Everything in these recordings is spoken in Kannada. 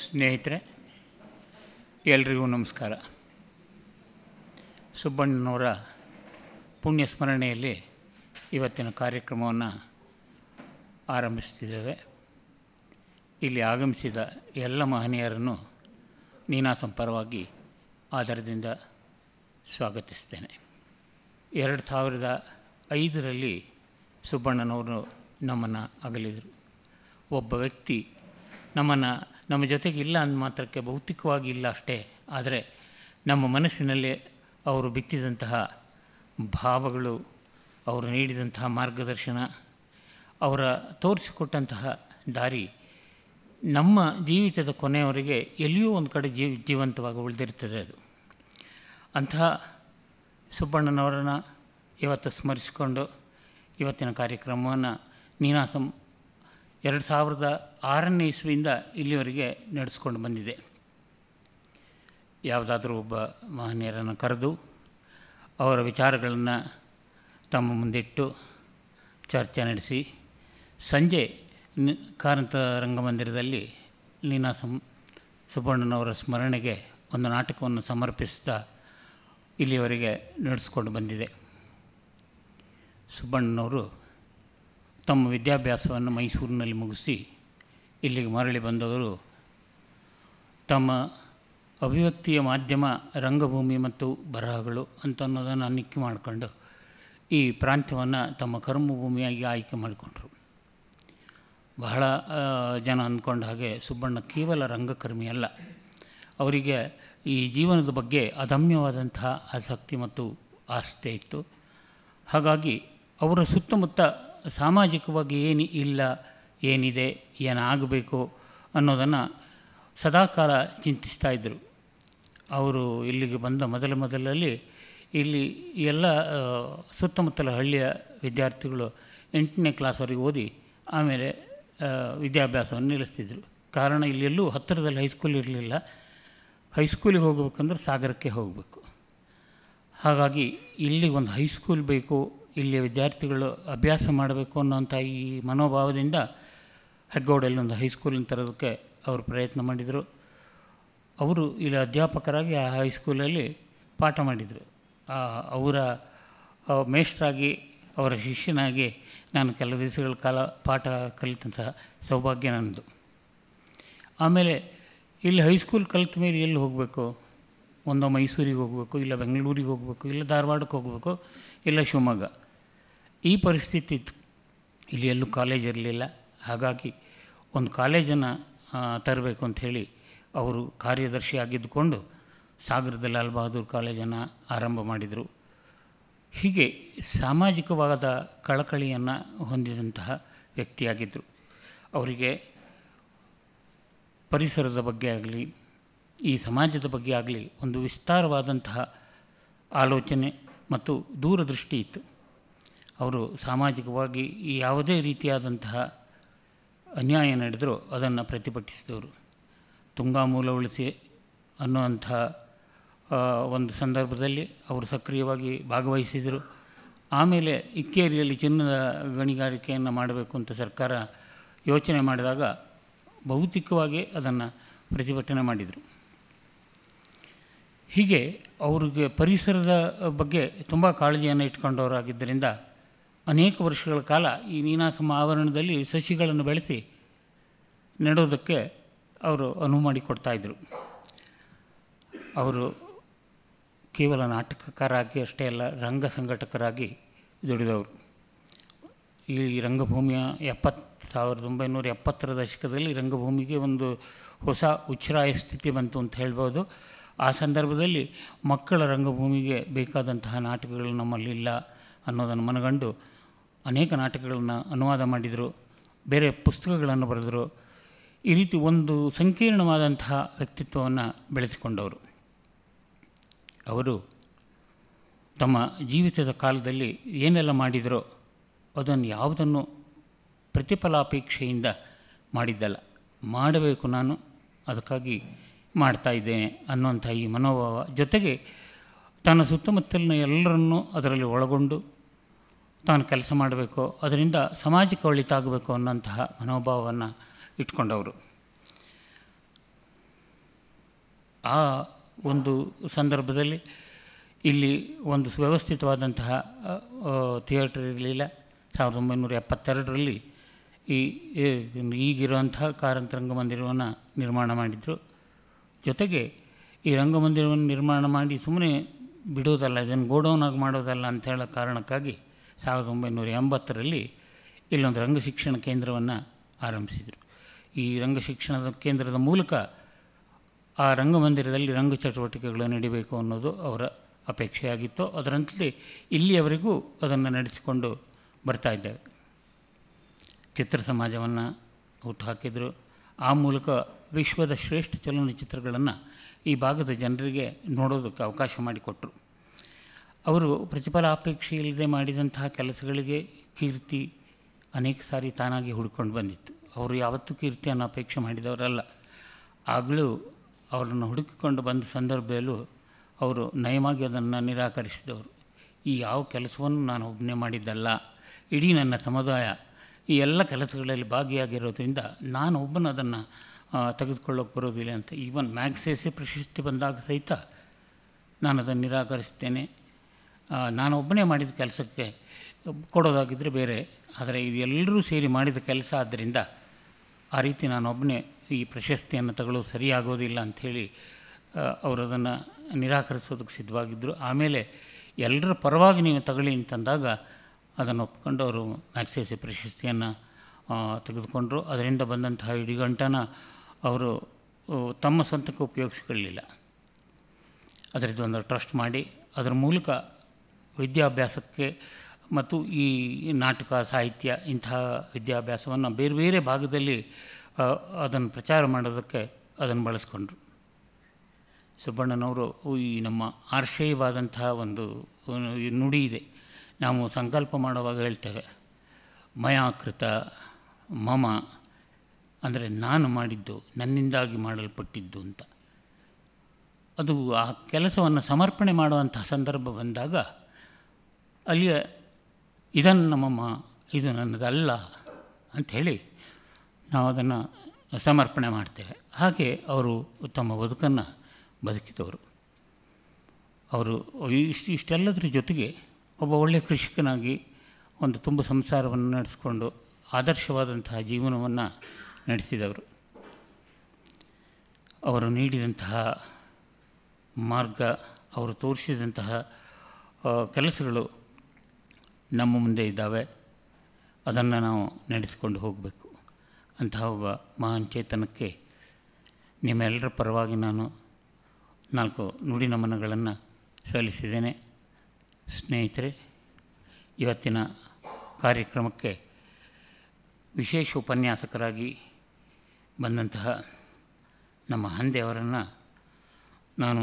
ಸ್ನೇಹಿತರೆ ಎಲ್ರಿಗೂ ನಮಸ್ಕಾರ ಸುಬ್ಬಣ್ಣನವರ ಪುಣ್ಯಸ್ಮರಣೆಯಲ್ಲಿ ಇವತ್ತಿನ ಕಾರ್ಯಕ್ರಮವನ್ನು ಆರಂಭಿಸ್ತಿದ್ದೇವೆ ಇಲ್ಲಿ ಆಗಮಿಸಿದ ಎಲ್ಲ ಮಹನೀಯರನ್ನು ನೀನಾಸಂ ಪರವಾಗಿ ಆಧಾರದಿಂದ ಸ್ವಾಗತಿಸ್ತೇನೆ ಎರಡು ಸಾವಿರದ ಐದರಲ್ಲಿ ಸುಬ್ಬಣ್ಣನವರು ನಮ್ಮನ್ನು ಅಗಲಿದರು ಒಬ್ಬ ವ್ಯಕ್ತಿ ನಮ್ಮನ್ನು ನಮ್ಮ ಜೊತೆಗೆ ಇಲ್ಲ ಅಂದ ಮಾತ್ರಕ್ಕೆ ಭೌತಿಕವಾಗಿ ಇಲ್ಲ ಅಷ್ಟೇ ಆದರೆ ನಮ್ಮ ಮನಸ್ಸಿನಲ್ಲಿ ಅವರು ಬಿತ್ತಿದಂತಹ ಭಾವಗಳು ಅವರು ನೀಡಿದಂತಹ ಮಾರ್ಗದರ್ಶನ ಅವರ ತೋರಿಸಿಕೊಟ್ಟಂತಹ ದಾರಿ ನಮ್ಮ ಜೀವಿತದ ಕೊನೆಯವರೆಗೆ ಎಲ್ಲಿಯೂ ಒಂದು ಕಡೆ ಜೀವ ಜೀವಂತವಾಗಿ ಉಳಿದಿರ್ತದೆ ಅದು ಅಂತಹ ಸುಬ್ಬಣ್ಣನವರನ್ನು ಇವತ್ತು ಸ್ಮರಿಸಿಕೊಂಡು ಇವತ್ತಿನ ಕಾರ್ಯಕ್ರಮವನ್ನು ನೀನಾಸಂ ಎರಡು ಸಾವಿರದ ಆರನೇ ಇಸ್ವಿಯಿಂದ ಇಲ್ಲಿವರೆಗೆ ನಡೆಸ್ಕೊಂಡು ಬಂದಿದೆ ಯಾವುದಾದ್ರೂ ಒಬ್ಬ ಮಹನೀಯರನ್ನು ಕರೆದು ಅವರ ವಿಚಾರಗಳನ್ನು ತಮ್ಮ ಮುಂದಿಟ್ಟು ಚರ್ಚೆ ನಡೆಸಿ ಸಂಜೆ ಕಾರಂತ ರಂಗಮಂದಿರದಲ್ಲಿ ಸಂ ಸುಬ್ಬಣ್ಣನವರ ಸ್ಮರಣೆಗೆ ಒಂದು ನಾಟಕವನ್ನು ಸಮರ್ಪಿಸ್ತಾ ಇಲ್ಲಿಯವರೆಗೆ ನಡೆಸ್ಕೊಂಡು ಬಂದಿದೆ ಸುಬ್ಬಣ್ಣನವರು ತಮ್ಮ ವಿದ್ಯಾಭ್ಯಾಸವನ್ನು ಮೈಸೂರಿನಲ್ಲಿ ಮುಗಿಸಿ ಇಲ್ಲಿಗೆ ಮರಳಿ ಬಂದವರು ತಮ್ಮ ಅಭಿವ್ಯಕ್ತಿಯ ಮಾಧ್ಯಮ ರಂಗಭೂಮಿ ಮತ್ತು ಬರಹಗಳು ಅಂತ ಅನ್ನೋದನ್ನು ಅನ್ನಿಕೆ ಮಾಡಿಕೊಂಡು ಈ ಪ್ರಾಂತ್ಯವನ್ನು ತಮ್ಮ ಕರ್ಮಭೂಮಿಯಾಗಿ ಆಯ್ಕೆ ಮಾಡಿಕೊಂಡರು ಬಹಳ ಜನ ಅಂದ್ಕೊಂಡ ಹಾಗೆ ಸುಬ್ಬಣ್ಣ ಕೇವಲ ರಂಗಕರ್ಮಿ ಅಲ್ಲ ಅವರಿಗೆ ಈ ಜೀವನದ ಬಗ್ಗೆ ಅದಮ್ಯವಾದಂತಹ ಆಸಕ್ತಿ ಮತ್ತು ಆಸ್ತಿ ಇತ್ತು ಹಾಗಾಗಿ ಅವರ ಸುತ್ತಮುತ್ತ ಸಾಮಾಜಿಕವಾಗಿ ಏನು ಇಲ್ಲ ಏನಿದೆ ಏನಾಗಬೇಕು ಅನ್ನೋದನ್ನು ಸದಾಕಾಲ ಚಿಂತಿಸ್ತಾ ಇದ್ದರು ಅವರು ಇಲ್ಲಿಗೆ ಬಂದ ಮೊದಲ ಮೊದಲಲ್ಲಿ ಇಲ್ಲಿ ಎಲ್ಲ ಸುತ್ತಮುತ್ತಲ ಹಳ್ಳಿಯ ವಿದ್ಯಾರ್ಥಿಗಳು ಎಂಟನೇ ಕ್ಲಾಸ್ವರೆಗೆ ಓದಿ ಆಮೇಲೆ ವಿದ್ಯಾಭ್ಯಾಸವನ್ನು ನಿಲ್ಲಿಸ್ತಿದ್ರು ಕಾರಣ ಇಲ್ಲೆಲ್ಲೂ ಹತ್ತಿರದಲ್ಲಿ ಹೈಸ್ಕೂಲ್ ಇರಲಿಲ್ಲ ಹೈಸ್ಕೂಲಿಗೆ ಹೋಗಬೇಕಂದ್ರೆ ಸಾಗರಕ್ಕೆ ಹೋಗಬೇಕು ಹಾಗಾಗಿ ಇಲ್ಲಿ ಒಂದು ಹೈಸ್ಕೂಲ್ ಬೇಕು ಇಲ್ಲಿಯ ವಿದ್ಯಾರ್ಥಿಗಳು ಅಭ್ಯಾಸ ಮಾಡಬೇಕು ಅನ್ನೋಂಥ ಈ ಮನೋಭಾವದಿಂದ ಹೆಗ್ಗೋಡಲ್ಲಿ ಒಂದು ಹೈಸ್ಕೂಲಿನ ತರೋದಕ್ಕೆ ಅವರು ಪ್ರಯತ್ನ ಮಾಡಿದರು ಅವರು ಇಲ್ಲಿ ಅಧ್ಯಾಪಕರಾಗಿ ಆ ಹೈಸ್ಕೂಲಲ್ಲಿ ಪಾಠ ಮಾಡಿದರು ಅವರ ಮೇಷ್ಟ್ರಾಗಿ ಅವರ ಶಿಷ್ಯನಾಗಿ ನಾನು ಕೆಲ ದಿವಸಗಳ ಕಾಲ ಪಾಠ ಕಲಿತಂತಹ ಸೌಭಾಗ್ಯ ನನ್ನದು ಆಮೇಲೆ ಇಲ್ಲಿ ಹೈಸ್ಕೂಲ್ ಕಲಿತ ಮೇಲೆ ಎಲ್ಲಿ ಹೋಗಬೇಕು ಒಂದು ಮೈಸೂರಿಗೆ ಹೋಗಬೇಕು ಇಲ್ಲ ಬೆಂಗಳೂರಿಗೆ ಹೋಗಬೇಕು ಇಲ್ಲ ಧಾರವಾಡಕ್ಕೆ ಹೋಗಬೇಕು ಇಲ್ಲ ಶಿವಮೊಗ್ಗ ಈ ಪರಿಸ್ಥಿತಿ ಇತ್ತು ಇಲ್ಲಿ ಎಲ್ಲೂ ಕಾಲೇಜ್ ಇರಲಿಲ್ಲ ಹಾಗಾಗಿ ಒಂದು ಕಾಲೇಜನ್ನು ತರಬೇಕು ಅಂಥೇಳಿ ಅವರು ಕಾರ್ಯದರ್ಶಿ ಆಗಿದ್ದುಕೊಂಡು ಸಾಗರದ ಲಾಲ್ ಬಹದ್ದೂರ್ ಕಾಲೇಜನ್ನು ಆರಂಭ ಮಾಡಿದರು ಹೀಗೆ ಸಾಮಾಜಿಕವಾದ ಕಳಕಳಿಯನ್ನು ಹೊಂದಿದಂತಹ ವ್ಯಕ್ತಿಯಾಗಿದ್ದರು ಅವರಿಗೆ ಪರಿಸರದ ಬಗ್ಗೆ ಆಗಲಿ ಈ ಸಮಾಜದ ಬಗ್ಗೆ ಆಗಲಿ ಒಂದು ವಿಸ್ತಾರವಾದಂತಹ ಆಲೋಚನೆ ಮತ್ತು ದೂರದೃಷ್ಟಿ ಇತ್ತು ಅವರು ಸಾಮಾಜಿಕವಾಗಿ ಯಾವುದೇ ರೀತಿಯಾದಂತಹ ಅನ್ಯಾಯ ನಡೆದರೂ ಅದನ್ನು ಪ್ರತಿಭಟಿಸಿದವರು ತುಂಗಾ ಮೂಲ ಉಳಿಸಿ ಅನ್ನುವಂಥ ಒಂದು ಸಂದರ್ಭದಲ್ಲಿ ಅವರು ಸಕ್ರಿಯವಾಗಿ ಭಾಗವಹಿಸಿದರು ಆಮೇಲೆ ಇಕ್ಕೇರಿಯಲ್ಲಿ ಚಿನ್ನದ ಗಣಿಗಾರಿಕೆಯನ್ನು ಮಾಡಬೇಕು ಅಂತ ಸರ್ಕಾರ ಯೋಚನೆ ಮಾಡಿದಾಗ ಭೌತಿಕವಾಗಿ ಅದನ್ನು ಪ್ರತಿಭಟನೆ ಮಾಡಿದರು ಹೀಗೆ ಅವರಿಗೆ ಪರಿಸರದ ಬಗ್ಗೆ ತುಂಬ ಕಾಳಜಿಯನ್ನು ಇಟ್ಕೊಂಡವರಾಗಿದ್ದರಿಂದ ಅನೇಕ ವರ್ಷಗಳ ಕಾಲ ಈ ನೀನಾಸಮ ಆವರಣದಲ್ಲಿ ಸಸಿಗಳನ್ನು ಬೆಳೆಸಿ ನೆಡೋದಕ್ಕೆ ಅವರು ಅನುವು ಮಾಡಿಕೊಡ್ತಾಯಿದ್ರು ಅವರು ಕೇವಲ ನಾಟಕಕಾರಾಗಿ ಅಷ್ಟೇ ಅಲ್ಲ ರಂಗ ಸಂಘಟಕರಾಗಿ ದುಡಿದವರು ಈ ರಂಗಭೂಮಿಯ ಎಪ್ಪತ್ತು ಸಾವಿರದ ಒಂಬೈನೂರ ಎಪ್ಪತ್ತರ ದಶಕದಲ್ಲಿ ರಂಗಭೂಮಿಗೆ ಒಂದು ಹೊಸ ಉಚ್ಛ್ರಾಯ ಸ್ಥಿತಿ ಬಂತು ಅಂತ ಹೇಳ್ಬೋದು ಆ ಸಂದರ್ಭದಲ್ಲಿ ಮಕ್ಕಳ ರಂಗಭೂಮಿಗೆ ಬೇಕಾದಂತಹ ನಾಟಕಗಳು ನಮ್ಮಲ್ಲಿಲ್ಲ ಅನ್ನೋದನ್ನು ಮನಗಂಡು ಅನೇಕ ನಾಟಕಗಳನ್ನು ಅನುವಾದ ಮಾಡಿದರು ಬೇರೆ ಪುಸ್ತಕಗಳನ್ನು ಬರೆದರು ಈ ರೀತಿ ಒಂದು ಸಂಕೀರ್ಣವಾದಂತಹ ವ್ಯಕ್ತಿತ್ವವನ್ನು ಬೆಳೆಸಿಕೊಂಡವರು ಅವರು ತಮ್ಮ ಜೀವಿತದ ಕಾಲದಲ್ಲಿ ಏನೆಲ್ಲ ಮಾಡಿದರೋ ಅದನ್ನು ಯಾವುದನ್ನು ಪ್ರತಿಫಲಾಪೇಕ್ಷೆಯಿಂದ ಮಾಡಿದ್ದಲ್ಲ ಮಾಡಬೇಕು ನಾನು ಅದಕ್ಕಾಗಿ ಮಾಡ್ತಾ ಇದ್ದೇನೆ ಅನ್ನುವಂಥ ಈ ಮನೋಭಾವ ಜೊತೆಗೆ ತನ್ನ ಸುತ್ತಮುತ್ತಲಿನ ಎಲ್ಲರನ್ನೂ ಅದರಲ್ಲಿ ಒಳಗೊಂಡು ತಾನು ಕೆಲಸ ಮಾಡಬೇಕು ಅದರಿಂದ ಸಮಾಜಕ್ಕೆ ಒಳಿತಾಗಬೇಕು ಅನ್ನೋಂತಹ ಮನೋಭಾವವನ್ನು ಇಟ್ಕೊಂಡವರು ಆ ಒಂದು ಸಂದರ್ಭದಲ್ಲಿ ಇಲ್ಲಿ ಒಂದು ಸುವ್ಯವಸ್ಥಿತವಾದಂತಹ ಥಿಯೇಟರ್ ಇರಲಿಲ್ಲ ಸಾವಿರದ ಒಂಬೈನೂರ ಎಪ್ಪತ್ತೆರಡರಲ್ಲಿ ಈ ಈಗಿರುವಂತಹ ಕಾರಂತ ರಂಗಮಂದಿರವನ್ನು ನಿರ್ಮಾಣ ಮಾಡಿದರು ಜೊತೆಗೆ ಈ ರಂಗಮಂದಿರವನ್ನು ನಿರ್ಮಾಣ ಮಾಡಿ ಸುಮ್ಮನೆ ಬಿಡೋದಲ್ಲ ಇದನ್ನು ಗೋಡೌನ್ ಆಗಿ ಮಾಡೋದಲ್ಲ ಅಂತ ಹೇಳೋ ಕಾರಣಕ್ಕಾಗಿ ಸಾವಿರದ ಒಂಬೈನೂರ ಎಂಬತ್ತರಲ್ಲಿ ಇಲ್ಲೊಂದು ರಂಗ ಶಿಕ್ಷಣ ಕೇಂದ್ರವನ್ನು ಆರಂಭಿಸಿದರು ಈ ರಂಗ ಶಿಕ್ಷಣದ ಕೇಂದ್ರದ ಮೂಲಕ ಆ ರಂಗಮಂದಿರದಲ್ಲಿ ರಂಗ ಚಟುವಟಿಕೆಗಳು ನಡಿಬೇಕು ಅನ್ನೋದು ಅವರ ಅಪೇಕ್ಷೆಯಾಗಿತ್ತು ಅದರಂತೆ ಇಲ್ಲಿಯವರೆಗೂ ಅದನ್ನು ನಡೆಸಿಕೊಂಡು ಬರ್ತಾ ಇದ್ದೇವೆ ಚಿತ್ರ ಸಮಾಜವನ್ನು ಹುಟ್ಟುಹಾಕಿದರು ಆ ಮೂಲಕ ವಿಶ್ವದ ಶ್ರೇಷ್ಠ ಚಲನಚಿತ್ರಗಳನ್ನು ಈ ಭಾಗದ ಜನರಿಗೆ ನೋಡೋದಕ್ಕೆ ಅವಕಾಶ ಮಾಡಿಕೊಟ್ರು ಅವರು ಪ್ರತಿಫಲಾಪೇಕ್ಷೆ ಇಲ್ಲದೆ ಮಾಡಿದಂತಹ ಕೆಲಸಗಳಿಗೆ ಕೀರ್ತಿ ಅನೇಕ ಸಾರಿ ತಾನಾಗಿ ಹುಡ್ಕೊಂಡು ಬಂದಿತ್ತು ಅವರು ಯಾವತ್ತೂ ಕೀರ್ತಿಯನ್ನು ಅಪೇಕ್ಷೆ ಮಾಡಿದವರಲ್ಲ ಆಗಲೂ ಅವರನ್ನು ಹುಡುಕಿಕೊಂಡು ಬಂದ ಸಂದರ್ಭದಲ್ಲೂ ಅವರು ನಯವಾಗಿ ಅದನ್ನು ನಿರಾಕರಿಸಿದವರು ಈ ಯಾವ ಕೆಲಸವನ್ನು ನಾನು ಒಬ್ಬನೇ ಮಾಡಿದ್ದಲ್ಲ ಇಡೀ ನನ್ನ ಸಮುದಾಯ ಈ ಎಲ್ಲ ಕೆಲಸಗಳಲ್ಲಿ ಭಾಗಿಯಾಗಿರೋದ್ರಿಂದ ನಾನು ಒಬ್ಬನ ಅದನ್ನು ತೆಗೆದುಕೊಳ್ಳೋಕೆ ಬರೋದಿಲ್ಲ ಅಂತ ಈವನ್ ಮ್ಯಾಗ್ಸೇಸೆ ಪ್ರಶಸ್ತಿ ಬಂದಾಗ ಸಹಿತ ನಾನು ಅದನ್ನು ನಿರಾಕರಿಸ್ತೇನೆ ನಾನೊಬ್ಬನೇ ಮಾಡಿದ ಕೆಲಸಕ್ಕೆ ಕೊಡೋದಾಗಿದ್ದರೆ ಬೇರೆ ಆದರೆ ಇದು ಎಲ್ಲರೂ ಸೇರಿ ಮಾಡಿದ ಕೆಲಸ ಆದ್ದರಿಂದ ಆ ರೀತಿ ನಾನೊಬ್ಬನೇ ಈ ಪ್ರಶಸ್ತಿಯನ್ನು ತಗೊಳ್ಳೋದು ಸರಿಯಾಗೋದಿಲ್ಲ ಅಂಥೇಳಿ ಅದನ್ನು ನಿರಾಕರಿಸೋದಕ್ಕೆ ಸಿದ್ಧವಾಗಿದ್ದರು ಆಮೇಲೆ ಎಲ್ಲರ ಪರವಾಗಿ ನೀವು ತಗೊಳ್ಳಿ ಅಂತಂದಾಗ ಅದನ್ನು ಒಪ್ಕೊಂಡು ಅವರು ಮ್ಯಾಕ್ಸೇಸಿ ಪ್ರಶಸ್ತಿಯನ್ನು ತೆಗೆದುಕೊಂಡರು ಅದರಿಂದ ಬಂದಂತಹ ಗಂಟನ ಅವರು ತಮ್ಮ ಸ್ವಂತಕ್ಕೆ ಉಪಯೋಗಿಸ್ಕೊಳ್ಳಲಿಲ್ಲ ಅದರದ್ದು ಒಂದು ಟ್ರಸ್ಟ್ ಮಾಡಿ ಅದರ ಮೂಲಕ ವಿದ್ಯಾಭ್ಯಾಸಕ್ಕೆ ಮತ್ತು ಈ ನಾಟಕ ಸಾಹಿತ್ಯ ಇಂತಹ ವಿದ್ಯಾಭ್ಯಾಸವನ್ನು ಬೇರೆ ಬೇರೆ ಭಾಗದಲ್ಲಿ ಅದನ್ನು ಪ್ರಚಾರ ಮಾಡೋದಕ್ಕೆ ಅದನ್ನು ಬಳಸ್ಕೊಂಡ್ರು ಸುಬ್ಬಣ್ಣನವರು ಈ ನಮ್ಮ ಆರ್ಶಯವಾದಂತಹ ಒಂದು ನುಡಿ ಇದೆ ನಾವು ಸಂಕಲ್ಪ ಮಾಡುವಾಗ ಹೇಳ್ತೇವೆ ಮಯಾಕೃತ ಮಮ ಅಂದರೆ ನಾನು ಮಾಡಿದ್ದು ನನ್ನಿಂದಾಗಿ ಮಾಡಲ್ಪಟ್ಟಿದ್ದು ಅಂತ ಅದು ಆ ಕೆಲಸವನ್ನು ಸಮರ್ಪಣೆ ಮಾಡುವಂತಹ ಸಂದರ್ಭ ಬಂದಾಗ ಅಲ್ಲಿಯ ಇದನ್ನು ನಮ್ಮಮ್ಮ ಇದು ನನ್ನದಲ್ಲ ಅಂಥೇಳಿ ನಾವು ಅದನ್ನು ಸಮರ್ಪಣೆ ಮಾಡ್ತೇವೆ ಹಾಗೆ ಅವರು ತಮ್ಮ ಬದುಕನ್ನು ಬದುಕಿದವರು ಅವರು ಇಷ್ಟು ಇಷ್ಟೆಲ್ಲದರ ಜೊತೆಗೆ ಒಬ್ಬ ಒಳ್ಳೆಯ ಕೃಷಿಕನಾಗಿ ಒಂದು ತುಂಬ ಸಂಸಾರವನ್ನು ನಡೆಸಿಕೊಂಡು ಆದರ್ಶವಾದಂತಹ ಜೀವನವನ್ನು ನಡೆಸಿದವರು ಅವರು ನೀಡಿದಂತಹ ಮಾರ್ಗ ಅವರು ತೋರಿಸಿದಂತಹ ಕೆಲಸಗಳು ನಮ್ಮ ಮುಂದೆ ಇದ್ದಾವೆ ಅದನ್ನು ನಾವು ನಡೆಸಿಕೊಂಡು ಹೋಗಬೇಕು ಅಂತಹ ಒಬ್ಬ ಮಹಾನ್ ಚೇತನಕ್ಕೆ ನಿಮ್ಮೆಲ್ಲರ ಪರವಾಗಿ ನಾನು ನಾಲ್ಕು ನುಡಿ ನಮನಗಳನ್ನು ಸಲ್ಲಿಸಿದ್ದೇನೆ ಸ್ನೇಹಿತರೆ ಇವತ್ತಿನ ಕಾರ್ಯಕ್ರಮಕ್ಕೆ ವಿಶೇಷ ಉಪನ್ಯಾಸಕರಾಗಿ ಬಂದಂತಹ ನಮ್ಮ ಹಂದೆಯವರನ್ನು ನಾನು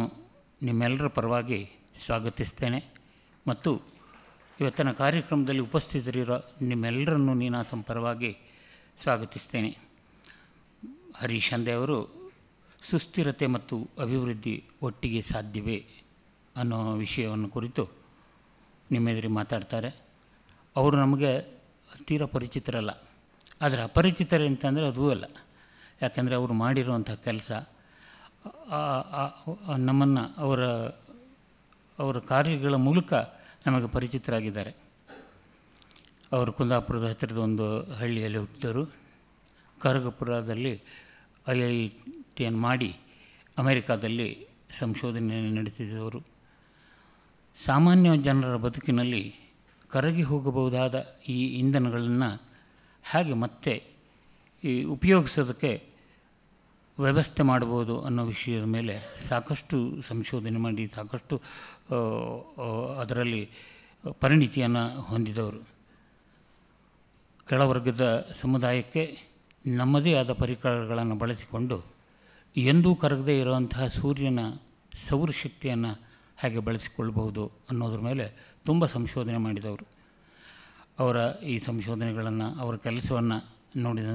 ನಿಮ್ಮೆಲ್ಲರ ಪರವಾಗಿ ಸ್ವಾಗತಿಸ್ತೇನೆ ಮತ್ತು ಇವತ್ತಿನ ಕಾರ್ಯಕ್ರಮದಲ್ಲಿ ಉಪಸ್ಥಿತರಿರೋ ನಿಮ್ಮೆಲ್ಲರನ್ನೂ ನೀನಾಥಂ ಪರವಾಗಿ ಸ್ವಾಗತಿಸ್ತೇನೆ ಹರೀಶ್ ಅವರು ಸುಸ್ಥಿರತೆ ಮತ್ತು ಅಭಿವೃದ್ಧಿ ಒಟ್ಟಿಗೆ ಸಾಧ್ಯವೇ ಅನ್ನೋ ವಿಷಯವನ್ನು ಕುರಿತು ನಿಮ್ಮೆದುರಿ ಮಾತಾಡ್ತಾರೆ ಅವರು ನಮಗೆ ತೀರ ಪರಿಚಿತರಲ್ಲ ಆದರೆ ಅಪರಿಚಿತರೇ ಅಂತಂದರೆ ಅದೂ ಅಲ್ಲ ಯಾಕಂದರೆ ಅವರು ಮಾಡಿರುವಂಥ ಕೆಲಸ ನಮ್ಮನ್ನು ಅವರ ಅವರ ಕಾರ್ಯಗಳ ಮೂಲಕ ನಮಗೆ ಪರಿಚಿತರಾಗಿದ್ದಾರೆ ಅವರು ಕುಂದಾಪುರದ ಹತ್ತಿರದ ಒಂದು ಹಳ್ಳಿಯಲ್ಲಿ ಹುಟ್ಟಿದರು ಕರಗಪುರದಲ್ಲಿ ಐ ಐ ಟಿಯನ್ನು ಮಾಡಿ ಅಮೆರಿಕಾದಲ್ಲಿ ಸಂಶೋಧನೆಯನ್ನು ನಡೆಸಿದವರು ಸಾಮಾನ್ಯ ಜನರ ಬದುಕಿನಲ್ಲಿ ಕರಗಿ ಹೋಗಬಹುದಾದ ಈ ಇಂಧನಗಳನ್ನು ಹಾಗೆ ಮತ್ತೆ ಈ ಉಪಯೋಗಿಸೋದಕ್ಕೆ ವ್ಯವಸ್ಥೆ ಮಾಡ್ಬೋದು ಅನ್ನೋ ವಿಷಯದ ಮೇಲೆ ಸಾಕಷ್ಟು ಸಂಶೋಧನೆ ಮಾಡಿ ಸಾಕಷ್ಟು ಅದರಲ್ಲಿ ಪರಿಣಿತಿಯನ್ನು ಹೊಂದಿದವರು ಕೆಳವರ್ಗದ ಸಮುದಾಯಕ್ಕೆ ನಮ್ಮದೇ ಆದ ಪರಿಕರಗಳನ್ನು ಬಳಸಿಕೊಂಡು ಎಂದೂ ಕರಗದೇ ಇರುವಂತಹ ಸೂರ್ಯನ ಸೌರಶಕ್ತಿಯನ್ನು ಹೇಗೆ ಬಳಸಿಕೊಳ್ಬಹುದು ಅನ್ನೋದ್ರ ಮೇಲೆ ತುಂಬ ಸಂಶೋಧನೆ ಮಾಡಿದವರು ಅವರ ಈ ಸಂಶೋಧನೆಗಳನ್ನು ಅವರ ಕೆಲಸವನ್ನು ನೋಡಿದ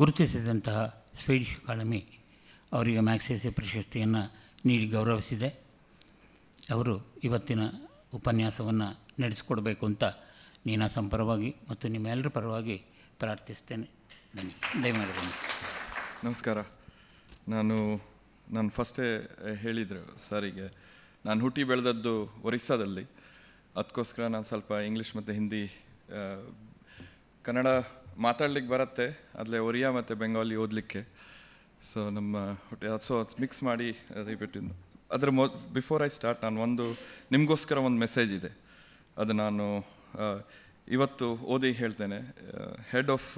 ಗುರುತಿಸಿದಂತಹ ಸ್ವೀಡಿಷ್ ಅಕಾಡೆಮಿ ಅವರಿಗೆ ಮ್ಯಾಕ್ಸೆಸೆ ಪ್ರಶಸ್ತಿಯನ್ನು ನೀಡಿ ಗೌರವಿಸಿದೆ ಅವರು ಇವತ್ತಿನ ಉಪನ್ಯಾಸವನ್ನು ನಡೆಸಿಕೊಡಬೇಕು ಅಂತ ನೀನಾ ಸಂಪರವಾಗಿ ಮತ್ತು ನಿಮ್ಮೆಲ್ಲರ ಪರವಾಗಿ ಪ್ರಾರ್ಥಿಸ್ತೇನೆ ಬನ್ನಿ ದಯಮಾಡಿ ಬನ್ನಿ ನಮಸ್ಕಾರ ನಾನು ನಾನು ಫಸ್ಟೇ ಹೇಳಿದರು ಸರಿಗೆ ನಾನು ಹುಟ್ಟಿ ಬೆಳೆದದ್ದು ಒರಿಸ್ಸಾದಲ್ಲಿ ಅದಕ್ಕೋಸ್ಕರ ನಾನು ಸ್ವಲ್ಪ ಇಂಗ್ಲೀಷ್ ಮತ್ತು ಹಿಂದಿ ಕನ್ನಡ ಮಾತಾಡ್ಲಿಕ್ಕೆ ಬರುತ್ತೆ ಅದೇ ಒರಿಯಾ ಮತ್ತು ಬೆಂಗಾಲಿ ಓದಲಿಕ್ಕೆ ಸೊ ನಮ್ಮ ಹೊಟ್ಟೆ ಸೊ ಮಿಕ್ಸ್ ಮಾಡಿ ದಯವಿಟ್ಟಿದ್ದು ಅದರ ಮೊ ಬಿಫೋರ್ ಐ ಸ್ಟಾರ್ಟ್ ನಾನು ಒಂದು ನಿಮಗೋಸ್ಕರ ಒಂದು ಮೆಸೇಜ್ ಇದೆ ಅದು ನಾನು ಇವತ್ತು ಓದಿ ಹೇಳ್ತೇನೆ ಹೆಡ್ ಆಫ್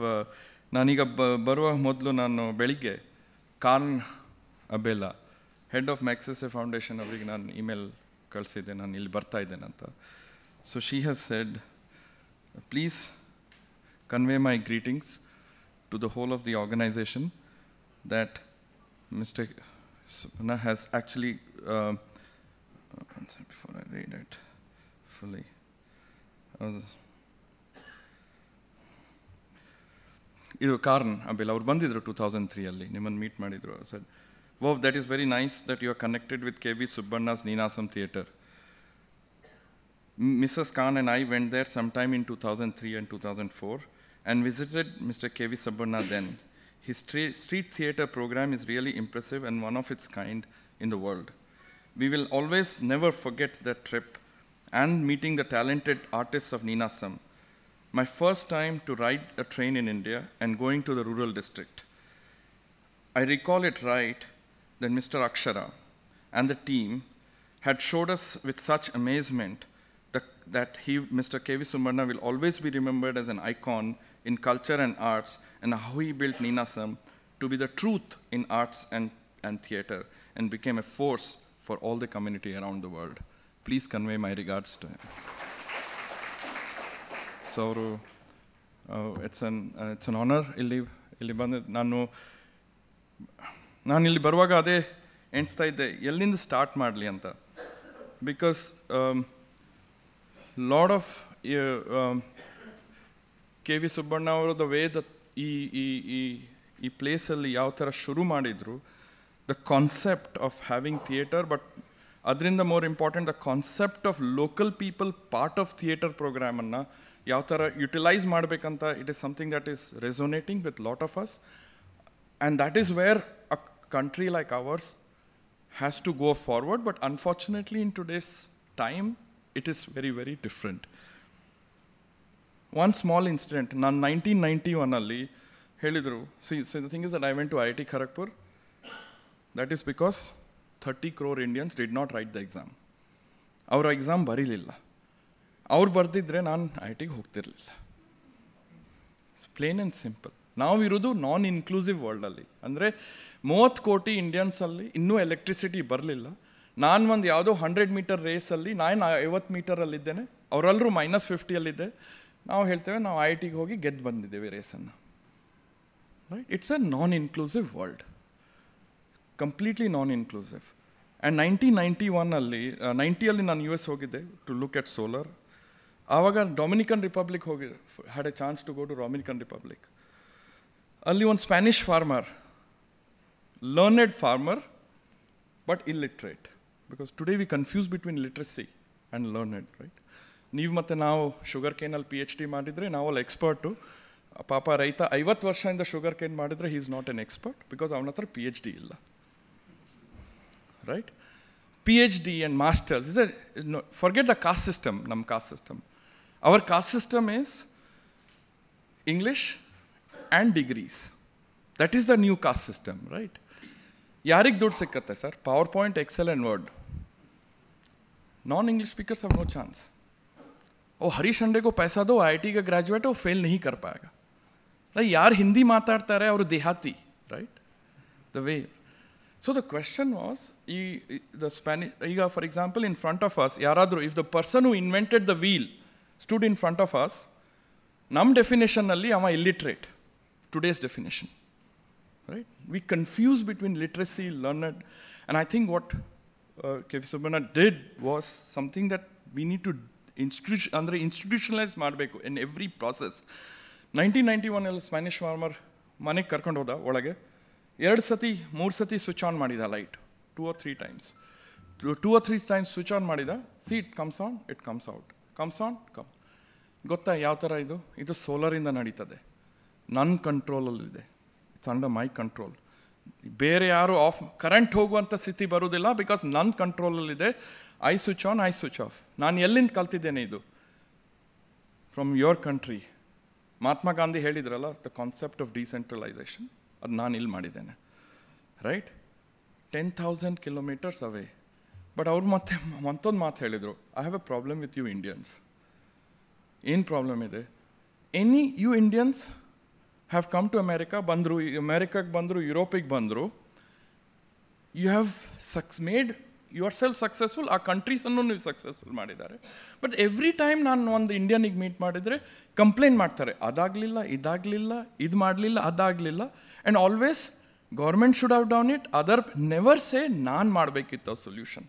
ನಾನೀಗ ಬ ಬರುವ ಮೊದಲು ನಾನು ಬೆಳಿಗ್ಗೆ Karn Abella head of Magsaysay foundation ಅವರಿಗೆ ನಾನು ಇಮೇಲ್ ಕಳಿಸಿದ್ದೆ ನಾನು ಇಲ್ಲಿ ಬರ್ತಾ ಇದ್ದೇನೆ ಅಂತ so she has said please convey my greetings to the whole of the organization that Mr. Sapna has actually, uh, before I read it fully. ಇದು ಕಾರ್ನ್ ಅಬಿಲ್ ಅವ್ರು ಬಂದಿದ್ರು ಟೂ ತೌಸಂಡ್ ತ್ರೀಯಲ್ಲಿ ನಿಮ್ಮನ್ನು ಮೀಟ್ ಮಾಡಿದರು sir wow that is very nice that you are connected with K B Subbanna's Ninasam theatre Mrs. Khan and I went there sometime in 2003 and 2004 and visited Mr. K.V. Saburna then. His street theater program is really impressive and one of its kind in the world. We will always never forget that trip and meeting the talented artists of Ninasam. My first time to ride a train in India and going to the rural district. I recall it right that Mr. Akshara and the team had showed us with such amazement that he, Mr. K.V. Sumarna will always be remembered as an icon in culture and arts, and how he built Ninasam to be the truth in arts and, and theater, and became a force for all the community around the world. Please convey my regards to him. So, uh, it's, an, uh, it's an honor. ಇಲ್ಲಿ ಇಲ್ಲಿ ಬಂದು ನಾನು ನಾನು ಇಲ್ಲಿ ಬರುವಾಗ ಅದೇ ಎಣಿಸ್ತಾ ಇದ್ದೆ ಎಲ್ಲಿಂದ ಸ್ಟಾರ್ಟ್ ಮಾಡಲಿ ಅಂತ because lot of K V ಸುಬ್ಬಣ್ಣವರು ದ ವೇ ದ ಈ ಈ ಈ ಈ ಪ್ಲೇಸಲ್ಲಿ ಯಾವ ಥರ ಶುರು ಮಾಡಿದರು the concept of having theatre but ಅದರಿಂದ more important the concept of local people part of theatre ಪ್ರೋಗ್ರಾಮನ್ನು ಯಾವ ಥರ ಯುಟಿಲೈಸ್ ಮಾಡಬೇಕಂತ it is something that is resonating with lot of us and that is where a country like ours has to go forward but unfortunately in today's time it is very very different one small incident ನಾನು ನೈನ್ಟೀನ್ ನೈಂಟಿ ಒನ್ನಲ್ಲಿ ಹೇಳಿದರು see see the thing is that I went to I T Kharagpur that is because thirty crore Indians did not write the exam ಅವರ ಎಕ್ಸಾಮ್ ಬರೀಲಿಲ್ಲ ಅವ್ರು ಬರೆದಿದ್ರೆ ನಾನು ಐ ಟಿಗೆ ಹೋಗ್ತಿರ್ಲಿಲ್ಲ ಪ್ಲೇನ್ ಆ್ಯಂಡ್ ಸಿಂಪಲ್ ನಾವಿರೋದು ನಾನ್ ಇನ್ಕ್ಲೂಸಿವ್ ವರ್ಲ್ಡಲ್ಲಿ ಅಂದರೆ ಮೂವತ್ತು ಕೋಟಿ ಇಂಡಿಯನ್ಸಲ್ಲಿ ಇನ್ನೂ ಎಲೆಕ್ಟ್ರಿಸಿಟಿ ಬರಲಿಲ್ಲ ನಾನು ಒಂದು ಯಾವುದೋ ಹಂಡ್ರೆಡ್ ಮೀಟರ್ ರೇಸಲ್ಲಿ ನಾನು ಐವತ್ತು ಮೀಟರಲ್ಲಿದ್ದೇನೆ ಅವರೆಲ್ಲರೂ ಮೈನಸ್ ಫಿಫ್ಟಿಯಲ್ಲಿದ್ದೆ ನಾವು ಹೇಳ್ತೇವೆ ನಾವು ಐ ಐ ಟಿಗೆ ಹೋಗಿ ಗೆದ್ದು ಬಂದಿದ್ದೇವೆ ರೇಸನ್ನು right it's a non inclusive world completely non inclusive and nineteen ninety ಒನ್ನಲ್ಲಿ ನೈಂಟಿಯಲ್ಲಿ ನಾನು ಯು ಎಸ್ ಹೋಗಿದ್ದೆ ಟು ಲುಕ್ ಎಟ್ ಸೋಲರ್ ಆವಾಗ ಡೊಮಿನಿಕನ್ ರಿಪಬ್ಲಿಕ್ ಹೋಗಿ had a chance to go to Dominican Republic ಅಲ್ಲಿ ಒಂದು Spanish farmer learned farmer but illiterate because today we confuse between literacy and learned right ನೀವು ಮತ್ತು ನಾವು ಶುಗರ್ ಕೇನಲ್ಲಿ ಪಿ ಎಚ್ ಡಿ ಮಾಡಿದರೆ ನಾವಲ್ಲಿ ಎಕ್ಸ್ಪರ್ಟು ಪಾಪ ರೈತ ಐವತ್ತು ವರ್ಷದಿಂದ ಶುಗರ್ ಕೇನ್ ಮಾಡಿದರೆ he is not an expert because ಅವನ ಹತ್ರ ಪಿ ಎಚ್ ಡಿ ಇಲ್ಲ right P H D and masters is forget the caste system ನಮ್ಮ caste system our caste system is English and degrees that is the new caste system right ಯಾರಿಗೆ ದುಡ್ಡು ಸಿಕ್ಕತ್ತೆ sir PowerPoint Excel and Word non English speakers have no chance वो हरीश हंडे को पैसा दो आईआईटी का ग्रेजुएट है वो फेल नहीं कर पाएगा like, यार हिंदी माताड़ता रहे और देहाती right the way So the question was, the Spanish, for example, in front of us, Yaradru, if the person who invented the wheel stood in front of us, num definition ali ama illiterate, today's definition. Right? We confuse between literacy, learned, and I think what uh, K.V. did was something that we need to institution ಅಂದರೆ ಇನ್ಸ್ಟಿಟ್ಯೂಷನಲೈಸ್ ಮಾಡಬೇಕು in every process nineteen ninety ಒನ್ನಲ್ಲಿ ಸ್ಪ್ಯಾನಿಷ್ ಫಾರ್ಮರ್ ಮನೆಗೆ ಕರ್ಕೊಂಡು ಹೋದ ಒಳಗೆ ಎರಡು ಸತಿ ಮೂರು ಸತಿ ಸ್ವಿಚ್ ಆನ್ ಮಾಡಿದ light two or three times two or three times switch on ಮಾಡಿದ see it comes on it comes out comes on come ಗೊತ್ತಾ ಯಾವ ಥರ ಇದು ಇದು ಸೋಲರಿಂದ ನಡೀತದೆ ನನ್ನ ಕಂಟ್ರೋಲಲ್ಲಿದೆ ಇಟ್ಸ್ ಅಂಡರ್ ಮೈ ಕಂಟ್ರೋಲ್ ಬೇರೆ ಯಾರು ಆಫ್ ಕರೆಂಟ್ ಹೋಗುವಂಥ ಸ್ಥಿತಿ ಬರುವುದಿಲ್ಲ ಬಿಕಾಸ್ ನನ್ನ ಕಂಟ್ರೋಲಲ್ಲಿದೆ I switch on I switch off ನಾನು ಎಲ್ಲಿಂದ ಕಲ್ತಿದ್ದೇನೆ ಇದು from your country Mahatma Gandhi ಹೇಳಿದ್ರಲ್ಲ ದ ಕಾನ್ಸೆಪ್ಟ್ ಆಫ್ ಡಿಸೆಂಟ್ರಲೈಸೇಷನ್ ಅದು ನಾನು ಇಲ್ಲಿ ಮಾಡಿದ್ದೇನೆ right ten thousand kilometres away but ಅವ್ರು ಮತ್ತೆ ಮತ್ತೊಂದು ಮಾತು ಹೇಳಿದರು I have a problem with you Indians ಏನು ಪ್ರಾಬ್ಲಮ್ ಇದೆ any you Indians have come to America ಬಂದರು ಅಮೇರಿಕಾಗೆ ಬಂದರು ಯುರೋಪಿಗೆ ಬಂದರು you have success made yourself successful ಆ ಕಂಟ್ರೀಸನ್ನು ನೀವು ಸಕ್ಸಸ್ಫುಲ್ ಮಾಡಿದ್ದಾರೆ ಬಟ್ ಎವ್ರಿ ಟೈಮ್ ನಾನು ಒಂದು ಇಂಡಿಯನಿಗೆ ಮೀಟ್ ಮಾಡಿದರೆ ಕಂಪ್ಲೇಂಟ್ ಮಾಡ್ತಾರೆ ಅದಾಗಲಿಲ್ಲ ಇದಾಗಲಿಲ್ಲ ಇದು ಮಾಡಲಿಲ್ಲ ಅದಾಗಲಿಲ್ಲ and always government should have done it other never say ನಾನು ಮಾಡಬೇಕಿತ್ತು solution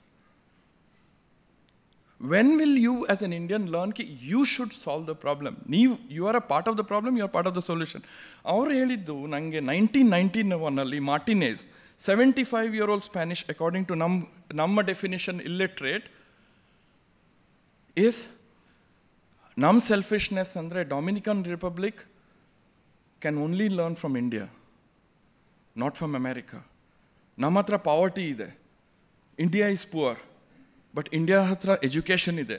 when will you as an Indian learn that you should solve the problem? ನೀವು you are a part of the problem you are part of the solution ಅವ್ರು ಹೇಳಿದ್ದು ನನಗೆ ನೈನ್ಟೀನ್ ನೈನ್ಟಿ ಒನ್ನಲ್ಲಿ Martinez seventy five year old Spanish according to ನಮ್ ನಮ್ಮ ಡೆಫಿನೇಷನ್ ಇಲ್ಲಿಟ್ರೇಟ್ ಈಸ್ ನಮ್ಮ ಸೆಲ್ಫಿಶ್ನೆಸ್ ಅಂದರೆ Dominican Republic can only learn from India not from America ನಮ್ಮ ಹತ್ರ ಪಾವರ್ಟಿ ಇದೆ India is poor but India ಹತ್ರ ಎಜುಕೇಷನ್ ಇದೆ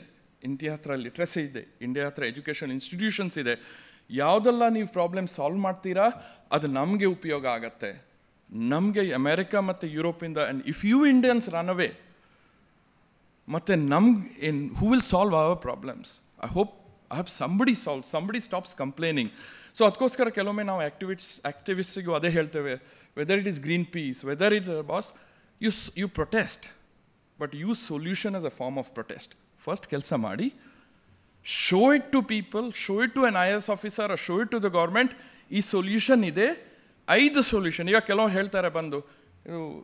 ಇಂಡಿಯಾ ಹತ್ರ ಲಿಟ್ರಸಿ ಇದೆ ಇಂಡಿಯಾ ಹತ್ರ ಎಜುಕೇಷನ್ ಇನ್ಸ್ಟಿಟ್ಯೂಷನ್ಸ್ ಇದೆ ಯಾವುದೆಲ್ಲ ನೀವು ಪ್ರಾಬ್ಲಮ್ ಸಾಲ್ವ್ ಮಾಡ್ತೀರಾ ಅದು ನಮಗೆ ಉಪಯೋಗ ಆಗತ್ತೆ ನಮಗೆ ಅಮೇರಿಕಾ ಮತ್ತು ಯುರೋಪಿಂದ and if you Indians run away ಮತ್ತು ನಮ್ಗೆ in who will solve our problems I hope I have somebody solve somebody stops complaining so ಅದಕ್ಕೋಸ್ಕರ ಕೆಲವೊಮ್ಮೆ ನಾವು ಆ್ಯಕ್ಟಿವಿಟ್ಸ್ ಆ್ಯಕ್ಟಿವಿಸ್ಟಿಗೂ ಅದೇ ಹೇಳ್ತೇವೆ whether it is Greenpeace whether it was you you protest but use solution as a form of protest. First, ಕೆಲಸ ಮಾಡಿ show it to people show it to an I S officer show it to the government ಈ ಸೊಲ್ಯೂಷನ್ ಇದೆ ಐದು ಸೊಲ್ಯೂಷನ್ ಈಗ ಕೆಲವ್ರು ಹೇಳ್ತಾರೆ ಬಂದು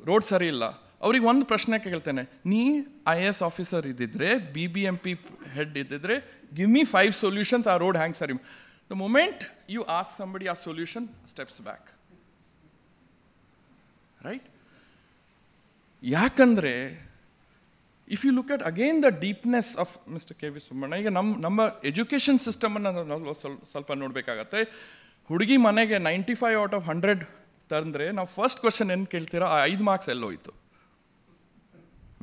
ರೋಡ್ ಸರಿ ಇಲ್ಲ ಅವ್ರಿಗೆ ಒಂದು ಪ್ರಶ್ನೆ ಕೇಳ್ತೇನೆ ನೀ ಐ ಎಸ್ ಆಫೀಸರ್ ಇದ್ದಿದ್ರೆ B B M P head ಇದ್ದಿದ್ರೆ ಗಿವ್ ಮಿ ಫೈವ್ ಸೊಲ್ಯೂಷನ್ಸ್ ಆ ರೋಡ್ ಹ್ಯಾಂಗ್ ಸರಿ the moment you ask somebody a solution steps back right ಯಾಕಂದರೆ if you look at again the deepness of mister K V Subbanna ಈಗ ನಮ್ಮ ನಮ್ಮ ಎಜುಕೇಷನ್ ಸಿಸ್ಟಮನ್ನು ನಾವು ಸ್ವಲ್ಪ ಸ್ವಲ್ಪ ನೋಡಬೇಕಾಗತ್ತೆ ಹುಡುಗಿ ಮನೆಗೆ ninety five out of hundred ತಂದರೆ ನಾವು ಫಸ್ಟ್ ಕ್ವಶನ್ ಏನು ಕೇಳ್ತೀರಾ ಆ ಐದು ಮಾರ್ಕ್ಸ್ ಎಲ್ಲೋಯ್ತು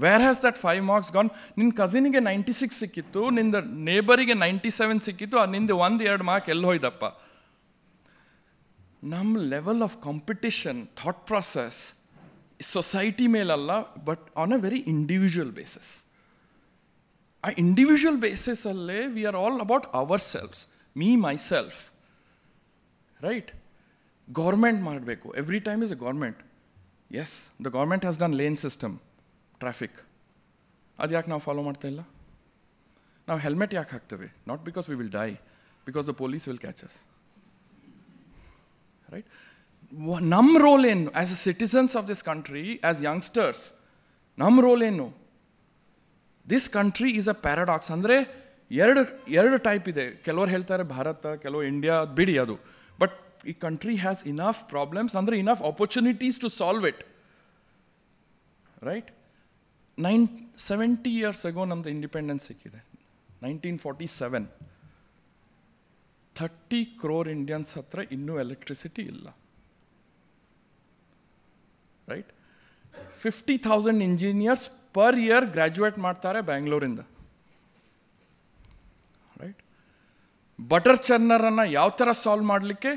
where has that five marks gone ನಿನ್ನ ಕಸಿನಿಗೆ ನೈಂಟಿ ಸಿಕ್ಸ್ ಸಿಕ್ಕಿತ್ತು ನಿಂದ ನೇಬರಿಗೆ ನೈಂಟಿ ಸೆವೆನ್ ಸಿಕ್ಕಿತ್ತು ಆ ನಿಂದ ಒಂದು ಎರಡು ಮಾರ್ಕ್ ಎಲ್ಲಿ ಹೋಯ್ದಪ್ಪ ನಮ್ಮ level of competition thought process society ಮೇಲಲ್ಲ but on a very individual basis ಆ ಇಂಡಿವಿಜುವಲ್ ಬೇಸಿಸಲ್ಲೇ we are all about ourselves me myself right government ಮಾಡಬೇಕು every time is a government yes the government has done lane system traffic ಅದು ಯಾಕೆ ನಾವು ಫಾಲೋ ಮಾಡ್ತಾ ಇಲ್ಲ ನಾವು ಹೆಲ್ಮೆಟ್ ಯಾಕೆ ಹಾಕ್ತೇವೆ not because we will die because the police will catches right ನಮ್ಮ ರೋಲ್ ಏನು as a citizens of this country as youngsters ನಮ್ಮ ರೋಲ್ ಏನು this country is a paradox ಅಂದರೆ ಎರಡು ಎರಡು ಟೈಪ್ ಇದೆ ಕೆಲವರು ಹೇಳ್ತಾರೆ ಭಾರತ ಕೆಲವು ಇಂಡಿಯಾ ಬಿಡಿ ಅದು ಬಟ್ ಈ ಕಂಟ್ರಿ ಹ್ಯಾಸ್ ಇನಫ್ ಪ್ರಾಬ್ಲಮ್ಸ್ ಅಂದರೆ enough opportunities to solve it right nine seventy years ago ನಮ್ಮದು ಇಂಡಿಪೆಂಡೆನ್ಸ್ ಸಿಕ್ಕಿದೆ nineteen forty seven thirty crore Indians ಹತ್ರ ಇನ್ನೂ ಎಲೆಕ್ಟ್ರಿಸಿಟಿ ಇಲ್ಲ right fifty thousand engineers per year graduate ಮಾಡ್ತಾರೆ ಬ್ಯಾಂಗ್ಳೂರಿಂದ ರೈಟ್ ಬಟರ್ ಚರ್ನರನ್ನು ಯಾವ ಥರ ಸಾಲ್ವ್ ಮಾಡಲಿಕ್ಕೆ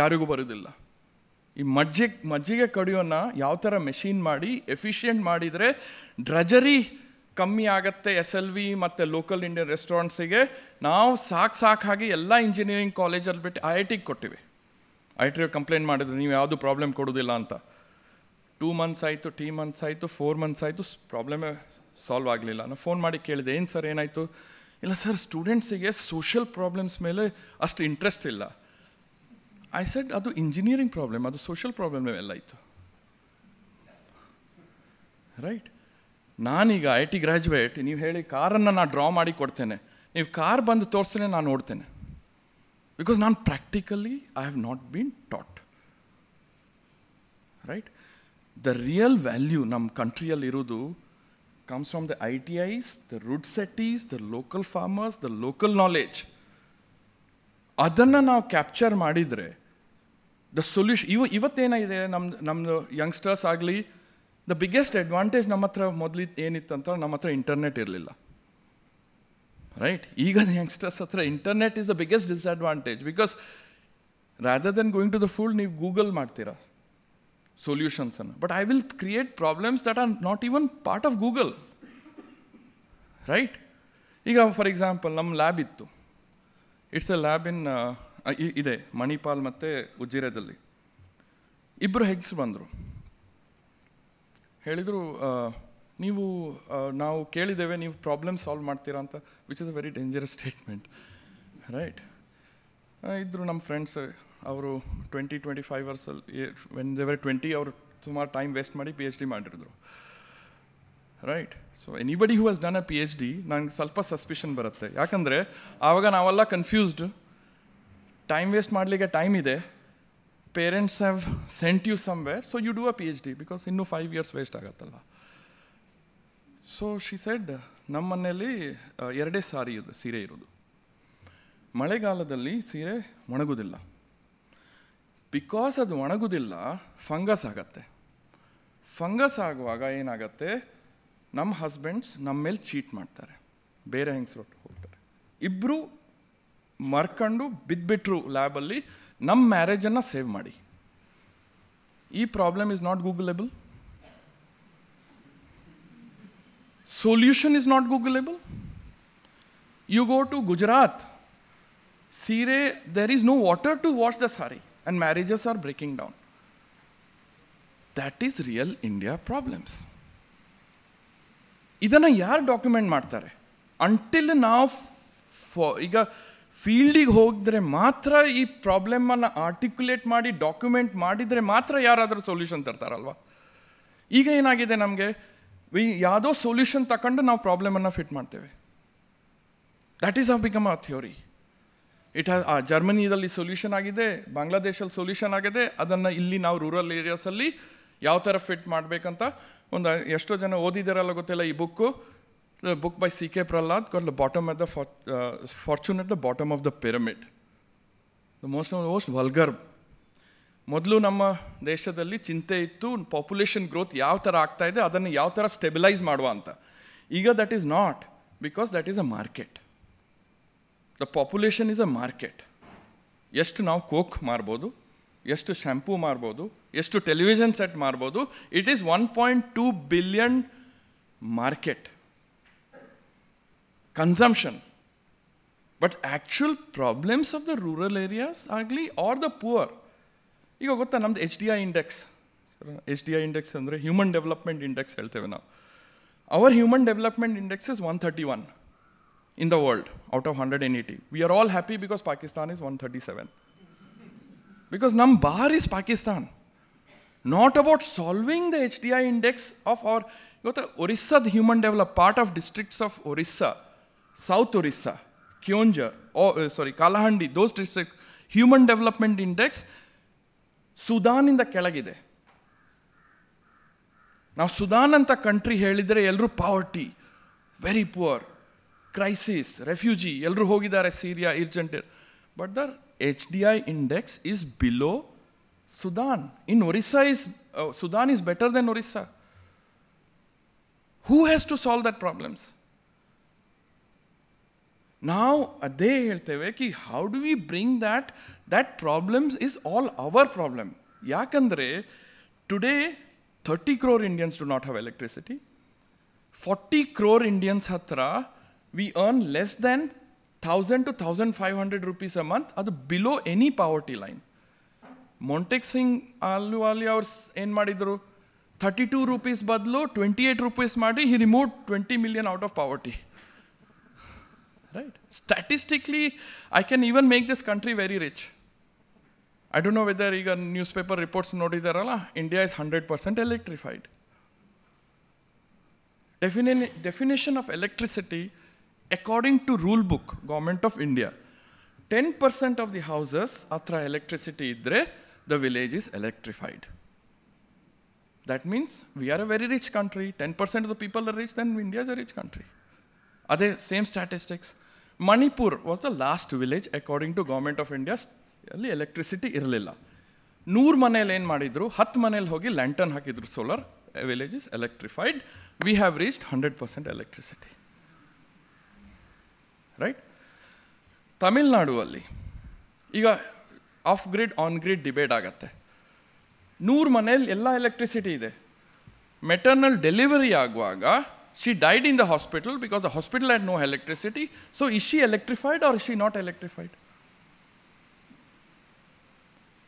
ಯಾರಿಗೂ ಬರೋದಿಲ್ಲ ಈ ಮಜ್ಜಿಗೆ ಮಜ್ಜಿಗೆ ಕಡಿಯೋನ್ನ ಯಾವ ಥರ ಮೆಷಿನ್ ಮಾಡಿ ಎಫಿಷಿಯೆಂಟ್ ಮಾಡಿದರೆ ಡ್ರಜರಿ ಕಮ್ಮಿ ಆಗುತ್ತೆ ಎಸ್ ಎಲ್ ವಿ ಮತ್ತು ಲೋಕಲ್ ಇಂಡಿಯನ್ ರೆಸ್ಟೋರೆಂಟ್ಸಿಗೆ ನಾವು ಸಾಕು ಸಾಕಾಗಿ ಎಲ್ಲ ಇಂಜಿನಿಯರಿಂಗ್ ಕಾಲೇಜಲ್ಲಿ ಬಿಟ್ಟು ಐ ಐ ಟಿಗೆ ಕೊಟ್ಟಿವಿ ಐ ಯ ಕಂಪ್ಲೇಂಟ್ ಮಾಡಿದ್ರು ನೀವು ಯಾವುದು ಪ್ರಾಬ್ಲಮ್ ಕೊಡೋದಿಲ್ಲ ಅಂತ ಟೂ ಮಂತ್ಸ್ ಆಯಿತು ಟೀ ಮಂತ್ಸ್ ಆಯಿತು ಫೋರ್ ಮಂತ್ಸ್ ಆಯಿತು ಪ್ರಾಬ್ಲಮೇ ಸಾಲ್ವ್ ಆಗಲಿಲ್ಲ ನಾನು ಫೋನ್ ಮಾಡಿ ಕೇಳಿದೆ ಏನು ಸರ್ ಏನಾಯಿತು ಇಲ್ಲ ಸರ್ ಸ್ಟೂಡೆಂಟ್ಸಿಗೆ ಸೋಷಿಯಲ್ ಪ್ರಾಬ್ಲಮ್ಸ್ ಮೇಲೆ ಅಷ್ಟು ಇಂಟ್ರೆಸ್ಟ್ ಇಲ್ಲ ಐ ಸೆಟ್ ಅದು ಇಂಜಿನಿಯರಿಂಗ್ ಪ್ರಾಬ್ಲಮ್ ಅದು ಸೋಷಿಯಲ್ ಪ್ರಾಬ್ಲಮ್ ಎಲ್ಲ ಆಯಿತು ರೈಟ್ ನಾನೀಗ ಐ ಟಿ ಗ್ರ್ಯಾಜುಯೇಟ್ ನೀವು ಹೇಳಿ ಕಾರನ್ನು ನಾನು ಡ್ರಾ ಮಾಡಿ ಕೊಡ್ತೇನೆ ನೀವು ಕಾರ್ ಬಂದು ತೋರಿಸ್ತೇನೆ ನಾನು ನೋಡ್ತೇನೆ ಬಿಕಾಸ್ ನಾನು practically I have not been taught right the real value ನಮ್ಮ ಕಂಟ್ರಿಯಲ್ಲಿರೋದು comes from the I T Is the RUDSETIs the local farmers the local knowledge ಅದನ್ನು ನಾವು ಕ್ಯಾಪ್ಚರ್ ಮಾಡಿದರೆ ದ ಸೊಲ್ಯೂಷನ್ ಇವು ಇವತ್ತೇನಾಗಿದೆ ನಮ್ಮ ನಮ್ಮದು ಯಂಗ್ಸ್ಟರ್ಸ್ ಆಗಲಿ ದ ಬಿಗ್ಗೆಸ್ಟ್ ಅಡ್ವಾಂಟೇಜ್ ನಮ್ಮ ಹತ್ರ ಮೊದಲು ಏನಿತ್ತಂತ ನಮ್ಮ ಹತ್ರ ಇಂಟರ್ನೆಟ್ ಇರಲಿಲ್ಲ ರೈಟ್ ಈಗ ಯಂಗ್ಸ್ಟರ್ಸ್ ಹತ್ರ internet is the biggest disadvantage because rather than going to the full ನೀವು ಗೂಗಲ್ ಮಾಡ್ತೀರಾ ಸೊಲ್ಯೂಷನ್ಸನ್ನು but I will create problems that are not even part of Google right ಈಗ ಫಾರ್ ಎಕ್ಸಾಂಪಲ್ ನಮ್ಮ ಲ್ಯಾಬ್ ಇತ್ತು ಇಟ್ಸ್ ಎ ಲ್ಯಾಬ್ ಇನ್ ಇದೆ ಮಣಿಪಾಲ್ ಮತ್ತು ಉಜ್ಜಿರದಲ್ಲಿ ಇಬ್ಬರು ಹೆಗ್ಸ್ ಬಂದರು ಹೇಳಿದರು ನೀವು ನಾವು ಕೇಳಿದ್ದೇವೆ ನೀವು ಪ್ರಾಬ್ಲಮ್ ಸಾಲ್ವ್ ಮಾಡ್ತೀರಾ ಅಂತ which is a very dangerous statement right ಇದ್ದರು ನಮ್ಮ ಫ್ರೆಂಡ್ಸ್ ಅವರು ಟ್ವೆಂಟಿ ಟ್ವೆಂಟಿ ಫೈವ್ ವರ್ಸಲ್ಲಿ ವೆನ್ ದೇವರ್ ಟ್ವೆಂಟಿ ಅವರು ಸುಮಾರು ಟೈಮ್ ವೇಸ್ಟ್ ಮಾಡಿ ಪಿ ಎಚ್ ಡಿ ಮಾಡಿರಿದ್ರು right so anybody who has done a P H D ನಂಗೆ ಸ್ವಲ್ಪ ಸಸ್ಪೆಷನ್ ಬರುತ್ತೆ ಯಾಕಂದರೆ ಆವಾಗ ನಾವೆಲ್ಲ ಕನ್ಫ್ಯೂಸ್ಡ್ ಟೈಮ್ ವೇಸ್ಟ್ ಮಾಡಲಿಕ್ಕೆ ಟೈಮ್ ಇದೆ parents have sent you where so you do a P H D because ಇನ್ನೂ ಫೈವ್ ಇಯರ್ಸ್ ವೇಸ್ಟ್ ಆಗುತ್ತಲ್ಲ ಸೊ ಶಿ ಸೆಡ್ ನಮ್ಮ ಮನೆಯಲ್ಲಿ ಎರಡೇ ಸಾರಿ ಇದು ಸೀರೆ ಇರೋದು ಮಳೆಗಾಲದಲ್ಲಿ ಸೀರೆ ಒಣಗೋದಿಲ್ಲ ಬಿಕಾಸ್ ಅದು ಒಣಗುದಿಲ್ಲ ಫಂಗಸ್ ಆಗತ್ತೆ ಫಂಗಸ್ ಆಗುವಾಗ ಏನಾಗತ್ತೆ ನಮ್ಮ ಹಸ್ಬೆಂಡ್ಸ್ ನಮ್ಮ ಮೇಲೆ ಚೀಟ್ ಮಾಡ್ತಾರೆ ಬೇರೆ ಹೆಂಗಸರು ಹೋಗ್ತಾರೆ ಇಬ್ಬರು ಮರ್ಕಂಡು ಬಿದ್ದುಬಿಟ್ರು ಲ್ಯಾಬಲ್ಲಿ ನಮ್ಮ ಮ್ಯಾರೇಜನ್ನು ಸೇವ್ ಮಾಡಿ ಈ problem is not googleable solution is not googleable you go to Gujarat ಸೀರೆ there is no water to wash the sari and marriages are breaking down. That is real India problems. ಇದನ್ನು ಯಾರು ಡಾಕ್ಯುಮೆಂಟ್ ಮಾಡ್ತಾರೆ ಅಂಟಿಲ್ ನಾವು ಈಗ ಫೀಲ್ಡಿಗೆ ಹೋಗಿದ್ರೆ ಮಾತ್ರ ಈ ಪ್ರಾಬ್ಲಮನ್ನು ಆರ್ಟಿಕ್ಯುಲೇಟ್ ಮಾಡಿ ಡಾಕ್ಯುಮೆಂಟ್ ಮಾಡಿದರೆ ಮಾತ್ರ ಯಾರಾದರೂ ಸೊಲ್ಯೂಷನ್ ತರ್ತಾರಲ್ವಾ ಈಗ ಏನಾಗಿದೆ ನಮಗೆ ಯಾವುದೋ ಸೊಲ್ಯೂಷನ್ ತಗೊಂಡು ನಾವು ಪ್ರಾಬ್ಲಮನ್ನು ಫಿಟ್ ಮಾಡ್ತೇವೆ that is how become a theory it ಆ ಜರ್ಮನಿದಲ್ಲಿ ಸೊಲ್ಯೂಷನ್ ಆಗಿದೆ ಬಾಂಗ್ಲಾದೇಶಲ್ಲಿ ಸೊಲ್ಯೂಷನ್ ಆಗಿದೆ ಅದನ್ನು ಇಲ್ಲಿ ನಾವು ರೂರಲ್ ಏರಿಯಾಸಲ್ಲಿ ಯಾವ ಥರ ಫಿಟ್ ಮಾಡಬೇಕಂತ ಒಂದು ಎಷ್ಟೋ ಜನ ಓದಿದಾರಲ್ಲ ಗೊತ್ತಿಲ್ಲ ಈ book book by C K Prahlad called the bottom of the fortune at the bottom of the pyramid the most of the most vulgar ಮೊದಲು ನಮ್ಮ ದೇಶದಲ್ಲಿ ಚಿಂತೆ ಇತ್ತು ಪಾಪ್ಯುಲೇಷನ್ ಗ್ರೋತ್ ಯಾವ ಥರ ಆಗ್ತಾ ಇದೆ ಅದನ್ನು ಯಾವ ಥರ ಸ್ಟೆಬಿಲೈಸ್ ಮಾಡುವ ಅಂತ ಈಗ that is not because that is a market the population is a market ಎಷ್ಟು ನಾವು ಕೋಕ್ ಮಾರ್ಬೋದು ಎಷ್ಟು ಶ್ಯಾಂಪೂ ಮಾರ್ಬೋದು ಎಷ್ಟು ಟೆಲಿವಿಷನ್ ಸೆಟ್ ಮಾರ್ಬೋದು it is one point two billion market consumption but actual problems of the rural areas ಆಗಲಿ ಆರ್ ದ ಪುವರ್ ಈಗ ಗೊತ್ತಾ ನಮ್ಮದು H D I index H D I index ಅಂದರೆ ಹ್ಯೂಮನ್ ಡೆವಲಪ್ಮೆಂಟ್ ಇಂಡೆಕ್ಸ್ ಹೇಳ್ತೇವೆ ನಾವು our human development index is one thirty one in the world out of 180. We are all happy because Pakistan is 137. because Nambar is Pakistan. Not about solving the HDI index of our you know, the Orissa, the human development part of districts of Orissa, South Orissa, Kyonja, or, uh, sorry, Kalahandi, those districts, human development index, Sudan in the Kelagide. ನಾವು ಸುದಾನ್ ಅಂತ ಕಂಟ್ರಿ ಹೇಳಿದರೆ ಎಲ್ಲರೂ poverty very poor crisis refugee ಎಲ್ಲರೂ ಹೋಗಿದ್ದಾರೆ Syria Argentine but their H D I index is below Sudan in Orissa is Sudan is better than Orissa who has to solve that problems ನಾವು ಅದೇ ಹೇಳ್ತೇವೆ ಕಿ how do we bring that that problems is all our problem ಯಾಕಂದರೆ today thirty crore Indians do not have electricity forty crore Indians ಹತ್ರ we earn less than 1000 to 1500 rupees a month are below any poverty line montek singh aluwalia or en madidru 32 rupees badlo 28 rupees maadi he removed 20 million out of poverty right statistically i can even make this country very rich i don't know whether you newspaper reports notidaralla india is 100% electrified definition of electricity According to rule book, Government of India, 10% of the houses, atra electricity idre, the village is electrified. That means we are a very rich country. 10% of the people are rich, then India is a rich country. Are they same statistics? Manipur was the last village according to Government of India electricity electricity Noor ನೂರು in ಏನು hat ಹತ್ತು hogi lantern ಲ್ಯಾಂಟನ್ ಹಾಕಿದ್ರು solar village is electrified we have reached hundred percent right ತಮಿಳ್ನಾಡುವಲ್ಲಿ ಈಗ of grid on grid debate ಆಗತ್ತೆ ನೂರು ಮನೇಲಿ ಎಲ್ಲ ಎಲೆಕ್ಟ್ರಿಸಿಟಿ ಇದೆ ಮೆಟರ್ನಲ್ ಡೆಲಿವರಿ ಆಗುವಾಗ she died in the hospital because the hospital add no electricity so is she electrified or she not electrified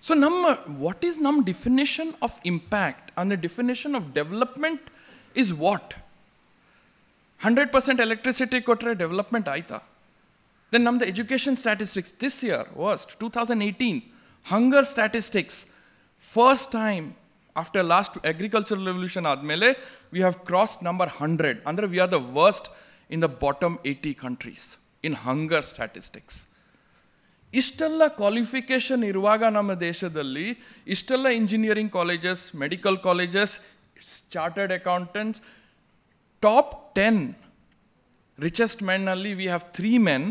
so ನಮ್ಮ ವಾಟ್ ಈಸ್ ನಮ್ಮ ಡಿಫಿನೇಷನ್ ಆಫ್ ಇಂಪ್ಯಾಕ್ಟ್ ಅಂದರೆ definition of development is what hundred percent electricity ಕೊಟ್ಟರೆ ಡೆವಲಪ್ಮೆಂಟ್ ಆಯ್ತಾ Then number the education statistics this year, worst, 2018, hunger statistics, first time after last agricultural revolution admele, we have crossed number 100. Under, we are the worst in the bottom 80 countries in hunger statistics. ಇಷ್ಟೆಲ್ಲ ಕ್ವಾಲಿಫಿಕೇಷನ್ ಇರುವಾಗ ನಮ್ಮ ದೇಶದಲ್ಲಿ engineering colleges, medical colleges, chartered accountants, top 10 richest men. only, we have three men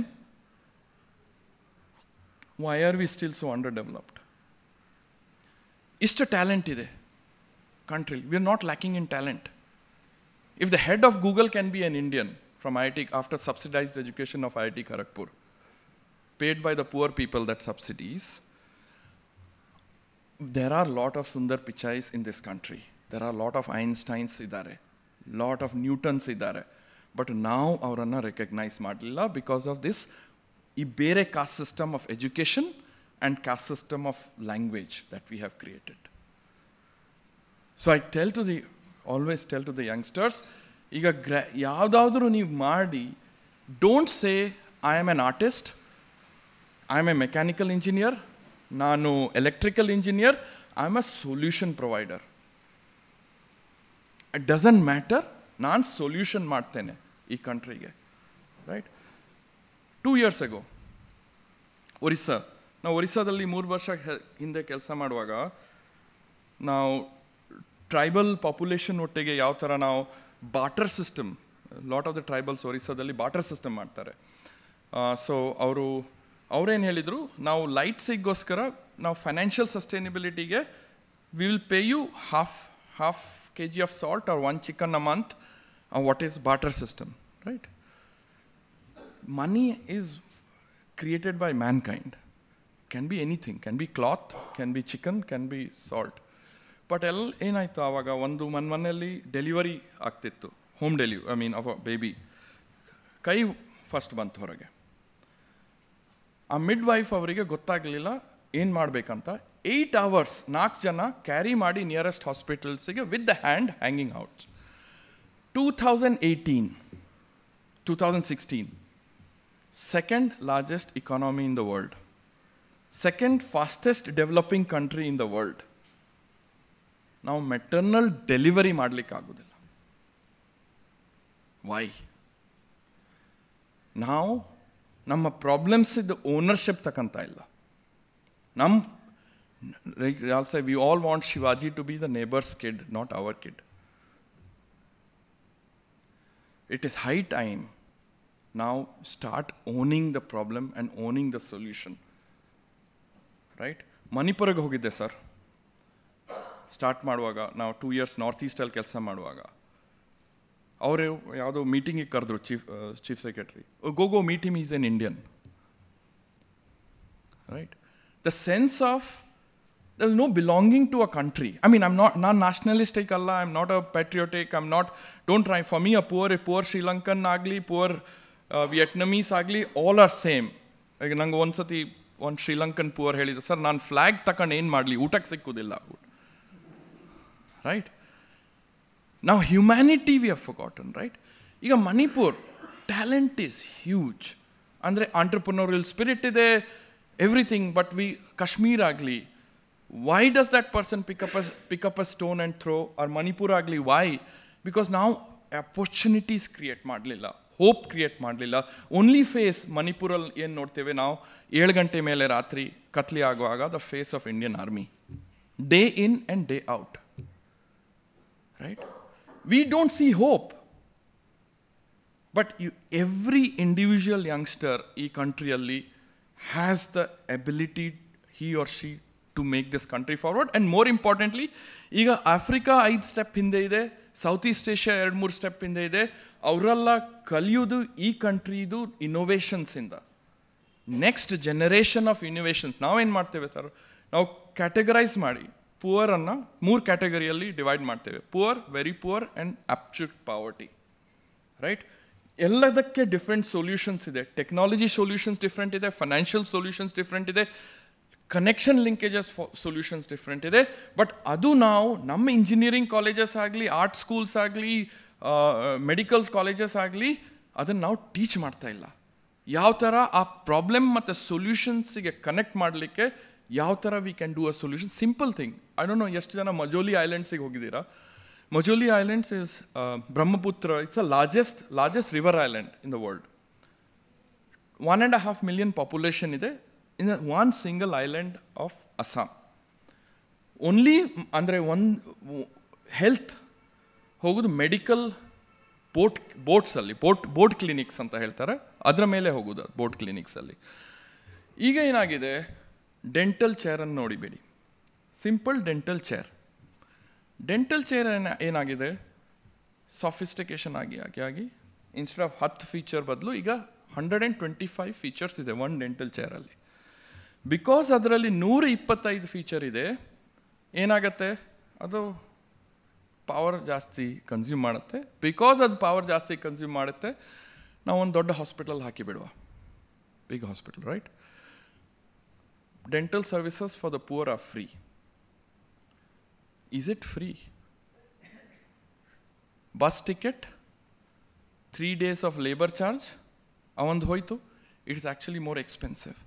why are we still so underdeveloped? ಇಷ್ಟು ಟ್ಯಾಲೆಂಟ್ ಇದೆ country. We are not lacking in talent if the head of Google can be an Indian from IIT, after subsidised education of IIT T Kharagpur paid by the poor people that subsidies there are a lot of Sundar Pichais in this country. There are a lot of Einsteins idare, lot of Newtons idare. But now ಅವರನ್ನು ರೆಕಗ್ನೈಸ್ ಮಾಡಲಿಲ್ಲ because of this ibere caste system of education and caste system of language that we have created. So I tell to the, always tell to the youngsters, don't say, I am an artist, I am a mechanical engineer, I am electrical engineer, I am a solution provider. It doesn't matter, I solution in this country. Right? Two years ago Orissa ನಾವು ಒರಿಸ್ಸಾದಲ್ಲಿ ಮೂರು ವರ್ಷ ಹಿಂದೆ ಕೆಲಸ ಮಾಡುವಾಗ ನಾವು ಟ್ರೈಬಲ್ ಪಾಪ್ಯುಲೇಷನ್ ಒಟ್ಟಿಗೆ ಯಾವ ಥರ ನಾವು barter system lot of the tribals ಒರಿಸ್ಸಾದಲ್ಲಿ ಬಾಟರ್ ಸಿಸ್ಟಮ್ ಮಾಡ್ತಾರೆ ಸೊ ಅವರು ಅವ್ರೇನು ಹೇಳಿದರು ನಾವು ಲೈಟ್ಸಿಗೋಸ್ಕರ ನಾವು ಫೈನಾನ್ಷಿಯಲ್ ಸಸ್ಟೈನಬಿಲಿಟಿಗೆ we will pay you half half K G of salt or one chicken a month what is barter system right money is created by mankind. Can be anything, can be cloth, can be chicken, can be salt. But ಎಲ್ಲ ಏನಾಯಿತು ಆವಾಗ ಒಂದು ಮನೆ ಮನೆಯಲ್ಲಿ ಡೆಲಿವರಿ ಆಗ್ತಿತ್ತು ಹೋಮ್ ಡೆಲಿವ್ ಐ ಮೀನ್ ಅವ ಬೇಬಿ ಕೈ ಫಸ್ಟ್ ಬಂತು ಹೊರಗೆ ಆ ಮಿಡ್ ವೈಫ್ ಅವರಿಗೆ ಗೊತ್ತಾಗಲಿಲ್ಲ ಏನು ಮಾಡಬೇಕಂತ ಏಯ್ಟ್ ಅವರ್ಸ್ ನಾಲ್ಕು ಜನ ಕ್ಯಾರಿ ಮಾಡಿ ನಿಯರೆಸ್ಟ್ ಹಾಸ್ಪಿಟಲ್ಸಿಗೆ with the hand hanging outs two thousand eighteen two thousand sixteen second largest economy in the world, second fastest developing country in the world. Now, maternal delivery madli kagudilla. Why? Now, namma problems with the ownership takantaila. Nam, I'll say, we all want Shivaji to be the neighbor's kid, not our kid. It is high time now start owning the problem and owning the solution. Right? ಮಣಿಪುರಗೆ ಹೋಗಿದ್ದೆ ಸರ್ ಸ್ಟಾರ್ಟ್ ಮಾಡುವಾಗ ನಾವು ಟೂ ಇಯರ್ಸ್ ನಾರ್ತ್ ಈಸ್ಟಲ್ಲಿ ಕೆಲಸ ಮಾಡುವಾಗ ಅವರು kardro chief ಕರೆದ್ರು uh, chief chief secretary uh, Go go meeting is an Indian, right? The sense of there's no belonging to a country. I mean, I'm not non-nationalistic Allah, I'm not a patriotic, I'm not, don't try, for me a poor, a poor Sri Lankan Nagli, poor Vietnamese ಆಗಲಿ ಆಲ್ ಆರ್ ಸೇಮ್ ಈಗ ನಂಗೆ ಒಂದು ಸತಿ ಒಂದು ಶ್ರೀಲಂಕನ್ ಪೂವರ್ ಹೇಳಿದೆ ಸರ್ ನಾನು ಫ್ಲ್ಯಾಗ್ ತಗೊಂಡು ಏನು ಮಾಡಲಿ ಊಟಕ್ಕೆ ಸಿಕ್ಕುವುದಿಲ್ಲ ರೈಟ್ ನಾವು humanity we have cotton right ಈಗ ಮಣಿಪುರ್ ಟ್ಯಾಲೆಂಟ್ ಈಸ್ ಹ್ಯೂಜ್ ಅಂದರೆ ಆಂಟ್ರಪ್ರನೋರಿಯಲ್ ಸ್ಪಿರಿಟ್ ಇದೆ ಎವ್ರಿಥಿಂಗ್ ಬಟ್ ವಿ ಕಾಶ್ಮೀರ್ ಆಗಲಿ why does that person pick up pick up a stone and throw or Manipur ಆಗಲಿ ವೈ ಬಿಕಾಸ್ ನಾವು ಅಪೋರ್ಚುನಿಟೀಸ್ ಕ್ರಿಯೇಟ್ ಮಾಡಲಿಲ್ಲ ಹೋಪ್ ಕ್ರಿಯೇಟ್ ಮಾಡಲಿಲ್ಲ ಓನ್ಲಿ ಫೇಸ್ ಮಣಿಪುರಲ್ಲಿ ಏನು ನೋಡ್ತೇವೆ ನಾವು ಏಳು ಗಂಟೆ ಮೇಲೆ ರಾತ್ರಿ ಕತ್ಲಿ ಆಗುವಾಗ the face of Indian army day in and day out right we don't see hope but you every individual youngster ಈ ಕಂಟ್ರಿಯಲ್ಲಿ has the ability he or she to make this country forward and more importantly ಈಗ ಆಫ್ರಿಕಾ ಐದು ಸ್ಟೆಪ್ ಹಿಂದೆ ಇದೆ ಸೌತ್ ಈಸ್ಟ್ ಏಷ್ಯಾ ಎರಡು ಮೂರು ಸ್ಟೆಪ್ ಹಿಂದೆ ಇದೆ ಅವರೆಲ್ಲ ಕಲಿಯೋದು ಈ ಕಂಟ್ರಿದು ಇನ್ನೋವೇಷನ್ಸಿಂದ ನೆಕ್ಸ್ಟ್ ಜನರೇಷನ್ ಆಫ್ ಇನ್ನೋವೇಷನ್ಸ್ ನಾವೇನು ಮಾಡ್ತೇವೆ ಸರ್ ನಾವು ಕ್ಯಾಟಗರೈಸ್ ಮಾಡಿ ಪುವರನ್ನು ಮೂರು ಕ್ಯಾಟಗರಿಯಲ್ಲಿ ಡಿವೈಡ್ ಮಾಡ್ತೇವೆ poor very poor and absolute poverty right ಎಲ್ಲದಕ್ಕೆ ಡಿಫ್ರೆಂಟ್ ಸೊಲ್ಯೂಷನ್ಸ್ ಇದೆ ಟೆಕ್ನಾಲಜಿ ಸೊಲ್ಯೂಷನ್ಸ್ ಡಿಫ್ರೆಂಟ್ ಇದೆ ಫೈನಾನ್ಷಿಯಲ್ ಸೊಲ್ಯೂಷನ್ಸ್ ಡಿಫ್ರೆಂಟ್ ಇದೆ connection linkages for solutions different ಇದೆ ಬಟ್ ಅದು ನಾವು ನಮ್ಮ ಇಂಜಿನಿಯರಿಂಗ್ ಕಾಲೇಜಸ್ ಆಗಲಿ ಆರ್ಟ್ಸ್ ಸ್ಕೂಲ್ಸ್ ಆಗಲಿ ಮೆಡಿಕಲ್ಸ್ ಕಾಲೇಜಸ್ ಆಗಲಿ ಅದನ್ನು ನಾವು ಟೀಚ್ ಮಾಡ್ತಾ ಇಲ್ಲ ಯಾವ ಥರ ಆ ಪ್ರಾಬ್ಲಮ್ ಮತ್ತು ಸೊಲ್ಯೂಷನ್ಸಿಗೆ ಕನೆಕ್ಟ್ ಮಾಡಲಿಕ್ಕೆ ಯಾವ ಥರ we can do a solution simple thing I don't know ಎಷ್ಟು ಜನ ಮಜೋಲಿ ಐಲ್ಯಾಂಡ್ಸಿಗೆ ಹೋಗಿದ್ದೀರಾ Majuli islands is Brahmaputra it's a largest largest river island in the world one and half million population ಇದೆ in one single island of Assam only ಅಂದರೆ ಒಂದು ಹೆಲ್ತ್ ಹೋಗೋದು ಮೆಡಿಕಲ್ ಬೋಟ್ ಬೋಟ್ಸಲ್ಲಿ ಬೋಟ್ ಬೋಟ್ ಕ್ಲಿನಿಕ್ಸ್ ಅಂತ ಹೇಳ್ತಾರೆ ಅದರ ಮೇಲೆ ಹೋಗೋದು ಬೋಟ್ ಕ್ಲಿನಿಕ್ಸಲ್ಲಿ ಈಗ ಏನಾಗಿದೆ ಡೆಂಟಲ್ ಚೇರನ್ನು ನೋಡಿಬೇಡಿ simple dental chair dental chair ಏನಾಗಿದೆ ಸಾಫಿಸ್ಟಿಕೇಷನ್ ಆಗಿ ಆಗಿ ಆಗಿ ಇನ್ಸ್ಟೆಡ್ ಆಫ್ ಹತ್ತು ಫೀಚರ್ ಬದಲು ಈಗ hundred and twenty five features ಇದೆ ಒನ್ ಡೆಂಟಲ್ ಚೇರಲ್ಲಿ ಬಿಕಾಸ್ ಅದರಲ್ಲಿ ನೂರ ಇಪ್ಪತ್ತೈದು ಫೀಚರ್ ಇದೆ ಏನಾಗತ್ತೆ ಅದು ಪವರ್ ಜಾಸ್ತಿ ಕನ್ಸ್ಯೂಮ್ ಮಾಡುತ್ತೆ ಬಿಕಾಸ್ ಅದು ಪವರ್ ಜಾಸ್ತಿ ಕನ್ಸ್ಯೂಮ್ ಮಾಡುತ್ತೆ ನಾವು ಒಂದು ದೊಡ್ಡ ಹಾಸ್ಪಿಟಲ್ ಹಾಕಿಬಿಡುವ big hospital right dental services for the poor are free is it free bus ticket three days of labour charge ಅವೊಂದು ಹೋಯಿತು it is actually more expensive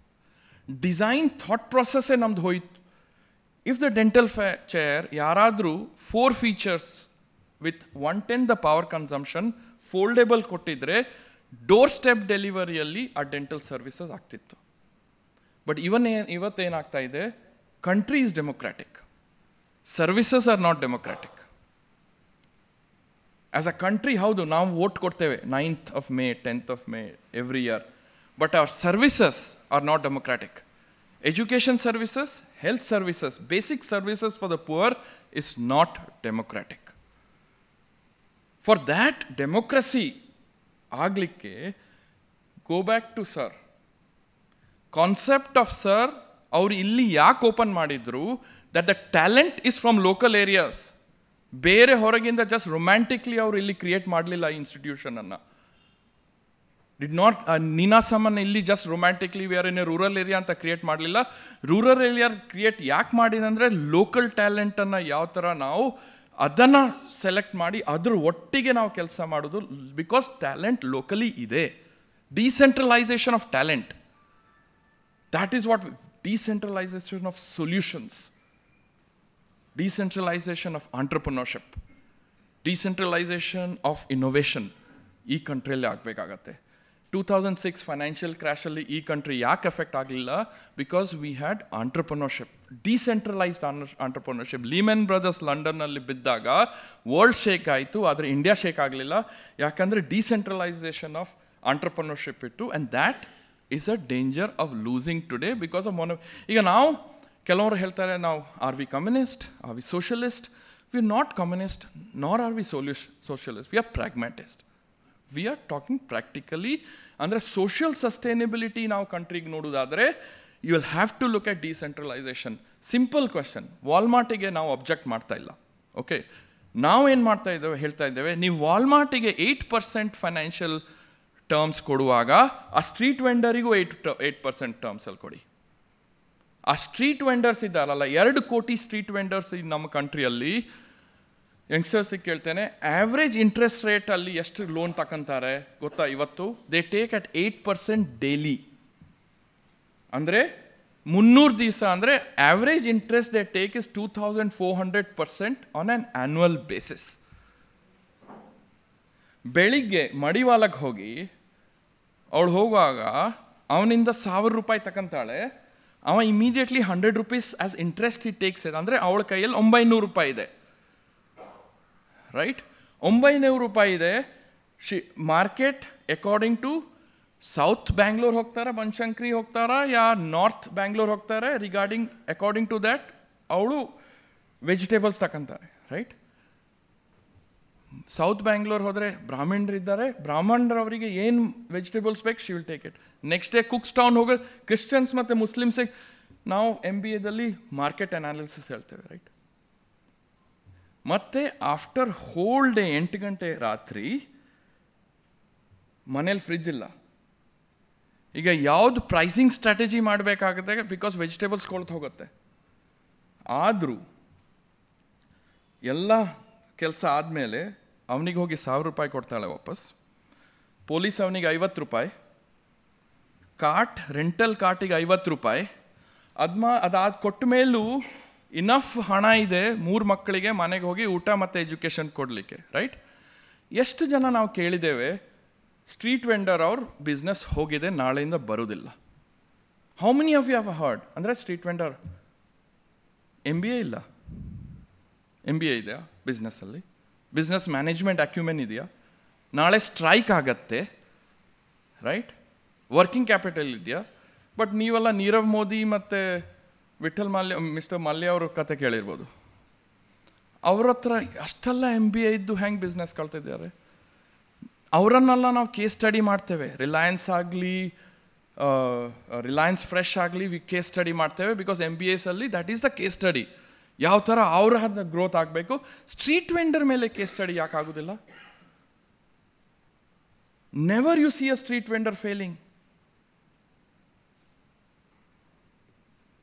design thought ಪ್ರಾಸೆಸ್ಸೇ ನಮ್ದು ಹೋಯಿತು ಇಫ್ ದ ಡೆಂಟಲ್ ಫ್ಯಾ ಚೇರ್ ಯಾರಾದರೂ four features with one ten the power consumption foldable ಕೊಟ್ಟಿದ್ರೆ ಡೋರ್ ಸ್ಟೆಪ್ ಡೆಲಿವರಿಯಲ್ಲಿ ಆ ಡೆಂಟಲ್ ಸರ್ವಿಸಸ್ ಆಗ್ತಿತ್ತು ಬಟ್ ಇವನ್ ಇವತ್ತೇನಾಗ್ತಾ ಇದೆ country is democratic services R not democratic as a country ಹೌದು ನಾವು ವೋಟ್ ಕೊಡ್ತೇವೆ ninth of May tenth of May every year but our services are not democratic. Education services, health services, basic services for the poor is not democratic. For that democracy, aglikke, go back to sir. Concept of sir, our illy ya open madidru, that the talent is from local areas. Bare horagin just romantically our illy create madlila institution anna. Did not ನೀನಾಸಮನ್ನ ಇಲ್ಲಿ just romantically we are in a rural area ಅಂತ ಕ್ರಿಯೇಟ್ ಮಾಡಲಿಲ್ಲ ರೂರಲ್ ಏರಿಯಾ ಕ್ರಿಯೇಟ್ ಯಾಕೆ ಮಾಡಿದೆ ಅಂದರೆ ಲೋಕಲ್ ಟ್ಯಾಲೆಂಟನ್ನು ಯಾವ ಥರ ನಾವು ಅದನ್ನು ಸೆಲೆಕ್ಟ್ ಮಾಡಿ ಅದ್ರ ಒಟ್ಟಿಗೆ ನಾವು ಕೆಲಸ ಮಾಡೋದು ಬಿಕಾಸ್ ಟ್ಯಾಲೆಂಟ್ ಲೋಕಲಿ ಇದೆ decentralisation of talent that is what decentralisation of solutions decentralisation of entrepreneurship decentralisation of innovation ಈ ಕಂಟ್ರಿಯಲ್ಲಿ ಆಗಬೇಕಾಗತ್ತೆ 2006 ಫೈನಾನ್ಷಿಯಲ್ ಕ್ರ್ಯಾಶಲ್ಲಿ ಈ ಕಂಟ್ರಿ ಯಾಕೆ ಎಫೆಕ್ಟ್ ಆಗಲಿಲ್ಲ because we had entrepreneurship decentralised entrepreneurship Lehman Brothers ಲಂಡನ್ನಲ್ಲಿ ಬಿದ್ದಾಗ ವರ್ಲ್ಡ್ ಶೇಕ್ ಆಯಿತು ಆದರೆ ಇಂಡಿಯಾ ಶೇಕ್ ಆಗಲಿಲ್ಲ ಯಾಕಂದರೆ ಡಿಸೆಂಟ್ರಲೈಸೇಷನ್ ಆಫ್ ಆಂಟ್ರಪ್ರನರ್ಶಿಪ್ ಇಟ್ಟು and that is a danger of losing today because of ಮೊನ ಈಗ ನಾವು ಕೆಲವರು ಹೇಳ್ತಾರೆ ನಾವು are we communist are we socialist we are not communist nor are we ಸೊಲ್ಯೂಷ್ socialist we are pragmatist we are talking practically ಅಂದರೆ ಸೋಷಿಯಲ್ ಸಸ್ಟೈನೆಬಿಲಿಟಿ ನಾವು ಕಂಟ್ರಿಗೆ ನೋಡೋದಾದರೆ you will have to look at decentralisation simple question ವಾಲ್ಮಾರ್ಟಿಗೆ ನಾವು ಅಬ್ಜೆಕ್ಟ್ ಮಾಡ್ತಾ ಇಲ್ಲ ಓಕೆ ನಾವು ಏನು ಮಾಡ್ತಾ ಇದ್ದೇವೆ ಹೇಳ್ತಾ ಇದ್ದೇವೆ ನೀವು ವಾಲ್ಮಾರ್ಟಿಗೆ ಏಯ್ಟ್ ಪರ್ಸೆಂಟ್ ಫೈನಾನ್ಷಿಯಲ್ ಟರ್ಮ್ಸ್ ಕೊಡುವಾಗ ಆ ಸ್ಟ್ರೀಟ್ ವೆಂಡರಿಗೂ ಏಯ್ಟ್ ಏಯ್ಟ್ ಪರ್ಸೆಂಟ್ ಟರ್ಮ್ಸಲ್ಲಿ ಕೊಡಿ ಆ ಸ್ಟ್ರೀಟ್ ವೆಂಡರ್ಸ್ ಇದ್ದಾರಲ್ಲ ಎರಡು ಕೋಟಿ ಸ್ಟ್ರೀಟ್ ವೆಂಡರ್ಸ್ ನಮ್ಮ ಕಂಟ್ರಿಯಲ್ಲಿ ಯಂಗ್ಸ್ಟರ್ಸಿಗೆ ಕೇಳ್ತೇನೆ ಆ್ಯಾವ್ರೇಜ್ ಇಂಟ್ರೆಸ್ಟ್ ರೇಟಲ್ಲಿ ಎಷ್ಟು ಲೋನ್ ತಗೊಂತಾರೆ ಗೊತ್ತಾ ಇವತ್ತು they take at eight percent daily ಅಂದರೆ ಮುನ್ನೂರು ದಿವಸ ಅಂದರೆ average interest they take is two thousand four hundred percent on an annual basis ಬೆಳಿಗ್ಗೆ ಮಡಿವಾಲಕ್ಕೆ ಹೋಗಿ ಅವಳು ಹೋಗುವಾಗ ಅವನಿಂದ ಸಾವಿರ ರೂಪಾಯಿ ತಗೊಂತಾಳೆ ಅವ immediately hundred rupees as interest he takes ಇದೆ ಅಂದರೆ ಅವಳ ಕೈಯಲ್ಲಿ ಒಂಬೈನೂರು ರೂಪಾಯಿ ಇದೆ ರೈಟ್ ಒಂಬೈನೂರು ರೂಪಾಯಿ ಇದೆ she market according to south Bangalore ಹೋಗ್ತಾರಾ ಬನಶಂಕರಿ ಹೋಗ್ತಾರಾ ಯಾ ನಾರ್ತ್ ಬ್ಯಾಂಗ್ಳೂರ್ ಹೋಗ್ತಾರೆ ರಿಗಾರ್ಡಿಂಗ್ ಅಕಾರ್ಡಿಂಗ್ ಟು ದ್ಯಾಟ್ ಅವಳು ವೆಜಿಟೇಬಲ್ಸ್ ತಗೊಂತಾರೆ ರೈಟ್ ಸೌತ್ ಬ್ಯಾಂಗ್ಳೂರ್ ಹೋದರೆ ಬ್ರಾಹ್ಮಣರಿದ್ದಾರೆ ಬ್ರಾಹ್ಮಣರವರಿಗೆ ಏನು ವೆಜಿಟೇಬಲ್ಸ್ ಬೇಕು she will take it next day Cox Town ಹೋಗೋ ಕ್ರಿಶ್ಚಿಯನ್ಸ್ ಮತ್ತು ಮುಸ್ಲಿಮ್ಸಿಗೆ ನಾವು ಎಮ್ ಬಿ ಎದಲ್ಲಿ ಮಾರ್ಕೆಟ್ ಅನಾಲಿಸಿಸ್ ಹೇಳ್ತೇವೆ ರೈಟ್ ಮತ್ತೆ ಆಫ್ಟರ್ ಹೋಲ್ ಡೇ ಎಂಟು ಗಂಟೆ ರಾತ್ರಿ ಮನೇಲಿ ಫ್ರಿಜ್ ಇಲ್ಲ ಈಗ ಯಾವುದು ಪ್ರೈಸಿಂಗ್ ಸ್ಟ್ರಾಟಜಿ ಮಾಡಬೇಕಾಗುತ್ತೆ ಬಿಕಾಸ್ ವೆಜಿಟೇಬಲ್ಸ್ ಕೊಳ್ತು ಹೋಗುತ್ತೆ ಆದರೂ ಎಲ್ಲ ಕೆಲಸ ಆದಮೇಲೆ ಅವನಿಗೆ ಹೋಗಿ ಸಾವಿರ ರೂಪಾಯಿ ಕೊಡ್ತಾಳೆ ವಾಪಸ್ ಪೊಲೀಸ್ ಅವನಿಗೆ ಐವತ್ತು ರೂಪಾಯಿ ಕಾಟ್ ರೆಂಟಲ್ ಕಾಟಿಗೆ ಐವತ್ತು ರೂಪಾಯಿ ಅದ್ಮಾ ಅದಾದ ಕೊಟ್ಟ ಮೇಲೂ ಇನಫ್ ಹಣ ಇದೆ ಮೂರು ಮಕ್ಕಳಿಗೆ ಮನೆಗೆ ಹೋಗಿ ಊಟ ಮತ್ತು ಎಜುಕೇಷನ್ ಕೊಡಲಿಕ್ಕೆ ರೈಟ್ ಎಷ್ಟು ಜನ ನಾವು ಕೇಳಿದ್ದೇವೆ ಸ್ಟ್ರೀಟ್ ವೆಂಡರ್ ಅವ್ರ ಬಿಸ್ನೆಸ್ ಹೋಗಿದೆ ನಾಳೆಯಿಂದ ಬರೋದಿಲ್ಲ how many of you have heard ಅಂದರೆ street vendor M B A ಇಲ್ಲ ಎಮ್ ಬಿ ಎ ಇದೆಯಾ ಬಿಸ್ನೆಸ್ಸಲ್ಲಿ ಬಿಸ್ನೆಸ್ ಮ್ಯಾನೇಜ್ಮೆಂಟ್ ಅಕ್ಯುಮೆನ್ ಇದೆಯಾ ನಾಳೆ ಸ್ಟ್ರೈಕ್ ಆಗತ್ತೆ ರೈಟ್ ವರ್ಕಿಂಗ್ ಕ್ಯಾಪಿಟಲ್ ಇದೆಯಾ ಬಟ್ ನೀವೆಲ್ಲ ನೀರವ್ ಮೋದಿ ಮತ್ತು ವಿಠಲ್ ಮಲ್ಯ ಮಿಸ್ಟರ್ ಮಲ್ಯ ಅವ್ರ ಕತೆ ಕೇಳಿರ್ಬೋದು ಅವ್ರ ಹತ್ರ ಅಷ್ಟೆಲ್ಲ ಎಮ್ ಬಿ ಎ ಇದ್ದು ಹೆಂಗೆ ಬಿಸ್ನೆಸ್ ಕಳ್ತಿದ್ದಾರೆ ಅವರನ್ನೆಲ್ಲ ನಾವು ಕೇಸ್ ಸ್ಟಡಿ ಮಾಡ್ತೇವೆ ರಿಲಯನ್ಸ್ ಆಗಲಿ ರಿಲಯನ್ಸ್ ಫ್ರೆಶ್ ಆಗಲಿ ವಿ ಕೇಸ್ ಸ್ಟಡಿ ಮಾಡ್ತೇವೆ ಬಿಕಾಸ್ ಎಮ್ ಬಿ ಎಸಲ್ಲಿ that is the case study ಯಾವ ಥರ ಅವ್ರ ಹತ್ರ ಗ್ರೋತ್ ಆಗಬೇಕು ಸ್ಟ್ರೀಟ್ ವೆಂಡರ್ ಮೇಲೆ ಕೇಸ್ ಸ್ಟಡಿ ಯಾಕೆ ಆಗೋದಿಲ್ಲ never you see a street vendor failing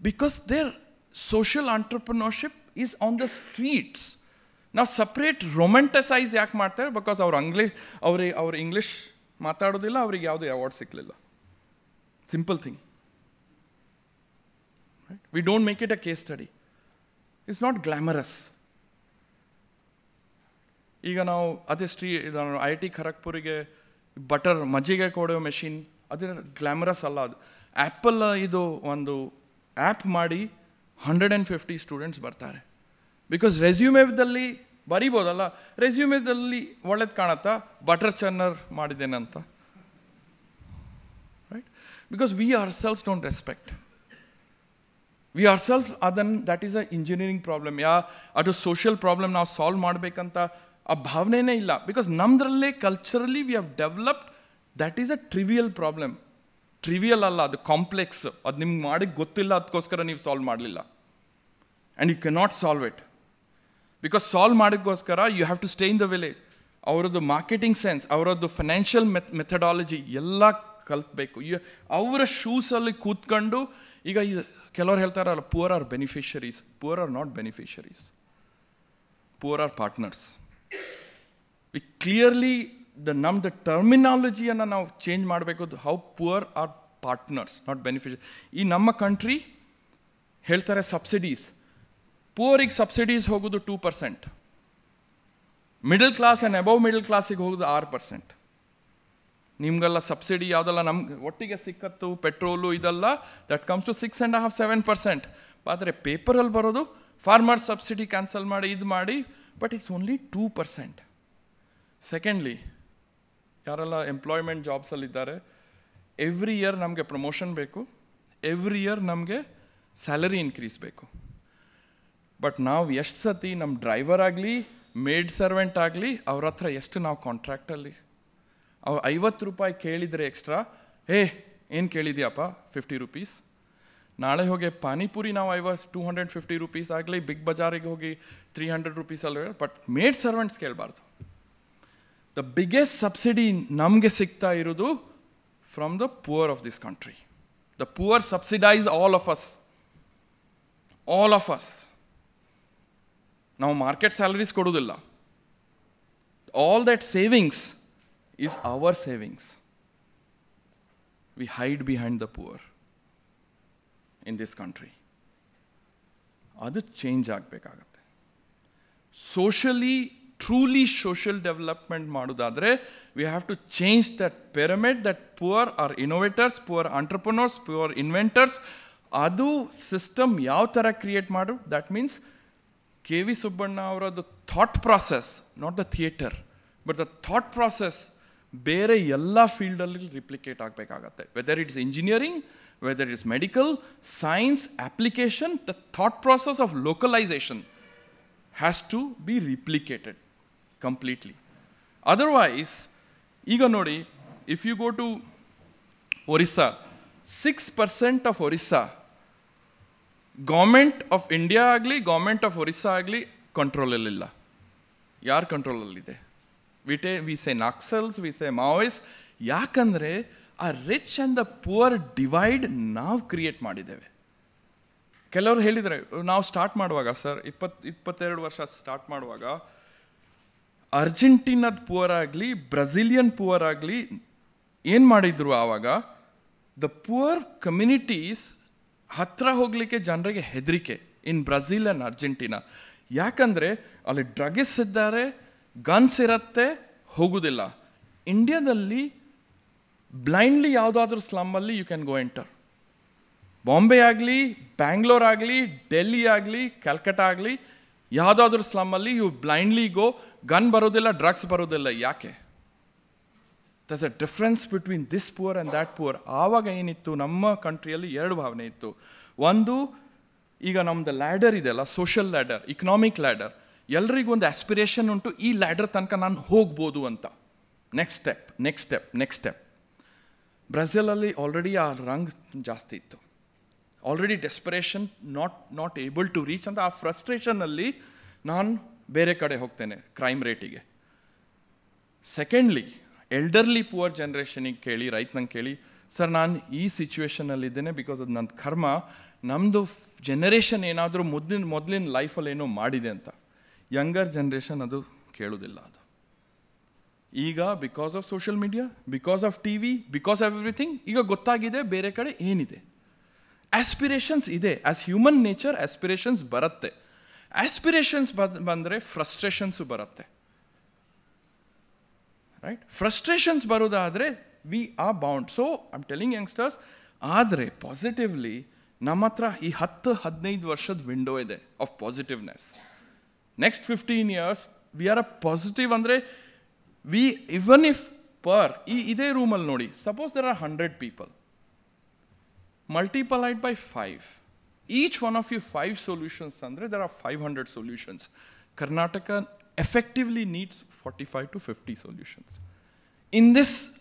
because their social entrepreneurship is on the streets. ನಾವು ಸಪ್ರೇಟ್ ರೊಮ್ಯಾಂಟಸೈಸ್ ಯಾಕೆ ಮಾಡ್ತಾರೆ ಬಿಕಾಸ್ ಅವ್ರು ಅಂಗ್ಲೀಷ್ ಅವ್ರಿಗೆ ಅವ್ರು ಇಂಗ್ಲೀಷ್ ಮಾತಾಡೋದಿಲ್ಲ ಅವ್ರಿಗೆ ಯಾವುದೇ ಅವಾರ್ಡ್ ಸಿಕ್ಕಲಿಲ್ಲ simple thing we don't make it a case study it's not glamorous ಈಗ ನಾವು ಅದೇ ಸ್ಟ್ರೀ ಐ ಐ ಟಿ ಖರಗ್ಪುರಿಗೆ ಬಟರ್ ಮಜ್ಜಿಗೆ ಕೊಡೋ ಮೆಷಿನ್ ಅದೇ ಗ್ಲ್ಯಾಮರಸ್ ಅಲ್ಲ ಅದು ಆ್ಯಪಲ್ ಇದು ಒಂದು ಆ್ಯಪ್ ಮಾಡಿ ಹಂಡ್ರೆಡ್ ಆ್ಯಂಡ್ ಫಿಫ್ಟಿ ಸ್ಟೂಡೆಂಟ್ಸ್ ಬರ್ತಾರೆ ಬಿಕಾಸ್ ರೆಸ್ಯೂಮೇದಲ್ಲಿ ಬರಿಬೋದಲ್ಲ ರೆಸ್ಯೂಮೇದಲ್ಲಿ ಒಳ್ಳೇದು ಕಾಣತ್ತಾ ಬಟರ್ ಚನ್ನರ್ ಮಾಡಿದ್ದೇನೆ ಅಂತ right because we ourselves don't respect we ourselves ಅದನ್ನು that is a engineering problem ಯಾ ಅದು ಸೋಷಿಯಲ್ ಪ್ರಾಬ್ಲಮ್ ನಾವು ಸಾಲ್ವ್ ಮಾಡಬೇಕಂತ ಆ ಭಾವನೆನೇ ಇಲ್ಲ ಬಿಕಾಸ್ ನಮ್ಮದ್ರಲ್ಲೇ culturally we have developed that is a trivial problem trivial ಅಲ್ಲ ಅದು ಕಾಂಪ್ಲೆಕ್ಸ್ ಅದು ನಿಮ್ಗೆ ಮಾಡಿ ಗೊತ್ತಿಲ್ಲ ಅದಕ್ಕೋಸ್ಕರ ನೀವು ಸಾಲ್ವ್ ಮಾಡಲಿಲ್ಲ and you cannot solve it because solve ಮಾಡೋಕ್ಕೋಸ್ಕರ you have to stay in the village ಅವರದ್ದು ಮಾರ್ಕೆಟಿಂಗ್ ಸೆನ್ಸ್ ಅವರದ್ದು ಫೈನಾನ್ಷಿಯಲ್ ಮೆತ್ ಮೆಥಡಾಲಜಿ ಎಲ್ಲ ಕಲ್ಪಬೇಕು ಯು ಅವರ ಶೂಸಲ್ಲಿ ಕೂತ್ಕೊಂಡು ಈಗ ಕೆಲವ್ರು ಹೇಳ್ತಾರಲ್ಲ poor are beneficiaries poor are not beneficiaries poor are partners we clearly the ನಮ್ಮದು ಟರ್ಮಿನಾಲಜಿಯನ್ನು ನಾವು ಚೇಂಜ್ ಮಾಡಬೇಕು how poor are partners not beneficial ಈ ನಮ್ಮ ಕಂಟ್ರಿ ಹೇಳ್ತಾರೆ ಸಬ್ಸಿಡೀಸ್ ಪುವರಿಗೆ ಸಬ್ಸಿಡೀಸ್ ಹೋಗೋದು two percent middle class and above middle ಕ್ಲಾಸಿಗೆ ಹೋಗೋದು ಆರು ಪರ್ಸೆಂಟ್ ನಿಮಗೆಲ್ಲ ಸಬ್ಸಿಡಿ ಯಾವುದೆಲ್ಲ ನಮ್ಗೆ ಒಟ್ಟಿಗೆ ಸಿಕ್ಕತ್ತು ಪೆಟ್ರೋಲು ಇದೆಲ್ಲ that comes to six and half seven percent ಆದರೆ ಪೇಪರಲ್ಲಿ ಬರೋದು ಫಾರ್ಮರ್ ಸಬ್ಸಿಡಿ ಕ್ಯಾನ್ಸಲ್ ಮಾಡಿ ಇದು ಮಾಡಿ but it's only two percent secondly ಯಾರೆಲ್ಲ ಎಂಪ್ಲಾಯ್ಮೆಂಟ್ ಜಾಬ್ಸಲ್ಲಿದ್ದಾರೆ ಎವ್ರಿ ಇಯರ್ ನಮಗೆ ಪ್ರಮೋಷನ್ ಬೇಕು ಎವ್ರಿ ಇಯರ್ ನಮಗೆ ಸ್ಯಾಲರಿ ಇನ್ಕ್ರೀಸ್ ಬೇಕು ಬಟ್ ನಾವು ಎಷ್ಟು ಸತಿ ನಮ್ಮ ಡ್ರೈವರ್ ಆಗಲಿ ಮೇಡ್ ಸರ್ವೆಂಟ್ ಆಗಲಿ ಅವ್ರ ಹತ್ರ ಎಷ್ಟು ನಾವು ಕಾಂಟ್ರಾಕ್ಟಲ್ಲಿ ಅವ್ರು ಐವತ್ತು ರೂಪಾಯಿ ಕೇಳಿದರೆ ಎಕ್ಸ್ಟ್ರಾ ಏ ಏನು ಕೇಳಿದ್ಯಪ್ಪ ಫಿಫ್ಟಿ ರುಪೀಸ್ ನಾಳೆ ಹೋಗಿ ಪಾನಿಪುರಿ ನಾವು ಐವತ್ತು ಟೂ ಹಂಡ್ರೆಡ್ ಫಿಫ್ಟಿ ರುಪೀಸ್ ಆಗಲಿ ಬಿಗ್ ಬಜಾರಿಗೆ ಹೋಗಿ ತ್ರೀ ಹಂಡ್ರೆಡ್ ರುಪೀಸಲ್ಲಿ ಬಟ್ ಮೇಡ್ ಸರ್ವೆಂಟ್ಸ್ ಕೇಳಬಾರ್ದು ದ ಬಿಗ್ಗೆಸ್ಟ್ ಸಬ್ಸಿಡಿ ನಮಗೆ ಸಿಗ್ತಾ ಇರೋದು from the poor of this country the poor subsidise all of us all of us ನಾವು ಮಾರ್ಕೆಟ್ ಸ್ಯಾಲರೀಸ್ ಕೊಡೋದಿಲ್ಲ all that savings is our savings we hide behind the poor in this country ಅದು ಚೇಂಜ್ ಆಗಬೇಕಾಗತ್ತೆ socially truly social development madudadre we have to change that pyramid that poor are innovators poor entrepreneurs poor inventors adu system yav tara create madu that means kv subbanna avra the thought process not the theater but the thought process bere yella field alli replicate aagbekagutte whether it's engineering whether it's medical science application the thought process of localization has to be replicated completely otherwise ಈಗ ನೋಡಿ if you go to Orissa six percent of Orissa government of India ಆಗಲಿ ಗೌರ್ಮೆಂಟ್ ಆಫ್ ಒರಿಸ್ಸಾ ಆಗಲಿ ಕಂಟ್ರೋಲಲ್ಲಿಲ್ಲ ಯಾರು ಕಂಟ್ರೋಲಲ್ಲಿದೆ ಟೆ ವಿ ಸೆ ನಾಕ್ಸಲ್ಸ್ ವಿ ಸೆ ಮಾವೈಸ್ ಯಾಕಂದರೆ ಆ rich and the poor divide ನಾವು ಕ್ರಿಯೇಟ್ ಮಾಡಿದ್ದೇವೆ ಕೆಲವರು ಹೇಳಿದರೆ ನಾವು ಸ್ಟಾರ್ಟ್ ಮಾಡುವಾಗ ಸರ್ ಇಪ್ಪತ್ತು ಇಪ್ಪತ್ತೆರಡು ವರ್ಷ ಸ್ಟಾರ್ಟ್ ಮಾಡುವಾಗ ಅರ್ಜೆಂಟೀನಾದ ಪುವರ್ ಆಗಲಿ ಬ್ರೆಜಿಲಿಯನ್ ಪುವರ್ ಆಗಲಿ ಏನು ಮಾಡಿದ್ರು ಆವಾಗ ದ ಪುವರ್ ಕಮ್ಯುನಿಟೀಸ್ ಹತ್ತಿರ ಹೋಗಲಿಕ್ಕೆ ಜನರಿಗೆ ಹೆದರಿಕೆ ಇನ್ ಬ್ರೆಜಿಲ್ ಆ್ಯಂಡ್ ಅರ್ಜೆಂಟೀನಾ ಯಾಕಂದರೆ ಅಲ್ಲಿ ಡ್ರಗ್ಸ್ ಇದ್ದಾರೆ ಗನ್ಸ್ ಇರತ್ತೆ ಹೋಗೋದಿಲ್ಲ ಇಂಡಿಯಾದಲ್ಲಿ ಬ್ಲೈಂಡ್ಲಿ ಯಾವುದಾದ್ರೂ ಸ್ಲಮ್ಮಲ್ಲಿ you can go enter Bombay ಆಗಲಿ ಬ್ಯಾಂಗ್ಳೂರ್ ಆಗಲಿ ಡೆಲ್ಲಿ ಆಗಲಿ ಕಲ್ಕಟ್ಟ ಆಗಲಿ ಯಾವುದಾದ್ರೂ ಸ್ಲಮ್ಮಲ್ಲಿ ಯು ಬ್ಲೈಂಡ್ಲಿ ಗೋ ಗನ್ ಬರೋದಿಲ್ಲ ಡ್ರಗ್ಸ್ ಬರೋದಿಲ್ಲ ಯಾಕೆ thus a difference between this poor and that poor ಆವಾಗ ಏನಿತ್ತು ನಮ್ಮ ಕಂಟ್ರಿಯಲ್ಲಿ ಎರಡು ಭಾವನೆ ಇತ್ತು ಒಂದು ಈಗ ನಮ್ಮದು ಲ್ಯಾಡರ್ ಇದೆಯಲ್ಲ ಸೋಷಿಯಲ್ ಲ್ಯಾಡರ್ ಇಕನಾಮಿಕ್ ಲ್ಯಾಡರ್ ಎಲ್ರಿಗೂ ಒಂದು ಆಸ್ಪಿರೇಷನ್ ಉಂಟು ಈ ಲ್ಯಾಡರ್ ತನಕ ನಾನು ಹೋಗ್ಬೋದು ಅಂತ next step next step next step ಬ್ರೆಜಿಲಲ್ಲಿ ಆಲ್ರೆಡಿ ಆ ರಂಗ್ ಜಾಸ್ತಿ ಇತ್ತು already desperation not not able to reach ಅಂತ ಆ ಫ್ರಸ್ಟ್ರೇಷನಲ್ಲಿ ನಾನು ಬೇರೆ ಕಡೆ ಹೋಗ್ತೇನೆ ಕ್ರೈಮ್ ರೇಟಿಗೆ ಸೆಕೆಂಡ್ಲಿ ಎಲ್ಡರ್ಲಿ ಪುವರ್ ಜನ್ರೇಷನಿಗೆ ಕೇಳಿ ರೈತನಂಗೆ ಕೇಳಿ ಸರ್ ನಾನು ಈ ಸಿಚುವೇಷನಲ್ಲಿದ್ದೇನೆ ಬಿಕಾಸ್ ಅದು ನನ್ನ ಕರ್ಮ ನಮ್ಮದು ಜನರೇಷನ್ ಏನಾದರೂ ಮೊದಲಿನ ಮೊದಲಿನ ಲೈಫಲ್ಲಿ ಏನೋ ಮಾಡಿದೆ ಅಂತ ಯಂಗರ್ ಜನ್ರೇಷನ್ ಅದು ಕೇಳೋದಿಲ್ಲ ಅದು ಈಗ because of social media because of T V because of everything ಈಗ ಗೊತ್ತಾಗಿದೆ ಬೇರೆ ಕಡೆ ಏನಿದೆ ಆಸ್ಪಿರೇಷನ್ಸ್ ಇದೆ ಆಸ್ ಹ್ಯೂಮನ್ ನೇಚರ್ ಆಸ್ಪಿರೇಷನ್ಸ್ ಬರುತ್ತೆ ಆ್ಯಸ್ಪಿರೇಷನ್ಸ್ ಬಂದರೆ ಫ್ರಸ್ಟ್ರೇಷನ್ಸು ಬರುತ್ತೆ ರೈಟ್ ಫ್ರಸ್ಟ್ರೇಷನ್ಸ್ ಬರೋದಾದರೆ we are bound so I'm telling youngsters ಆದರೆ ಪಾಸಿಟಿವ್ಲಿ ನಮ್ಮ ಹತ್ರ ಈ ಹತ್ತು ಹದಿನೈದು ವರ್ಷದ ವಿಂಡೋ ಇದೆ of positiveness next fifteen years we are a positive ಅಂದರೆ ವಿ ಇವನ್ ಇಫ್ ಪರ್ ಈ ಇದೇ ರೂಮಲ್ಲಿ ನೋಡಿ suppose there are hundred people multiplied by 5. Each one of you five solutions, Sandra, there are 500 solutions. Karnataka effectively needs 45 to 50 solutions. In this,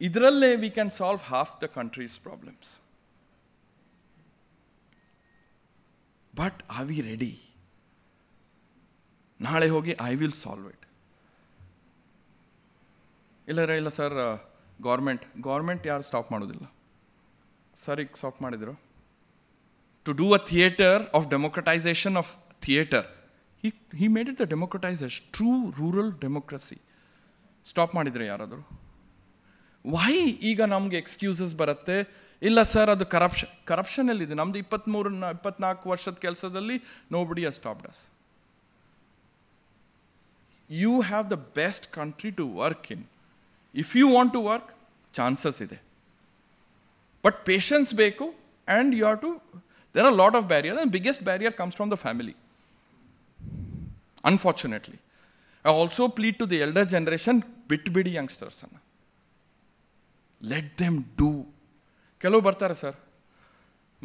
idralle we can solve half the country's problems. But are we ready? ನಾಳೆ ಹೋಗಿ ಐ ವಿಲ್ ಸಾಲ್ವ್ ಇಟ್ ಇಲ್ಲ ಇಲ್ಲ ಸರ್ ಗೌರ್ಮೆಂಟ್ ಗೌರ್ಮೆಂಟ್ ಯಾರು ಸ್ಟಾಪ್ ಮಾಡೋದಿಲ್ಲ ಸರ್ ಈಗ ಸ್ಟಾಪ್ ಮಾಡಿದರು to do a theatre of democratisation of theatre he he made it the democratisation through rural democracy stop ಮಾಡಿದರೆ ಯಾರಾದರೂ ವೈ ಈಗ ನಮಗೆ ಎಕ್ಸ್ಕ್ಯೂಸಸ್ ಬರುತ್ತೆ ಇಲ್ಲ ಸರ್ ಅದು ಕರಪ್ಷನ್ ಕರಪ್ಷನಲ್ಲಿದೆ ನಮ್ಮದು ಇಪ್ಪತ್ತ್ಮೂರು ಇಪ್ಪತ್ನಾಲ್ಕು ವರ್ಷದ ಕೆಲಸದಲ್ಲಿ nobody a stop does you have the best country to work in if you want to work chances ಇದೆ But patience beko, and you have to, there are a lot of barriers, and biggest barrier comes from the family, unfortunately. I also plead to the elder generation, bit bit youngsters. Let them do. ಕೆಲವು Bartara, sir.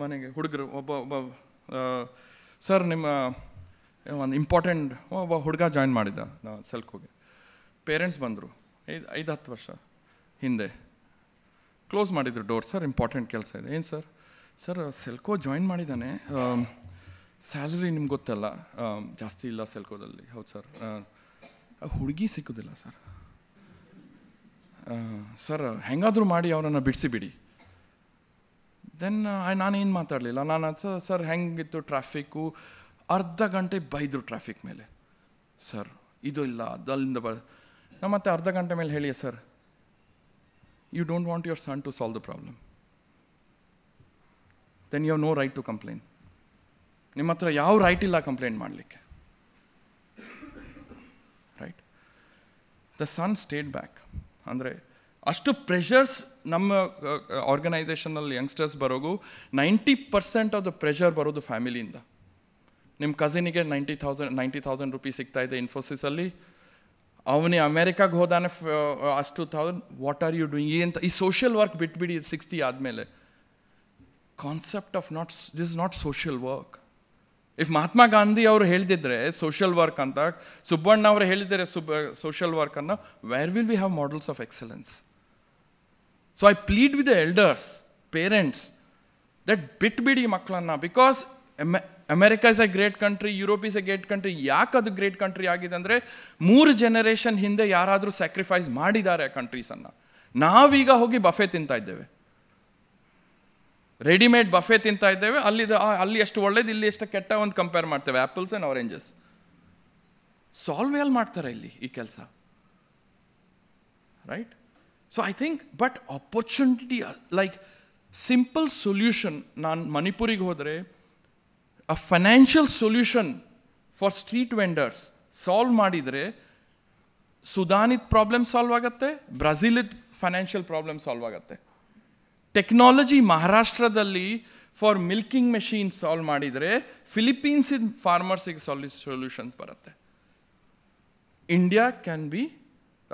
ಮನೆಗೆ ಹುಡುಗರು ಒಬ್ಬ ಒಬ್ಬ sir, ನಿಮ್ಮ one important, ಒಬ್ಬ hudga join ಮಾಡಿದ್ದ na, selkoge. Parents bandru, ಬಂದರು ಐದು hinde. ಕ್ಲೋಸ್ ಮಾಡಿದರು ಡೋರ್ ಸರ್ ಇಂಪಾರ್ಟೆಂಟ್ ಕೆಲಸ ಇದೆ ಏನು ಸರ್ ಸರ್ ಸೆಲ್ಕೋ ಜಾಯಿನ್ ಮಾಡಿದ್ದಾನೆ ಸ್ಯಾಲರಿ um, ನಿಮ್ಗೆ ಗೊತ್ತಲ್ಲ um, ಜಾಸ್ತಿ ಇಲ್ಲ ಸೆಲ್ಕೋದಲ್ಲಿ ಹೌದು ಸರ್ uh, ಹುಡುಗಿ ಸಿಕ್ಕೋದಿಲ್ಲ ಸರ್ ಸರ್ uh, ಹೆಂಗಾದರೂ ಮಾಡಿ ಅವರನ್ನು ಬಿಡಿಸಿಬಿಡಿ ದೆನ್ uh, ನಾನೇನು ಮಾತಾಡಲಿಲ್ಲ ನಾನು ಸರ್ ಹೆಂಗಿತ್ತು ಟ್ರಾಫಿಕ್ಕು ಅರ್ಧ ಗಂಟೆ ಬೈದರು ಟ್ರಾಫಿಕ್ ಮೇಲೆ ಸರ್ ಇದು ಇಲ್ಲ ಅದಲ್ಲಿಂದ ಬ ನಾನು ಮತ್ತೆ ಅರ್ಧ ಗಂಟೆ ಮೇಲೆ ಹೇಳಿ sir you don't want your son to solve the problem. Then you have no right to complain ನಿಮ್ಮ ಹತ್ರ ಯಾವ ರೈಟ್ ಇಲ್ಲ ಕಂಪ್ಲೇಂಟ್ ಮಾಡಲಿಕ್ಕೆ right the son stayed back ಅಂದರೆ ಅಷ್ಟು ಪ್ರೆಷರ್ಸ್ ನಮ್ಮ ಆರ್ಗನೈಸೇಷನಲ್ಲಿ ಯಂಗ್ಸ್ಟರ್ಸ್ ಬರೋಗು ninety percent of the pressure ಬರೋದು ಫ್ಯಾಮಿಲಿಯಿಂದ ನಿಮ್ಮ ಕಸಿನಿಗೆ ninety thousand ninety thousand rupees ಸಿಗ್ತಾಯಿದೆ ಇನ್ಫೋಸಿಸಲ್ಲಿ ಅವನೇ ಅಮೇರಿಕಾಗೆ ಹೋದಾನೆ ಅಷ್ಟು thousand what are you doing ಅಂತ ಈ ಸೋಷಿಯಲ್ ವರ್ಕ್ ಬಿಟ್ಬಿಡಿ ಸಿಕ್ಸ್ಟಿ ಆದಮೇಲೆ concept of not this not social work if Mahatma Gandhi ಅವರು ಹೇಳ್ದಿದ್ರೆ ಸೋಷಿಯಲ್ ವರ್ಕ್ ಅಂತ ಸುಬ್ಬಣ್ಣ ಅವರು ಹೇಳಿದರೆ ಸುಬ್ ಸೋಷಿಯಲ್ ವರ್ಕ್ ಅನ್ನು where will we have models of excellence so I plead with the elders parents that ಬಿಟ್ಬಿಡಿ ಮಕ್ಕಳನ್ನು because America is a great country Europe is a great country ಯಾಕೆ ಅದು ಗ್ರೇಟ್ ಕಂಟ್ರಿ ಆಗಿದೆ ಅಂದರೆ ಮೂರು ಜನರೇಷನ್ ಹಿಂದೆ ಯಾರಾದರೂ ಸ್ಯಾಕ್ರಿಫೈಸ್ ಮಾಡಿದ್ದಾರೆ ಆ ಕಂಟ್ರೀಸನ್ನು ನಾವೀಗ ಹೋಗಿ ಬಫೆ ತಿಂತಾ ಇದ್ದೇವೆ ರೆಡಿಮೇಡ್ ಬಫೆ ತಿಂತಾ ಇದ್ದೇವೆ ಅಲ್ಲಿ ಅಲ್ಲಿ ಎಷ್ಟು ಒಳ್ಳೇದು ಇಲ್ಲಿ ಎಷ್ಟು ಕೆಟ್ಟ ಒಂದು ಕಂಪೇರ್ ಮಾಡ್ತೇವೆ ಆ್ಯಪಲ್ಸ್ ಆ್ಯಂಡ್ ಆರೆಂಜಸ್ ಎಲ್ಲಿ ಮಾಡ್ತಾರೆ ಇಲ್ಲಿ ಈ ಕೆಲಸ right so I think but opportunity like simple solution ನಾನು ಮಣಿಪುರಿಗೆ ಹೋದರೆ a financial solution for street vendors solve ಮಾಡಿದರೆ ಸುದಾನಿದ ಪ್ರಾಬ್ಲಮ್ ಸಾಲ್ವ್ ಆಗುತ್ತೆ ಬ್ರೆಜಿಲಿದ ಫೈನಾನ್ಷಿಯಲ್ ಪ್ರಾಬ್ಲಮ್ ಸಾಲ್ವ್ ಆಗುತ್ತೆ ಟೆಕ್ನಾಲಜಿ ಮಹಾರಾಷ್ಟ್ರದಲ್ಲಿ ಫಾರ್ ಮಿಲ್ಕಿಂಗ್ ಮೆಷಿನ್ ಸಾಲ್ವ್ ಮಾಡಿದರೆ ಫಿಲಿಪೀನ್ಸಿನ ಫಾರ್ಮರ್ಸಿಗೆ ಸಾಲ್ವ್ ಸೊಲ್ಯೂಷನ್ಸ್ ಬರುತ್ತೆ India can be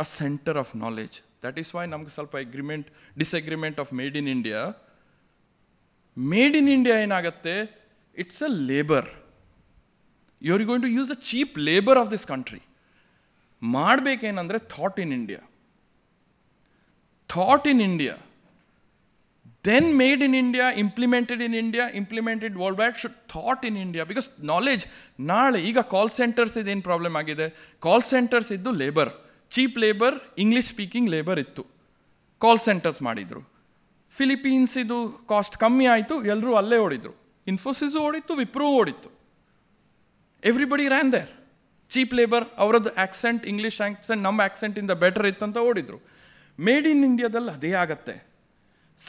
a centre of knowledge that is why ನಮ್ಗೆ ಸ್ವಲ್ಪ agreement disagreement of made in India made in India ಏನಾಗುತ್ತೆ it's a labour You're going to use the cheap labour of this country ಮಾಡಬೇಕೇನೆಂದರೆ thought in India thought in India then made in India implemented in India implemented world wide should thought in India because knowledge ನಾಳೆ ಈಗ ಕಾಲ್ ಸೆಂಟರ್ಸ್ ಇದೇನು ಪ್ರಾಬ್ಲಮ್ ಆಗಿದೆ ಕಾಲ್ ಸೆಂಟರ್ಸ್ ಇದ್ದು labour cheap labour English speaking labour ಇತ್ತು ಕಾಲ್ ಸೆಂಟರ್ಸ್ ಮಾಡಿದರು ಫಿಲಿಪೀನ್ಸ್ ಇದು ಕಾಸ್ಟ್ ಕಮ್ಮಿ ಆಯಿತು ಎಲ್ಲರೂ ಅಲ್ಲೇ ಓಡಿದರು ಇನ್ಫೋಸಿಸ್ ಓಡಿತ್ತು ವಿಪ್ರೋ ಓಡಿತ್ತು everybody ran there cheap labour ಅವರದ್ದು ಆ್ಯಕ್ಸೆಂಟ್ ಇಂಗ್ಲೀಷ್ ಆ್ಯಕ್ಸೆಂಟ್ ನಮ್ಮ ಆ್ಯಕ್ಸೆಂಟಿಂದ ಬೆಟರ್ ಇತ್ತು ಅಂತ ಓಡಿದ್ರು ಮೇಡ್ ಇನ್ ಇಂಡಿಯಾದಲ್ಲಿ ಅದೇ ಆಗತ್ತೆ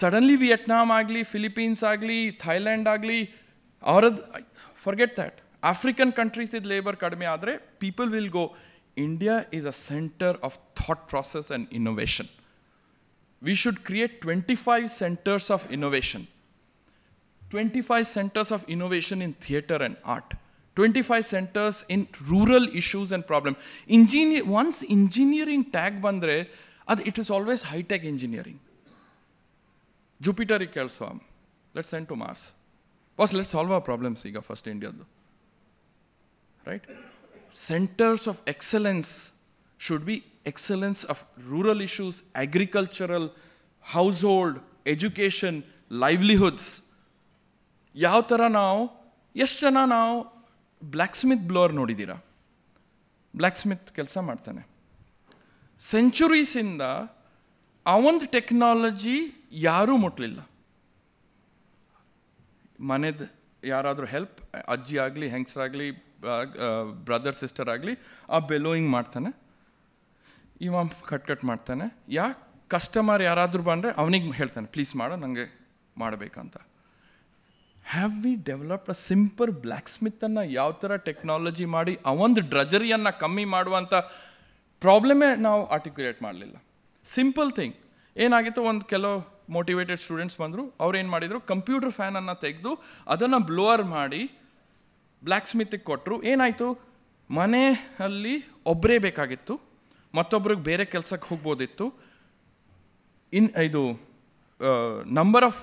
ಸಡನ್ಲಿ ವಿಯೆಟ್ನಾಮ್ ಆಗಲಿ ಫಿಲಿಪೀನ್ಸ್ ಆಗಲಿ ಥೈಲ್ಯಾಂಡ್ ಆಗಲಿ ಅವರದ್ದು ಫರ್ಗೆಟ್ ದ್ಯಾಟ್ ಆಫ್ರಿಕನ್ ಕಂಟ್ರೀಸಿದ ಲೇಬರ್ ಕಡಿಮೆ ಆದರೆ people will go India is a centre of thought process and innovation we should create twenty five centres of innovation 25 centers of innovation in theater and art 25 centers in rural issues and problem once engineering tag bandre it is always high tech engineering jupiter ikelsom let's send to mars boss let's solve our problems ega first india right centers of excellence should be excellence of rural issues agricultural household education livelihoods ಯಾವ ಥರ ನಾವು ಎಷ್ಟು ಜನ ನಾವು ಬ್ಲ್ಯಾಕ್ ಸ್ಮಿತ್ ಬ್ಲೋರ್ ನೋಡಿದ್ದೀರಾ ಬ್ಲ್ಯಾಕ್ ಸ್ಮಿತ್ ಕೆಲಸ ಮಾಡ್ತಾನೆ ಸೆಂಚುರೀಸಿಂದ ಆ ಒಂದು ಟೆಕ್ನಾಲಜಿ ಯಾರೂ ಮುಟ್ಲಿಲ್ಲ ಮನೆದು ಯಾರಾದರೂ ಹೆಲ್ಪ್ ಅಜ್ಜಿ ಆಗಲಿ ಹೆಂಗಸರಾಗಲಿ ಬ್ರದರ್ ಸಿಸ್ಟರ್ ಆಗಲಿ ಆ ಬೆಲೋಯಿಂಗ್ ಮಾಡ್ತಾನೆ ಇವ ಕಟ್ ಕಟ್ ಮಾಡ್ತಾನೆ ಯಾ ಕಸ್ಟಮರ್ ಯಾರಾದರೂ ಬಂದರೆ ಅವನಿಗೆ ಹೇಳ್ತಾನೆ ಪ್ಲೀಸ್ ಮಾಡೋ ನನಗೆ ಮಾಡಬೇಕಂತ have we developed a simple ಬ್ಲ್ಯಾಕ್ ಸ್ಮಿತ್ತನ್ನು ಯಾವ ಥರ ಟೆಕ್ನಾಲಜಿ ಮಾಡಿ ಆ ಒಂದು ಡ್ರಜರಿಯನ್ನು ಕಮ್ಮಿ ಮಾಡುವಂಥ ಪ್ರಾಬ್ಲಮೇ ನಾವು ಆರ್ಟಿಕ್ಯುಲೇಟ್ ಮಾಡಲಿಲ್ಲ ಸಿಂಪಲ್ ಥಿಂಗ್ ಏನಾಗಿತ್ತು ಒಂದು ಕೆಲವು ಮೋಟಿವೇಟೆಡ್ ಸ್ಟೂಡೆಂಟ್ಸ್ ಬಂದರು ಅವ್ರು ಏನು ಮಾಡಿದರು ಕಂಪ್ಯೂಟರ್ ಫ್ಯಾನನ್ನು ತೆಗೆದು ಅದನ್ನು ಬ್ಲೋವರ್ ಮಾಡಿ ಬ್ಲ್ಯಾಕ್ ಸ್ಮಿತ್ತಿಗೆ ಕೊಟ್ಟರು ಏನಾಯಿತು ಮನೆಯಲ್ಲಿ ಒಬ್ಬರೇ ಬೇಕಾಗಿತ್ತು ಮತ್ತೊಬ್ರಿಗೆ ಬೇರೆ ಕೆಲಸಕ್ಕೆ ಹೋಗ್ಬೋದಿತ್ತು ಇನ್ ಇದು ನಂಬರ್ ಆಫ್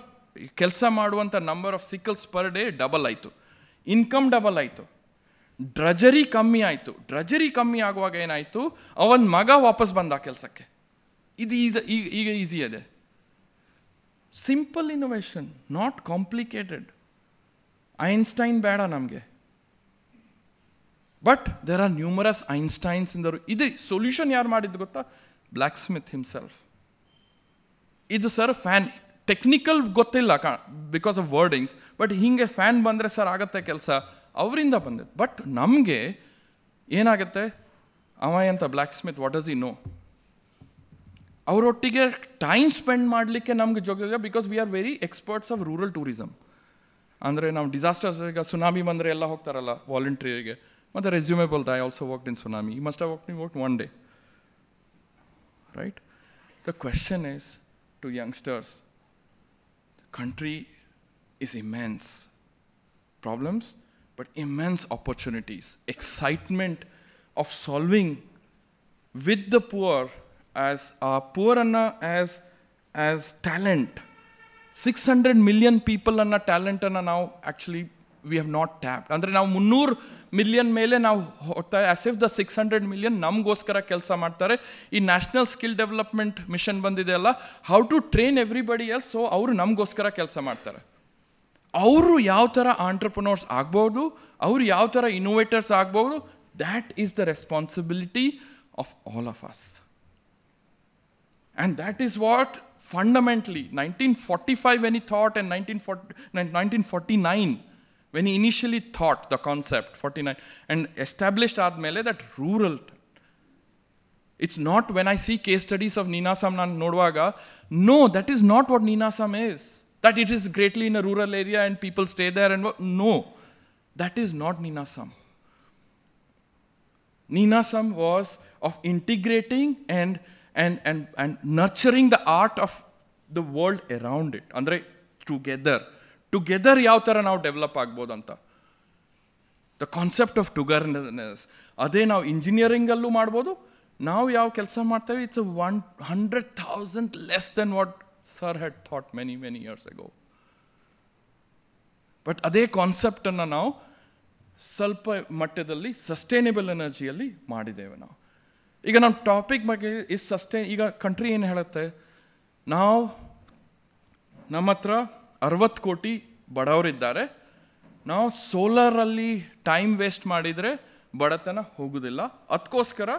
ಕೆಲಸ ಮಾಡುವಂಥ number of sickles per day double ಆಯಿತು ಇನ್ಕಮ್ ಡಬಲ್ ಆಯಿತು ಡ್ರಜರಿ ಕಮ್ಮಿ ಆಯಿತು ಡ್ರಜರಿ ಕಮ್ಮಿ ಆಗುವಾಗ ಏನಾಯಿತು ಅವನ ಮಗ ವಾಪಸ್ ಬಂದ ಕೆಲಸಕ್ಕೆ ಇದು ಈಸ ಈಗ ಈಸಿ ಅದೇ simple innovation not complicated Einstein ಬೇಡ ನಮಗೆ but there are numerous Einsteins ಇಂದರು ಇದು ಸೊಲ್ಯೂಷನ್ ಯಾರು ಮಾಡಿದ್ದು ಗೊತ್ತಾ ಬ್ಲ್ಯಾಕ್ ಸ್ಮಿತ್ ಹಿಮ್ಸೆಲ್ಫ್ ಇದು ಸರ್ ಫ್ಯಾನ್ ಟೆಕ್ನಿಕಲ್ ಗೊತ್ತಿಲ್ಲ ಕಾ ಬಿಕಾಸ್ ಆಫ್ ವರ್ಡಿಂಗ್ಸ್ ಬಟ್ ಹೀಗೆ ಫ್ಯಾನ್ ಬಂದರೆ ಸರ್ ಆಗುತ್ತೆ ಕೆಲಸ ಅವರಿಂದ ಬಂದಿತ್ತು ಬಟ್ ನಮಗೆ ಏನಾಗುತ್ತೆ ಅವ ಅಂತ blacksmith what does he know ಅವರೊಟ್ಟಿಗೆ ಟೈಮ್ ಸ್ಪೆಂಡ್ ಮಾಡಲಿಕ್ಕೆ ನಮಗೆ ಜೋಗಿಲ್ಲ because we are very experts of rural tourism ಅಂದರೆ ನಾವು ಡಿಸಾಸ್ಟರ್ಸ್ ಈಗ ಸುನಾಮಿ ಬಂದರೆ ಎಲ್ಲ ಹೋಗ್ತಾರಲ್ಲ ವಾಲಂಟ್ರಿಯರಿಗೆ ಮತ್ತು resumable I also work in tsunami he must work in work one day right the question is to youngsters country is immense. Problems, but immense opportunities, excitement of solving with the poor as uh, poor anna uh, as as talent 600 million people anna uh, talent anna uh, now actually we have not tapped andre now 300 million ಮೇಲೆ ನಾವು ಹೋಗ್ತಾ as if the six hundred million ನಮಗೋಸ್ಕರ ಕೆಲಸ ಮಾಡ್ತಾರೆ ಈ ನ್ಯಾಷನಲ್ ಸ್ಕಿಲ್ ಡೆವಲಪ್ಮೆಂಟ್ ಮಿಷನ್ ಬಂದಿದೆ ಅಲ್ಲ ಹೌ ಟು ಟ್ರೈನ್ ಎವ್ರಿಬಡಿ ಎಲ್ ಸೊ ಅವರು ನಮಗೋಸ್ಕರ ಕೆಲಸ ಮಾಡ್ತಾರೆ ಅವರು ಯಾವ ಥರ ಆಂಟ್ರಪ್ರನೋರ್ಸ್ ಆಗ್ಬೋದು ಅವರು ಯಾವ ಥರ ಇನೋವೇಟರ್ಸ್ ಆಗ್ಬೋದು that is the responsibility of all of us and that is what fundamentally nineteen five thought and nineteen forty nine nineteen forty nine when he initially thought the concept 49 and established ಆದಮೇಲೆ that rural it's not when I see case studies of Ninasam and ನೋಡುವಾಗ no that is not what Ninasam is that it is greatly in a rural area and people stay there and no that is not Ninasam Ninasam was of integrating and and and and nurturing the art of the world around it andre together together ಯಾವ ಥರ ನಾವು ಡೆವಲಪ್ ಆಗ್ಬೋದು ಅಂತ ದ ಕಾನ್ಸೆಪ್ಟ್ ಆಫ್ ಟುಗರ್ನೆಸ್ ಅದೇ ನಾವು ಇಂಜಿನಿಯರಿಂಗಲ್ಲೂ ಮಾಡ್ಬೋದು ನಾವು ಯಾವ ಕೆಲಸ ಮಾಡ್ತೇವೆ it's one hundred thousand less than what sir had thought many many years ago but ಅದೇ ಕಾನ್ಸೆಪ್ಟನ್ನು ನಾವು ಸ್ವಲ್ಪ ಮಟ್ಟದಲ್ಲಿ ಸಸ್ಟೈನೇಬಲ್ ಎನರ್ಜಿಯಲ್ಲಿ ಮಾಡಿದ್ದೇವೆ ನಾವು ಈಗ ನಮ್ಮ ಟಾಪಿಕ್ ಬಗ್ಗೆ ಇಸ್ ಸಸ್ಟೈನ್ ಈಗ ಕಂಟ್ರಿ ಏನು ಹೇಳುತ್ತೆ ನಾವು ನಮ್ಮ ಹತ್ರ ಅರವತ್ತು ಕೋಟಿ ಬಡವರಿದ್ದಾರೆ ನಾವು ಸೋಲಾರಲ್ಲಿ ಟೈಮ್ ವೇಸ್ಟ್ ಮಾಡಿದರೆ ಬಡತನ ಹೋಗೋದಿಲ್ಲ ಅದಕ್ಕೋಸ್ಕರ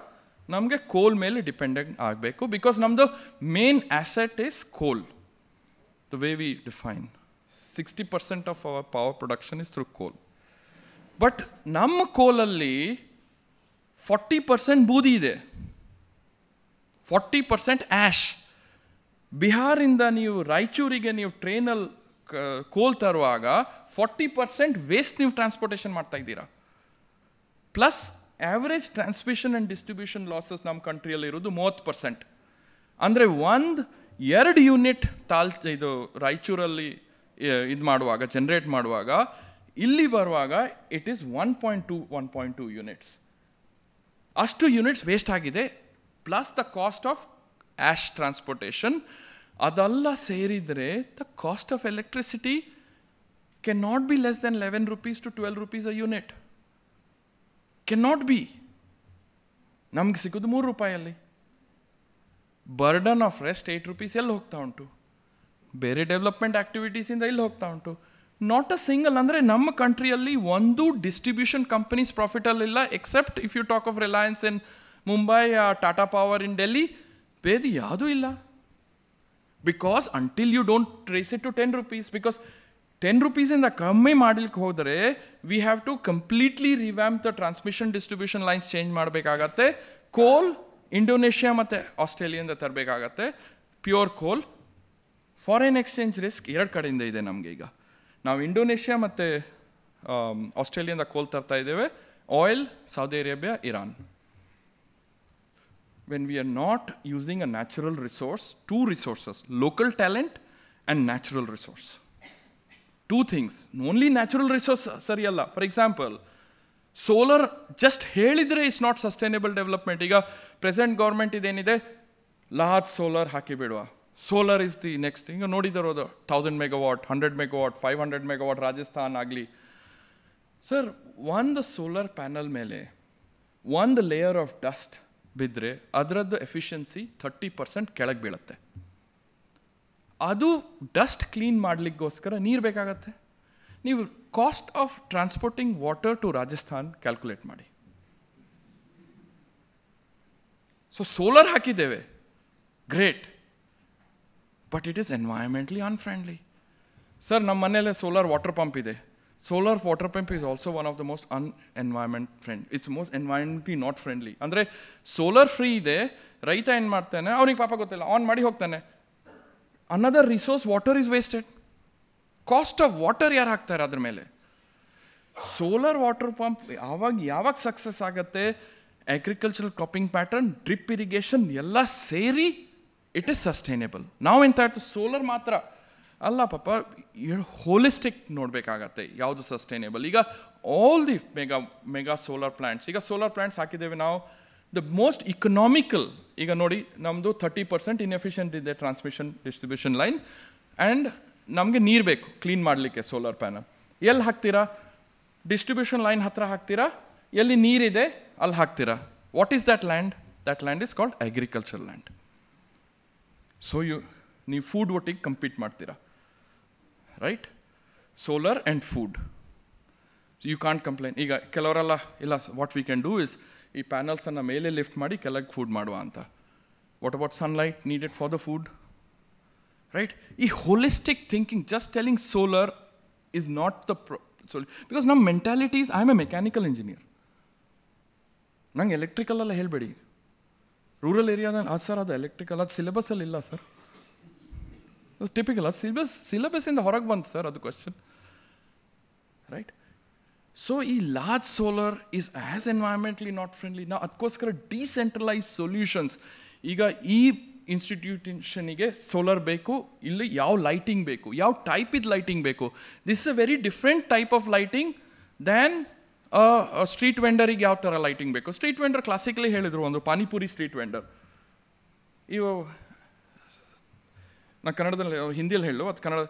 ನಮಗೆ ಕೋಲ್ ಮೇಲೆ ಡಿಪೆಂಡೆಂಟ್ ಆಗಬೇಕು ಬಿಕಾಸ್ ನಮ್ಮದು main asset is coal the way we define sixty percent of our power production is through coal but ನಮ್ಮ ಕೋಲಲ್ಲಿ ಫಾರ್ಟಿ ಪರ್ಸೆಂಟ್ ಬೂದಿ ಇದೆ ಫಾರ್ಟಿ ಪರ್ಸೆಂಟ್ ಆ್ಯಶ್ ಬಿಹಾರಿಂದ ನೀವು ರಾಯಚೂರಿಗೆ ನೀವು ಟ್ರೈನಲ್ಲಿ ಕೋಲ್ ತರುವಾಗ ಫಾರ್ಟಿ ಪರ್ಸೆಂಟ್ ವೇಸ್ಟ್ ನೀವು ಟ್ರಾನ್ಸ್ಪೋರ್ಟೇಷನ್ ಮಾಡ್ತಾ ಇದ್ದೀರಾ plus average transmission and distribution losses ನಮ್ಮ ಕಂಟ್ರಿಯಲ್ಲಿ ಇರೋದು ಮೂವತ್ತು ಪರ್ಸೆಂಟ್ ಅಂದರೆ ಒಂದು ಎರಡು ಯೂನಿಟ್ ತಾಲ್ ಇದು ರಾಯಚೂರಲ್ಲಿ ಇದು ಮಾಡುವಾಗ ಜನ್ರೇಟ್ ಮಾಡುವಾಗ ಇಲ್ಲಿ ಬರುವಾಗ it is one point two one point two units ಅಷ್ಟು ಯೂನಿಟ್ಸ್ ವೇಸ್ಟ್ ಆಗಿದೆ plus the cost of ash transportation ಅದೆಲ್ಲ ಸೇರಿದರೆ the cost of electricity can not be less than eleven rupees to twelve rupees a unit can not be ನಮ್ಗೆ ಸಿಗೋದು ಮೂರು ರೂಪಾಯಲ್ಲಿ burden of rest eight rupees ಎಲ್ಲಿ ಹೋಗ್ತಾ ಉಂಟು ಬೇರೆ ಡೆವಲಪ್ಮೆಂಟ್ ಆ್ಯಕ್ಟಿವಿಟೀಸಿಂದ ಇಲ್ಲಿ ಹೋಗ್ತಾ ಉಂಟು ನಾಟ್ ಅ ಸಿಂಗಲ್ ಅಂದರೆ ನಮ್ಮ ಕಂಟ್ರಿಯಲ್ಲಿ ಒಂದು ಡಿಸ್ಟ್ರಿಬ್ಯೂಷನ್ ಕಂಪನೀಸ್ ಪ್ರಾಫಿಟಲ್ಲಿಲ್ಲ except if you talk of Reliance in Mumbai Tata power in Delhi ಬೇದಿ ಯಾವುದೂ ಇಲ್ಲ because until you don't trace it to ten rupees because ten ರುಪೀಸಿಂದ ಕಮ್ಮಿ ಮಾಡ್ಲಿಕ್ಕೆ ಹೋದರೆ we have to completely revamp the transmission distribution lines change ಮಾಡಬೇಕಾಗತ್ತೆ ಕೋಲ್ ಇಂಡೋನೇಷ್ಯಾ ಮತ್ತು ಆಸ್ಟ್ರೇಲಿಯಿಂದ ತರಬೇಕಾಗತ್ತೆ pure coal foreign exchange risk ಎರಡು ಕಡೆಯಿಂದ ಇದೆ ನಮಗೆ ಈಗ ನಾವು ಇಂಡೋನೇಷ್ಯಾ ಮತ್ತು ಆಸ್ಟ್ರೇಲಿಯಿಂದ ಕೋಲ್ ತರ್ತಾ ಇದ್ದೇವೆ oil Saudi Arabia Iran when we are not using a natural resource, two resources, local talent and natural resource. Two things, only natural resource, sorry For example, solar just helidre is not sustainable development. Present government is the. large solar hakibidwa. Solar is the next thing. You know, 1000 megawatt, 100 megawatt, 500 megawatt, Rajasthan, agli. Sir, one the solar panel mele, one the layer of dust ಬಿದ್ದರೆ ಅದರದ್ದು ಎಫಿಷಿಯನ್ಸಿ ಥರ್ಟಿ ಪರ್ಸೆಂಟ್ ಕೆಳಗೆ ಬೀಳುತ್ತೆ ಅದು ಡಸ್ಟ್ ಕ್ಲೀನ್ ಮಾಡಲಿಕ್ಕೋಸ್ಕರ ನೀರು ಬೇಕಾಗತ್ತೆ ನೀವು cost of transporting water to Rajasthan calculate ಮಾಡಿ ಸೊ ಸೋಲಾರ್ ಹಾಕಿದ್ದೇವೆ great but it is environmentally unfriendly sir ನಮ್ಮ ಮನೇಲೆ ಸೋಲಾರ್ ವಾಟರ್ ಪಂಪ್ ಇದೆ solar water pump is also one of the most environment friendly. It's most environmentally not friendly. Andre, solar free de, raita en martene, aurik papa gotela, on madi hoktene. Another resource, water is wasted. Cost of water yar hakta radar mele. Solar water pump, avag yavag success agate, agricultural cropping pattern, drip irrigation, yalla seri, it is sustainable. Now in that solar matra, ಅಲ್ಲ ಪಾಪ ಯರ್ ಹೋಲಿಸ್ಟಿಕ್ ನೋಡಬೇಕಾಗತ್ತೆ ಯಾವುದು ಸಸ್ಟೈನೇಬಲ್ ಈಗ all the mega mega solar plants ಈಗ ಸೋಲಾರ್ ಪ್ಲ್ಯಾಂಟ್ಸ್ ಹಾಕಿದ್ದೇವೆ ನಾವು ದ ಮೋಸ್ಟ್ ಇಕನಾಮಿಕಲ್ ಈಗ ನೋಡಿ ನಮ್ಮದು ಥರ್ಟಿ ಪರ್ಸೆಂಟ್ ಇನ್ಎಫಿಷಿಯಂಟ್ ಇದೆ ಟ್ರಾನ್ಸ್ಮಿಷನ್ ಡಿಸ್ಟ್ರಿಬ್ಯೂಷನ್ ಲೈನ್ ಆ್ಯಂಡ್ ನಮಗೆ ನೀರು ಬೇಕು ಕ್ಲೀನ್ ಮಾಡಲಿಕ್ಕೆ ಸೋಲಾರ್ ಪ್ಯಾನಲ್ ಎಲ್ಲಿ ಹಾಕ್ತೀರಾ ಡಿಸ್ಟ್ರಿಬ್ಯೂಷನ್ ಲೈನ್ ಹತ್ರ ಹಾಕ್ತೀರಾ ಎಲ್ಲಿ ನೀರಿದೆ ಅಲ್ಲಿ ಹಾಕ್ತೀರಾ what is that land that land is called agriculture land so you ನೀವು ಫುಡ್ ಒಟ್ಟಿಗೆ ಕಂಪೀಟ್ ಮಾಡ್ತೀರಾ right? Solar and food. So you can't complain. ಈಗ ಕೆಲವರೆಲ್ಲ ಇಲ್ಲ what we can do is ಈ ಪ್ಯಾನಲ್ಸನ್ನು ಮೇಲೆ ಲಿಫ್ಟ್ ಮಾಡಿ ಕೆಳಗೆ ಫುಡ್ ಮಾಡುವ ಅಂತ what about sunlight needed for the food right ಈ holistic thinking just telling solar is not the ಪ್ರೊ ಸೋಲ್ ಬಿಕಾಸ್ ನಮ್ಮ mentality is I am a mechanical engineer ನಂಗೆ ಎಲೆಕ್ಟ್ರಿಕಲ್ ಎಲ್ಲ ಹೇಳಬೇಡಿ ರೂರಲ್ ಏರಿಯಾದ ಅದು ಸರ್ ಅದು ಎಲೆಕ್ಟ್ರಿಕಲ್ ಅದು ಸಿಲೆಬಸ್ಸಲ್ಲಿ ಇಲ್ಲ ಸರ್ ಟಿಪಿಕಲ್ ಅದು ಸಿಲೆಬಸ್ ಸಿಲೆಬಸ್ಸಿಂದ ಹೊರಗೆ ಬಂತು ಸರ್ ಅದು ಕ್ವಶನ್ ರೈಟ್ ಸೊ ಈ large solar is as environmentally not friendly ನಾ ಅದಕ್ಕೋಸ್ಕರ ಡಿಸೆಂಟ್ರಲೈಸ್ ಸೊಲ್ಯೂಷನ್ಸ್ ಈಗ ಈ ಇನ್ಸ್ಟಿಟ್ಯೂಷನಿಗೆ ಸೋಲಾರ್ ಬೇಕು ಇಲ್ಲಿ ಯಾವ ಲೈಟಿಂಗ್ ಬೇಕು ಯಾವ ಟೈಪ್ ಇದು ಲೈಟಿಂಗ್ ಬೇಕು this a very different type of lighting than street ವೆಂಡರಿಗೆ ಯಾವ ಥರ ಲೈಟಿಂಗ್ ಬೇಕು ಸ್ಟ್ರೀಟ್ ವೆಂಡರ್ ಕ್ಲಾಸಿಕಲಿ ಹೇಳಿದರು ಒಂದು ಪಾನಿಪುರಿ ಸ್ಟ್ರೀಟ್ ವೆಂಡರ್ ಇವು ನಾನು ಕನ್ನಡದಲ್ಲಿ ಹಿಂದಿಯಲ್ಲಿ ಹೇಳು ಅದು ಕನ್ನಡ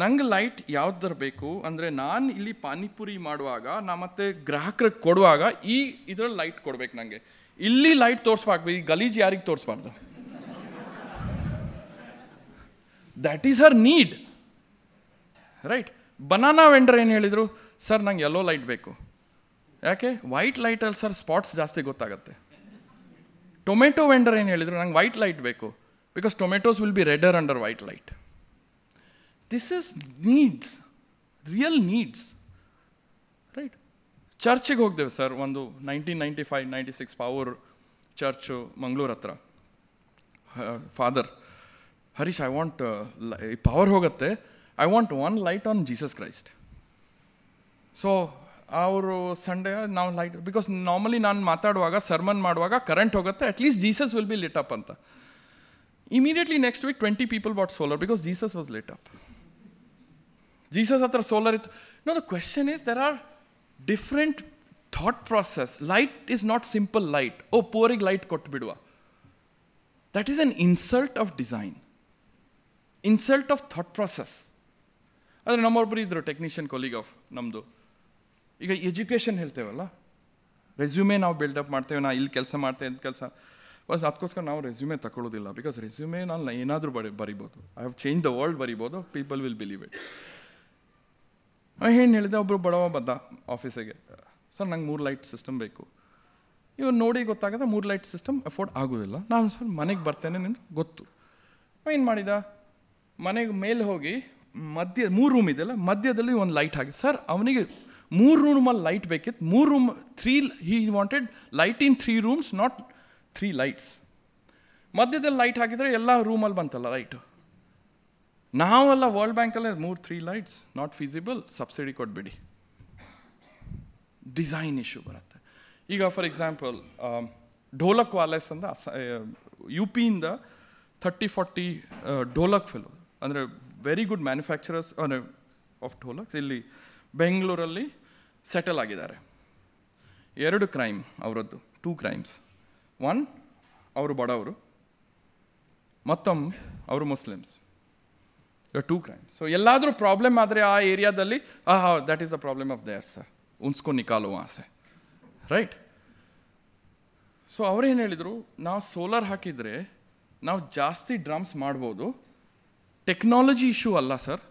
ನಂಗೆ ಲೈಟ್ ಯಾವ್ದಾರು ಬೇಕು ಅಂದರೆ ನಾನು ಇಲ್ಲಿ ಪಾನಿಪುರಿ ಮಾಡುವಾಗ ನಾ ಮತ್ತೆ ಗ್ರಾಹಕರಿಗೆ ಕೊಡುವಾಗ ಈ ಇದರಲ್ಲಿ ಲೈಟ್ ಕೊಡ್ಬೇಕು ನನಗೆ ಇಲ್ಲಿ ಲೈಟ್ ತೋರಿಸ್ಬಾರ್ದು ಈ ಗಲೀಜು ಯಾರಿಗೆ ತೋರಿಸ್ಬಾರ್ದು that is her need right banana vendor ಏನು ಹೇಳಿದರು ಸರ್ ನಂಗೆ ಯೆಲ್ಲೋ ಲೈಟ್ ಬೇಕು ಯಾಕೆ ವೈಟ್ ಲೈಟಲ್ಲಿ ಸರ್ ಸ್ಪಾಟ್ಸ್ ಜಾಸ್ತಿ ಗೊತ್ತಾಗುತ್ತೆ ಟೊಮೆಟೊ ವೆಂಡರ್ ಏನು ಹೇಳಿದರು ನಂಗೆ ವೈಟ್ ಲೈಟ್ ಬೇಕು because tomatoes will be redder under white light. This is needs, real needs. Right? ಚರ್ಚಿಗೆ ಹೋಗ್ದೇವೆ ಸರ್ ಒಂದು nineteen ninety five ninety six power church Mangaluru ಹತ್ರ father Harish I want power ಹೋಗುತ್ತೆ I want one light on Jesus Christ so ಅವರು ಸಂಡೇ ನಾವು ಲೈಟ್ ಬಿಕಾಸ್ ನಾರ್ಮಲಿ ನಾನು ಮಾತಾಡುವಾಗ ಸರ್ಮನ್ ಮಾಡುವಾಗ ಕರೆಂಟ್ ಹೋಗುತ್ತೆ at least Jesus will be lit up ಅಂತ Immediately next week, 20 people bought solar because Jesus was lit up. Jesus after solar. It, no, the question is there are different thought process. Light is not simple light. Oh, pouring light kottbidua. That is an insult of design. insult of thought process ಆದರೆ ನಮ್ಮೊಬ್ಬರು ಇದ್ದರು ಟೆಕ್ನಿಷಿಯನ್ ಕೊಲೀಗ್ ಆಫ್ ನಮ್ಮದು ಈಗ ಎಜುಕೇಷನ್ ಹೇಳ್ತೇವಲ್ಲ ರೆಸ್ಯೂಮೇ ನಾವು ಬಿಲ್ಡಪ್ ಮಾಡ್ತೇವೆ ನಾ ಇಲ್ಲಿ ಕೆಲಸ ಮಾಡ್ತೇವೆ ಅಂತ ಕೆಲಸ ಬಸ್ ಅದಕ್ಕೋಸ್ಕರ ನಾವು ರೆಸ್ಯೂಮೆ ತಗೊಳ್ಳೋದಿಲ್ಲ ಬಿಕಾಸ್ ರೆಸ್ಯೂಮೆ ನಾನು ಏನಾದರೂ ಬರಿ ಬರಿಬೋದು I have change the world ಬರಿಬೋದು ಪೀಪಲ್ ವಿಲ್ ಬಿಲೀವ್ ಇಟ್ ಏನು ಹೇಳಿದೆ ಒಬ್ಬರು ಬಡವ ಬದ್ದ ಆಫೀಸಿಗೆ ಸರ್ ನಂಗೆ ಮೂರು ಲೈಟ್ ಸಿಸ್ಟಮ್ ಬೇಕು ಇವ್ರು ನೋಡಿ ಗೊತ್ತಾಗದ ಮೂರು ಲೈಟ್ ಸಿಸ್ಟಮ್ ಅಫೋರ್ಡ್ ಆಗೋದಿಲ್ಲ ನಾನು ಸರ್ ಮನೆಗೆ ಬರ್ತೇನೆ ನಿಮ್ಗೆ ಗೊತ್ತು ಏನು ಮಾಡಿದ ಮನೆಗೆ ಮೇಲೆ ಹೋಗಿ ಮಧ್ಯ ಮೂರು ರೂಮ್ ಇದೆಯಲ್ಲ ಮಧ್ಯದಲ್ಲಿ ಒಂದು ಲೈಟ್ ಹಾಕಿ ಸರ್ ಅವನಿಗೆ ಮೂರು ರೂಮಲ್ಲಿ ಲೈಟ್ ಬೇಕಿತ್ತು ಮೂರು room three he wanted light in three rooms not three lights ಮಧ್ಯದಲ್ಲಿ ಲೈಟ್ ಹಾಕಿದರೆ ಎಲ್ಲ ರೂಮಲ್ಲಿ ಬಂತಲ್ಲ ಲೈಟು ನಾವೆಲ್ಲ ವರ್ಲ್ಡ್ ಬ್ಯಾಂಕಲ್ಲೇ ಮೂರು three lights not feasible subsidy ಕೊಟ್ಬಿಡಿ ಡಿಸೈನ್ ಇಶ್ಯೂ ಬರುತ್ತೆ ಈಗ ಫಾರ್ ಎಕ್ಸಾಂಪಲ್ ಢೋಲಕ್ ವಾಲೆಸ್ ಅಂತ ಅಸ ಯು ಪಿಯಿಂದ ಥರ್ಟಿ ಫಾರ್ಟಿ ಢೋಲಕ್ ಫಿಲು ಅಂದರೆ very good manufacturers of dholaks ಇಲ್ಲಿ ಬೆಂಗಳೂರಲ್ಲಿ ಸೆಟಲ್ ಆಗಿದ್ದಾರೆ ಎರಡು ಕ್ರೈಮ್ ಅವರದ್ದು ಟೂ ಕ್ರೈಮ್ಸ್ ಒನ್ ಅವರು ಬಡವರು ಮತ್ತೊಮ್ಮೆ ಅವರು ಮುಸ್ಲಿಮ್ಸ್ ಟೂ ಕ್ರೈಮ್ ಸೊ ಎಲ್ಲಾದರೂ ಪ್ರಾಬ್ಲಮ್ ಆದರೆ ಆ ಏರಿಯಾದಲ್ಲಿ ಆ ಹಾ that is the problem of their sir ಉನ್ಸ್ಕೊ ನಿಕಾಲುವ ಆಸೆ ರೈಟ್ ಸೊ ಅವ್ರೇನು ಹೇಳಿದರು ನಾವು ಸೋಲಾರ್ ಹಾಕಿದರೆ ನಾವು ಜಾಸ್ತಿ ಡ್ರಮ್ಸ್ ಮಾಡ್ಬೋದು ಟೆಕ್ನಾಲಜಿ ಇಶ್ಯೂ ಅಲ್ಲ ಸರ್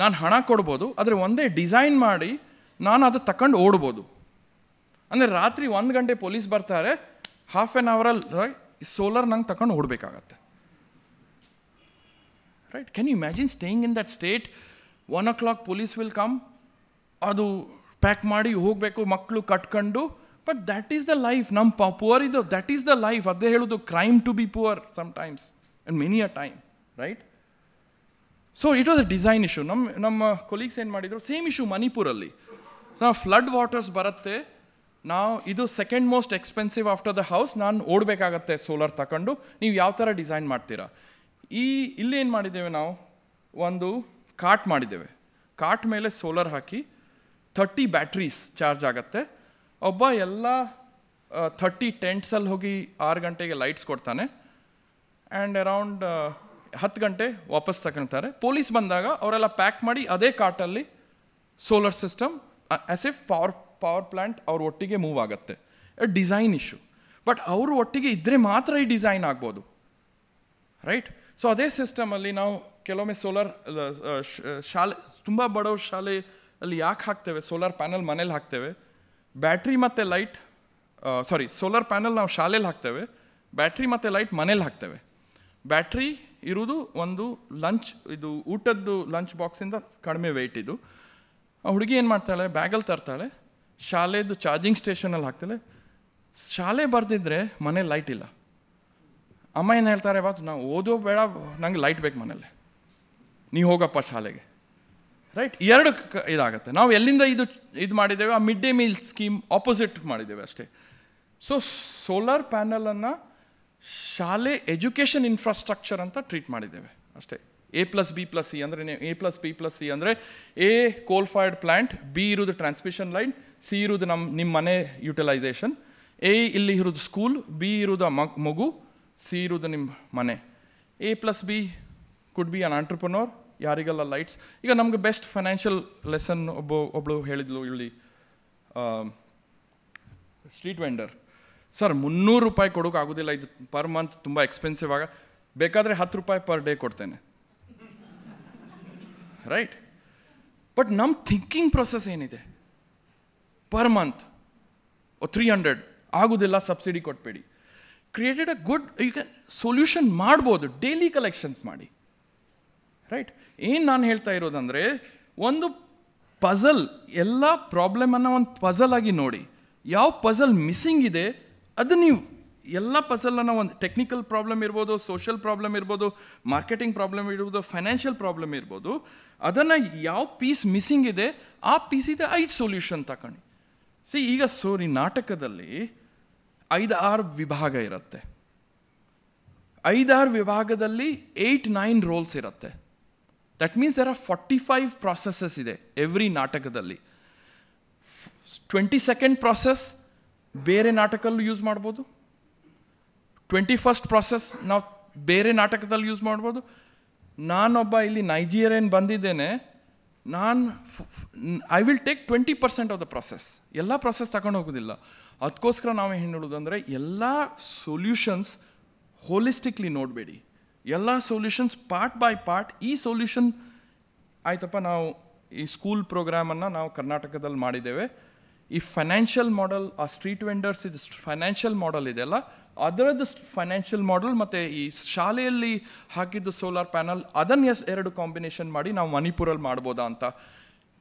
ನಾನು ಹಣ ಕೊಡ್ಬೋದು ಆದರೆ ಒಂದೇ ಡಿಸೈನ್ ಮಾಡಿ ನಾನು ಅದು ತಗೊಂಡು ಓಡ್ಬೋದು ಅಂದರೆ ರಾತ್ರಿ ಒಂದು ಗಂಟೆ ಪೊಲೀಸ್ ಬರ್ತಾರೆ ಹಾಫ್ ಆ್ಯನ್ ಅವರಲ್ಲಿ ಸೋಲಾರ್ ನಂಗೆ ತಗೊಂಡು ಓಡಬೇಕಾಗತ್ತೆ right can you imagine staying in that state one o'clock police will come ಅದು ಪ್ಯಾಕ್ ಮಾಡಿ ಹೋಗಬೇಕು ಮಕ್ಕಳು ಕಟ್ಕೊಂಡು but that is the life ನಮ್ಮ ಪ ಪುವರ್ ಇದು ದ್ಯಾಟ್ ಈಸ್ ದ ಲೈಫ್ ಅದೇ ಹೇಳೋದು crime to be poor sometimes and many a time right so it was a design issue ನಮ್ಮ ನಮ್ಮ ಕೊಲೀಗ್ಸ್ ಏನು ಮಾಡಿದ್ರು ಸೇಮ್ ಇಶ್ಯೂ ಮಣಿಪುರಲ್ಲಿ ಸೊ ಫ್ಲಡ್ ವಾಟರ್ಸ್ ಬರುತ್ತೆ ನಾವು ಇದು second most expensive after the house ನಾನು ಓಡಬೇಕಾಗತ್ತೆ ಸೋಲಾರ್ ತಗೊಂಡು ನೀವು ಯಾವ ಥರ ಡಿಸೈನ್ ಮಾಡ್ತೀರಾ ಈ ಇಲ್ಲಿ ಏನು ಮಾಡಿದ್ದೇವೆ ನಾವು ಒಂದು ಕಾಟ್ ಮಾಡಿದ್ದೇವೆ ಕಾಟ್ ಮೇಲೆ ಸೋಲಾರ್ ಹಾಕಿ ಥರ್ಟಿ ಬ್ಯಾಟ್ರೀಸ್ ಚಾರ್ಜ್ ಆಗುತ್ತೆ ಒಬ್ಬ ಎಲ್ಲ ಥರ್ಟಿ ಟೆಂಟ್ಸಲ್ಲಿ ಹೋಗಿ ಆರು ಗಂಟೆಗೆ ಲೈಟ್ಸ್ ಕೊಡ್ತಾನೆ ಆ್ಯಂಡ್ ಅರೌಂಡ್ ಹತ್ತು ಗಂಟೆ ವಾಪಸ್ ತಗೊಳ್ತಾರೆ ಪೊಲೀಸ್ ಬಂದಾಗ ಅವರೆಲ್ಲ ಪ್ಯಾಕ್ ಮಾಡಿ ಅದೇ ಕಾಟಲ್ಲಿ solar system as if power power plant ಅವ್ರ ಒಟ್ಟಿಗೆ ಮೂವ್ ಆಗುತ್ತೆ ಎ ಡಿಸೈನ್ ಇಶ್ಯೂ ಬಟ್ ಅವರು ಒಟ್ಟಿಗೆ ಇದ್ದರೆ ಮಾತ್ರ ಈ ಡಿಸೈನ್ ಆಗ್ಬೋದು ರೈಟ್ ಸೊ ಅದೇ ಸಿಸ್ಟಮಲ್ಲಿ ನಾವು ಕೆಲವೊಮ್ಮೆ ಸೋಲಾರ್ ಶಾಲೆ ತುಂಬ ಬಡವ್ರ ಶಾಲೆಯಲ್ಲಿ ಯಾಕೆ ಹಾಕ್ತೇವೆ ಸೋಲಾರ್ ಪ್ಯಾನಲ್ ಮನೇಲಿ ಹಾಕ್ತೇವೆ ಬ್ಯಾಟ್ರಿ ಮತ್ತು ಲೈಟ್ ಸಾರಿ ಸೋಲಾರ್ ಪ್ಯಾನಲ್ ನಾವು ಶಾಲೆಯಲ್ಲಿ ಹಾಕ್ತೇವೆ ಬ್ಯಾಟ್ರಿ ಮತ್ತು ಲೈಟ್ ಮನೇಲಿ ಹಾಕ್ತೇವೆ ಬ್ಯಾಟ್ರಿ ಇರುವುದು ಒಂದು ಲಂಚ್ ಇದು ಊಟದ್ದು ಲಂಚ್ ಬಾಕ್ಸಿಂದ ಕಡಿಮೆ ವೆಯ್ಟ್ ಇದು ಆ ಹುಡುಗಿ ಏನು ಮಾಡ್ತಾಳೆ ಬ್ಯಾಗಲ್ಲಿ ತರ್ತಾಳೆ ಶಾಲೆದು ಚಾರ್ಜಿಂಗ್ ಸ್ಟೇಷನಲ್ಲಿ ಹಾಕ್ತಾರೆ ಶಾಲೆ ಬರೆದಿದ್ರೆ ಮನೆ ಲೈಟ್ ಇಲ್ಲ ಅಮ್ಮ ಏನು ಹೇಳ್ತಾರೆ ಬಾತು ನಾವು ಓದೋ ಬೇಡ ನಂಗೆ ಲೈಟ್ ಬೇಕು ಮನೇಲಿ ನೀವು ಹೋಗಪ್ಪ ಶಾಲೆಗೆ ರೈಟ್ ಎರಡು ಕ ಇದಾಗತ್ತೆ ನಾವು ಎಲ್ಲಿಂದ ಇದು ಇದು ಮಾಡಿದ್ದೇವೆ ಆ mid day meal scheme opposite ಮಾಡಿದ್ದೇವೆ ಅಷ್ಟೇ ಸೊ ಸೋಲಾರ್ ಪ್ಯಾನಲನ್ನು ಶಾಲೆ ಎಜುಕೇಷನ್ ಇನ್ಫ್ರಾಸ್ಟ್ರಕ್ಚರ್ ಅಂತ ಟ್ರೀಟ್ ಮಾಡಿದ್ದೇವೆ ಅಷ್ಟೇ A plus B plus C ಅಂದರೆ A plus B plus C ಅಂದರೆ ಎ ಕೋಲ್ಫೈರ್ಡ್ ಪ್ಲ್ಯಾಂಟ್ ಬಿ ಇರೋದು ಟ್ರಾನ್ಸ್ಮಿಷನ್ ಲೈನ್ ಸಿ ಇರುವುದು ನಮ್ಮ ನಿಮ್ಮ ಮನೆ ಯುಟಿಲೈಸೇಷನ್ ಎ ಇಲ್ಲಿ ಇರೋದು ಸ್ಕೂಲ್ ಬಿ ಇರುವುದು ಮಗು ಸಿ ಇರುವುದು ನಿಮ್ಮ ಮನೆ A plus B could be an entrepreneur ಯಾರಿಗೆಲ್ಲ ಲೈಟ್ಸ್ ಈಗ ನಮಗೆ ಬೆಸ್ಟ್ ಫೈನಾನ್ಷಿಯಲ್ ಲೆಸನ್ ಒಬ್ಬ ಒಬ್ಬಳು ಹೇಳಿದ್ಲು ಇಲ್ಲಿ ಸ್ಟ್ರೀಟ್ ವೆಂಡರ್ ಸರ್ ಮುನ್ನೂರು ರೂಪಾಯಿ ಆಗೋದಿಲ್ಲ ಇದು ಪರ್ ಮಂತ್ ತುಂಬ ಎಕ್ಸ್ಪೆನ್ಸಿವ್ ಆಗ ಬೇಕಾದರೆ ಹತ್ತು ರೂಪಾಯಿ ಪರ್ ಡೇ ಕೊಡ್ತೇನೆ ರೈಟ್ ಬಟ್ ನಮ್ಮ ಥಿಂಕಿಂಗ್ ಪ್ರೊಸೆಸ್ ಏನಿದೆ ಪರ್ ಮಂತ್ ತ್ರೀ ಹಂಡ್ರೆಡ್ ಆಗೋದಿಲ್ಲ ಸಬ್ಸಿಡಿ ಕೊಟ್ಬೇಡಿ created a good you can solution ಮಾಡ್ಬೋದು ಡೈಲಿ ಕಲೆಕ್ಷನ್ಸ್ ಮಾಡಿ ರೈಟ್ ಏನು ನಾನು ಹೇಳ್ತಾ ಇರೋದಂದರೆ ಒಂದು ಪಜಲ್ ಎಲ್ಲ ಪ್ರಾಬ್ಲಮನ್ನು ಒಂದು ಪಜಲ್ ಆಗಿ ನೋಡಿ ಯಾವ ಪಜಲ್ ಮಿಸ್ಸಿಂಗ್ ಇದೆ ಅದು ನೀವು ಎಲ್ಲ ಪಝಲನ್ನು ಒಂದು ಟೆಕ್ನಿಕಲ್ ಪ್ರಾಬ್ಲಮ್ ಇರ್ಬೋದು ಸೋಷಿಯಲ್ ಪ್ರಾಬ್ಲಮ್ ಇರ್ಬೋದು ಮಾರ್ಕೆಟಿಂಗ್ ಪ್ರಾಬ್ಲಮ್ ಇರ್ಬೋದು ಫೈನಾನ್ಷಿಯಲ್ ಪ್ರಾಬ್ಲಮ್ ಇರ್ಬೋದು ಅದನ್ನು ಯಾವ ಪೀಸ್ ಮಿಸ್ಸಿಂಗ್ ಇದೆ ಆ ಪೀಸಿದೆ ಐದು ಸೊಲ್ಯೂಷನ್ ತಗೊಂಡು ಸಿ ಈಗ ಸೋರಿ ನಾಟಕದಲ್ಲಿ ಐದು ಆರು ವಿಭಾಗ ಇರುತ್ತೆ ಐದಾರು ವಿಭಾಗದಲ್ಲಿ ಏಯ್ಟ್ ನೈನ್ ರೋಲ್ಸ್ ಇರುತ್ತೆ that means there are forty five processes ಇದೆ ಎವ್ರಿ ನಾಟಕದಲ್ಲಿ ಟ್ವೆಂಟಿ ಸೆಕೆಂಡ್ ಪ್ರಾಸೆಸ್ ಬೇರೆ ನಾಟಕಲ್ಲೂ ಯೂಸ್ ಮಾಡ್ಬೋದು ಟ್ವೆಂಟಿ ಫಸ್ಟ್ ಪ್ರಾಸೆಸ್ ನಾವು ಬೇರೆ ನಾಟಕದಲ್ಲಿ ಯೂಸ್ ಮಾಡ್ಬೋದು ನಾನೊಬ್ಬ ಇಲ್ಲಿ ನೈಜೀರಿಯನ್ ಬಂದಿದ್ದೇನೆ ನಾನು I will take twenty percent of the process ಎಲ್ಲ ಪ್ರೊಸೆಸ್ ತಗೊಂಡು ಹೋಗೋದಿಲ್ಲ ಅದಕ್ಕೋಸ್ಕರ ನಾವು ಏನು ಹೇಳೋದು ಎಲ್ಲ ಸೊಲ್ಯೂಷನ್ಸ್ ಹೋಲಿಸ್ಟಿಕ್ಲಿ ನೋಡಬೇಡಿ ಎಲ್ಲ ಸೊಲ್ಯೂಷನ್ಸ್ ಪಾರ್ಟ್ ಬೈ ಪಾರ್ಟ್ ಈ ಸೊಲ್ಯೂಷನ್ ಆಯ್ತಪ್ಪ ನಾವು ಈ ಸ್ಕೂಲ್ ಪ್ರೋಗ್ರಾಮನ್ನು ನಾವು ಕರ್ನಾಟಕದಲ್ಲಿ ಮಾಡಿದ್ದೇವೆ ಈ ಫೈನಾನ್ಷಿಯಲ್ ಮಾಡೆಲ್ ಆ ಸ್ಟ್ರೀಟ್ ವೆಂಡರ್ಸ್ ಇದು ಫೈನಾನ್ಷಿಯಲ್ ಮಾಡೆಲ್ ಇದೆಯಲ್ಲ ಅದರದ್ದು ಫೈನಾನ್ಷಿಯಲ್ ಮಾಡೆಲ್ ಮತ್ತು ಈ ಶಾಲೆಯಲ್ಲಿ ಹಾಕಿದ್ದು ಸೋಲಾರ್ ಪ್ಯಾನಲ್ ಅದನ್ನು ಎಸ್ ಎರಡು ಕಾಂಬಿನೇಷನ್ ಮಾಡಿ ನಾವು ಮಣಿಪುರಲ್ಲಿ ಮಾಡ್ಬೋದಾ ಅಂತ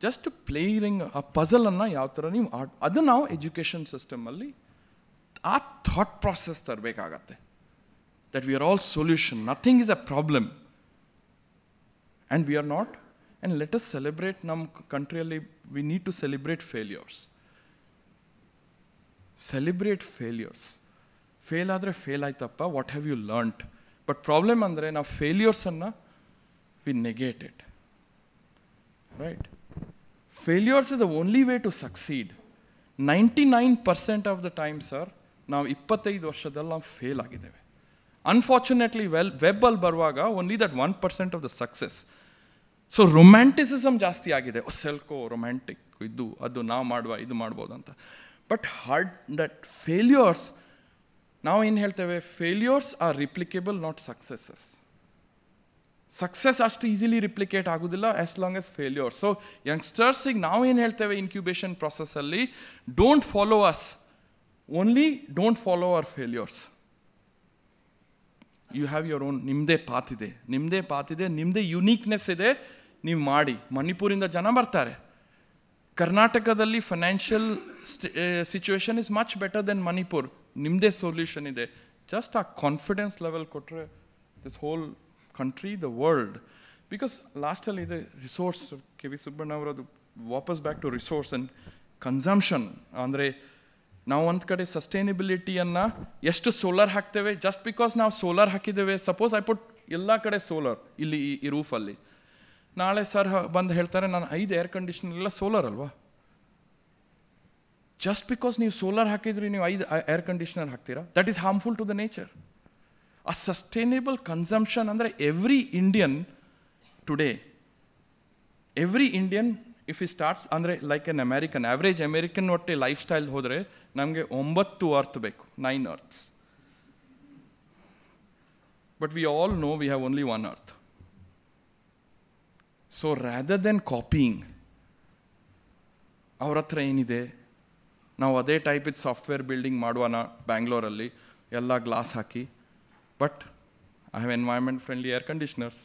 ಜಸ್ಟ್ ಪ್ಲೇಯರಿಂಗ್ ಆ ಪಝಲನ್ನು ಯಾವ ಥರ ನೀವು ಅದು ನಾವು ಎಜುಕೇಷನ್ ಸಿಸ್ಟಮಲ್ಲಿ ಆ ಥಾಟ್ ಪ್ರಾಸೆಸ್ ತರಬೇಕಾಗತ್ತೆ that we are all solution nothing is a problem and we are not and let us celebrate ನಮ್ಮ ಕಂಟ್ರಿಯಲ್ಲಿ we need to celebrate failures celebrate failures fail ಆದರೆ ಫೇಲ್ ಆಯ್ತಪ್ಪ what have you learnt but problem ಅಂದರೆ ನಾವು ಫೇಲ್ಯೂರ್ಸನ್ನು we negated right failures is the only way to succeed ninety nine percent of the time sir ನಾವು ಇಪ್ಪತ್ತೈದು ವರ್ಷದಲ್ಲಿ ನಾವು ಫೇಲ್ ಆಗಿದ್ದೇವೆ ಅನ್ಫಾರ್ಚುನೇಟ್ಲಿ ವೆಲ್ ವೆಬ್ಬಲ್ಲಿ ಬರುವಾಗ only that one percent of the success so romanticism ಜಾಸ್ತಿ ಆಗಿದೆ ಸೆಲ್ಕೋ ರೊಮ್ಯಾಂಟಿಕ್ ಇದು ಅದು ನಾವು ಮಾಡುವ ಇದು ಮಾಡ್ಬೋದು ಅಂತ ಬಟ್ ಹಾರ್ಡ್ ದಟ್ ಫೇಲ್ಯೂರ್ಸ್ ನಾವು ಏನು ಹೇಳ್ತೇವೆ failures are replicable not successes success ಅಷ್ಟು ಈಸಿಲಿ ರಿಪ್ಲಿಕೇಟ್ ಆಗೋದಿಲ್ಲ as long as failure so ಯಂಗ್ಸ್ಟರ್ಸಿಗೆ ನಾವು ಏನು ಹೇಳ್ತೇವೆ ಇನ್ಕ್ಯುಬೇಷನ್ ಪ್ರೊಸೆಸಲ್ಲಿ don't follow us only don't follow our failures you have your own ನಿಮ್ಮದೇ ಪಾತ್ ಇದೆ ನಿಮ್ಮದೇ ಪಾತ್ ಇದೆ ನಿಮ್ಮದೇ ಯುನೀಕ್ನೆಸ್ ಇದೆ ನೀವು ಮಾಡಿ ಮಣಿಪುರಿಂದ ಜನ ಬರ್ತಾರೆ ಕರ್ನಾಟಕದಲ್ಲಿ financial situation is much better then Manipur ನಿಮ್ಮದೇ ಸೊಲ್ಯೂಷನ್ ಇದೆ ಜಸ್ಟ್ ಆ ಕಾನ್ಫಿಡೆನ್ಸ್ ಲೆವೆಲ್ ಕೊಟ್ಟರೆ this whole country the world because ಲಾಸ್ಟಲ್ಲಿ ಇದೆ ರಿಸೋರ್ಸ್ ಕೆ ವಿ ಸುಬ್ಬಣ್ಣ ಅವರದು ವಾಪಸ್ back to resource and consumption ಅಂದರೆ ನಾವು ಒಂದು ಕಡೆ ಸಸ್ಟೈನಬಿಲಿಟಿಯನ್ನು ಎಷ್ಟು ಸೋಲಾರ್ ಹಾಕ್ತೇವೆ ಜಸ್ಟ್ ಬಿಕಾಸ್ ನಾವು ಸೋಲಾರ್ ಹಾಕಿದ್ದೇವೆ ಸಪೋಸ್ ಐ ಪುಟ್ ಎಲ್ಲ ಕಡೆ ಸೋಲಾರ್ ಇಲ್ಲಿ ಈ ರೂಫಲ್ಲಿ ನಾಳೆ ಸರ್ ಬಂದು ಹೇಳ್ತಾರೆ ನಾನು ಐದು ಏರ್ ಎಲ್ಲ ಸೋಲಾರ್ ಅಲ್ವಾ ಜಸ್ಟ್ ಬಿಕಾಸ್ ನೀವು ಸೋಲಾರ್ ಹಾಕಿದ್ರಿ ನೀವು ಐದು ಏರ್ ಕಂಡೀಷನರ್ ಹಾಕ್ತೀರಾ that is harmful to the nature ಆ ಸಸ್ಟೈನೇಬಲ್ ಕನ್ಸಂಪ್ಷನ್ ಅಂದರೆ every Indian today every Indian if ಇ ಸ್ಟಾರ್ಟ್ಸ್ ಅಂದರೆ like an American average American ಒಟ್ಟೆ ಲೈಫ್ ಸ್ಟೈಲ್ ಹೋದರೆ ನಮಗೆ ಒಂಬತ್ತು ಅರ್ತ್ ಬೇಕು nine earths but we all know we have only one earth so rather then copying ಅವ್ರ ಹತ್ರ ಏನಿದೆ ನಾವು ಅದೇ ಟೈಪ್ ಇದು ಸಾಫ್ಟ್ವೇರ್ ಬಿಲ್ಡಿಂಗ್ ಮಾಡುವನ ಬ್ಯಾಂಗ್ಳೂರಲ್ಲಿ ಎಲ್ಲ ಗ್ಲಾಸ್ ಹಾಕಿ but I have environment friendly air conditioners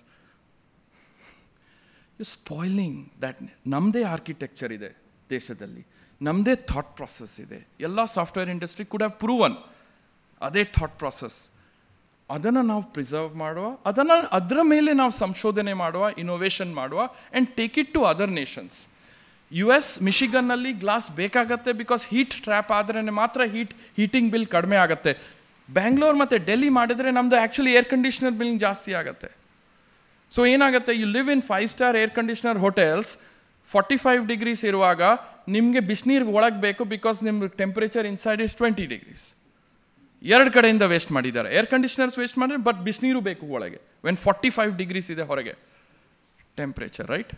you spoiling that ನಮ್ಮದೇ ಆರ್ಕಿಟೆಕ್ಚರ್ ಇದೆ ದೇಶದಲ್ಲಿ ನಮ್ಮದೇ ಥಾಟ್ ಪ್ರೊಸೆಸ್ ಇದೆ ಎಲ್ಲ ಸಾಫ್ಟ್ವೇರ್ ಇಂಡಸ್ಟ್ರಿ ಕೂಡ ಪ್ರೂವನ್ ಅದೇ ಥಾಟ್ ಪ್ರೊಸೆಸ್ ಅದನ್ನು ನಾವು ಪ್ರಿಸರ್ವ್ ಮಾಡುವ ಅದನ್ನು ಅದರ ಮೇಲೆ ನಾವು ಸಂಶೋಧನೆ ಮಾಡುವ ಇನೋವೇಷನ್ ಮಾಡುವ and take it to other nations U S ಮಿಶಿಗನ್ನಲ್ಲಿ ಗ್ಲಾಸ್ ಬೇಕಾಗತ್ತೆ ಬಿಕಾಸ್ ಹೀಟ್ ಟ್ರ್ಯಾಪ್ ಆದರೆ ಮಾತ್ರ ಹೀಟ್ ಹೀಟಿಂಗ್ ಬಿಲ್ ಕಡಿಮೆ ಆಗುತ್ತೆ ಬ್ಯಾಂಗ್ಳೂರ್ ಮತ್ತು ಡೆಲ್ಲಿ ಮಾಡಿದರೆ ನಮ್ಮದು ಆ್ಯಕ್ಚುಲಿ ಏರ್ ಕಂಡೀಷ್ನರ್ ಬಿಲ್ ಜಾಸ್ತಿ ಆಗುತ್ತೆ ಸೊ ಏನಾಗುತ್ತೆ you live in five star air conditioner hotels forty five degrees ಇರುವಾಗ ನಿಮಗೆ ಬಿಸಿನೀರಿಗೆ ಒಳಗೆ ಬೇಕು ಬಿಕಾಸ್ ನಿಮ್ಮ temperature inside is twenty degrees ಎರಡು ಕಡೆಯಿಂದ ವೇಸ್ಟ್ ಮಾಡಿದ್ದಾರೆ ಏರ್ ಕಂಡೀಷನರ್ಸ್ ವೇಸ್ಟ್ ಮಾಡಿದ್ರೆ ಬಟ್ ಬಿಸಿನೀರು ಬೇಕು ಒಳಗೆ ವೆನ್ ಫಾರ್ಟಿ ಫೈವ್ ಡಿಗ್ರೀಸ್ ಇದೆ ಹೊರಗೆ temperature right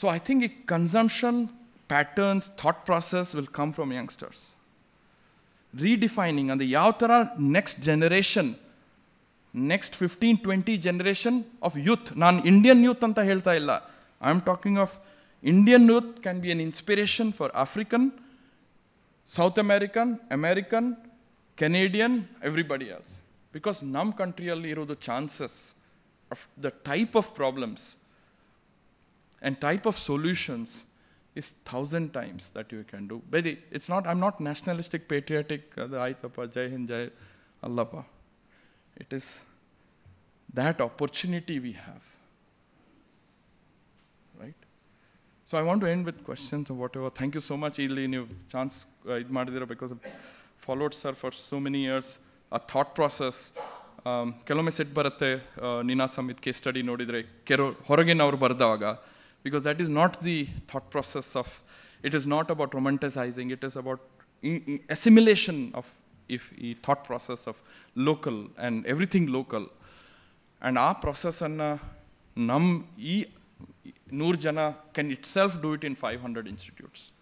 so I think ಈ consumption patterns thought process will come from youngsters redefining ಅಂದರೆ ಯಾವ ಥರ next generation next fifteen twenty generation of youth ನಾನು ಇಂಡಿಯನ್ ಯೂತ್ ಅಂತ ಹೇಳ್ತಾ ಇಲ್ಲ I am talking of Indian youth can be an inspiration for African South American, American, Canadian, everybody else. Because num country ali the chances of the type of problems and type of solutions is thousand times that you can do. But it's not, I'm not nationalistic, patriotic, uh, the Aitapa, Jai Hind, Jai It is that opportunity we have. So I want to end with questions or whatever. Thank you so much, Eileen. You chance Idmardira uh, because I've followed sir for so many years. A thought process. Kelome said Bharate Nina Samit case study nodidre kero horagin aur bardavaga. Because that is not the thought process of it is not about romanticizing, it is about assimilation of if thought process of local and everything local. And our process and uh, Nurjana can itself do it in 500 institutes.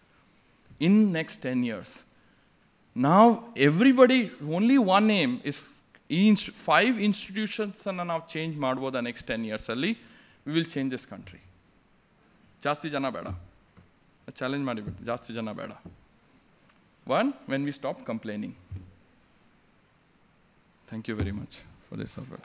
In next 10 years, now everybody, only one name is five institutions and now change Madhva the next 10 years early, we will change this country. Jasti Jana bada, A challenge Madhva, Jasti Jana bada. One, when we stop complaining. Thank you very much for this support.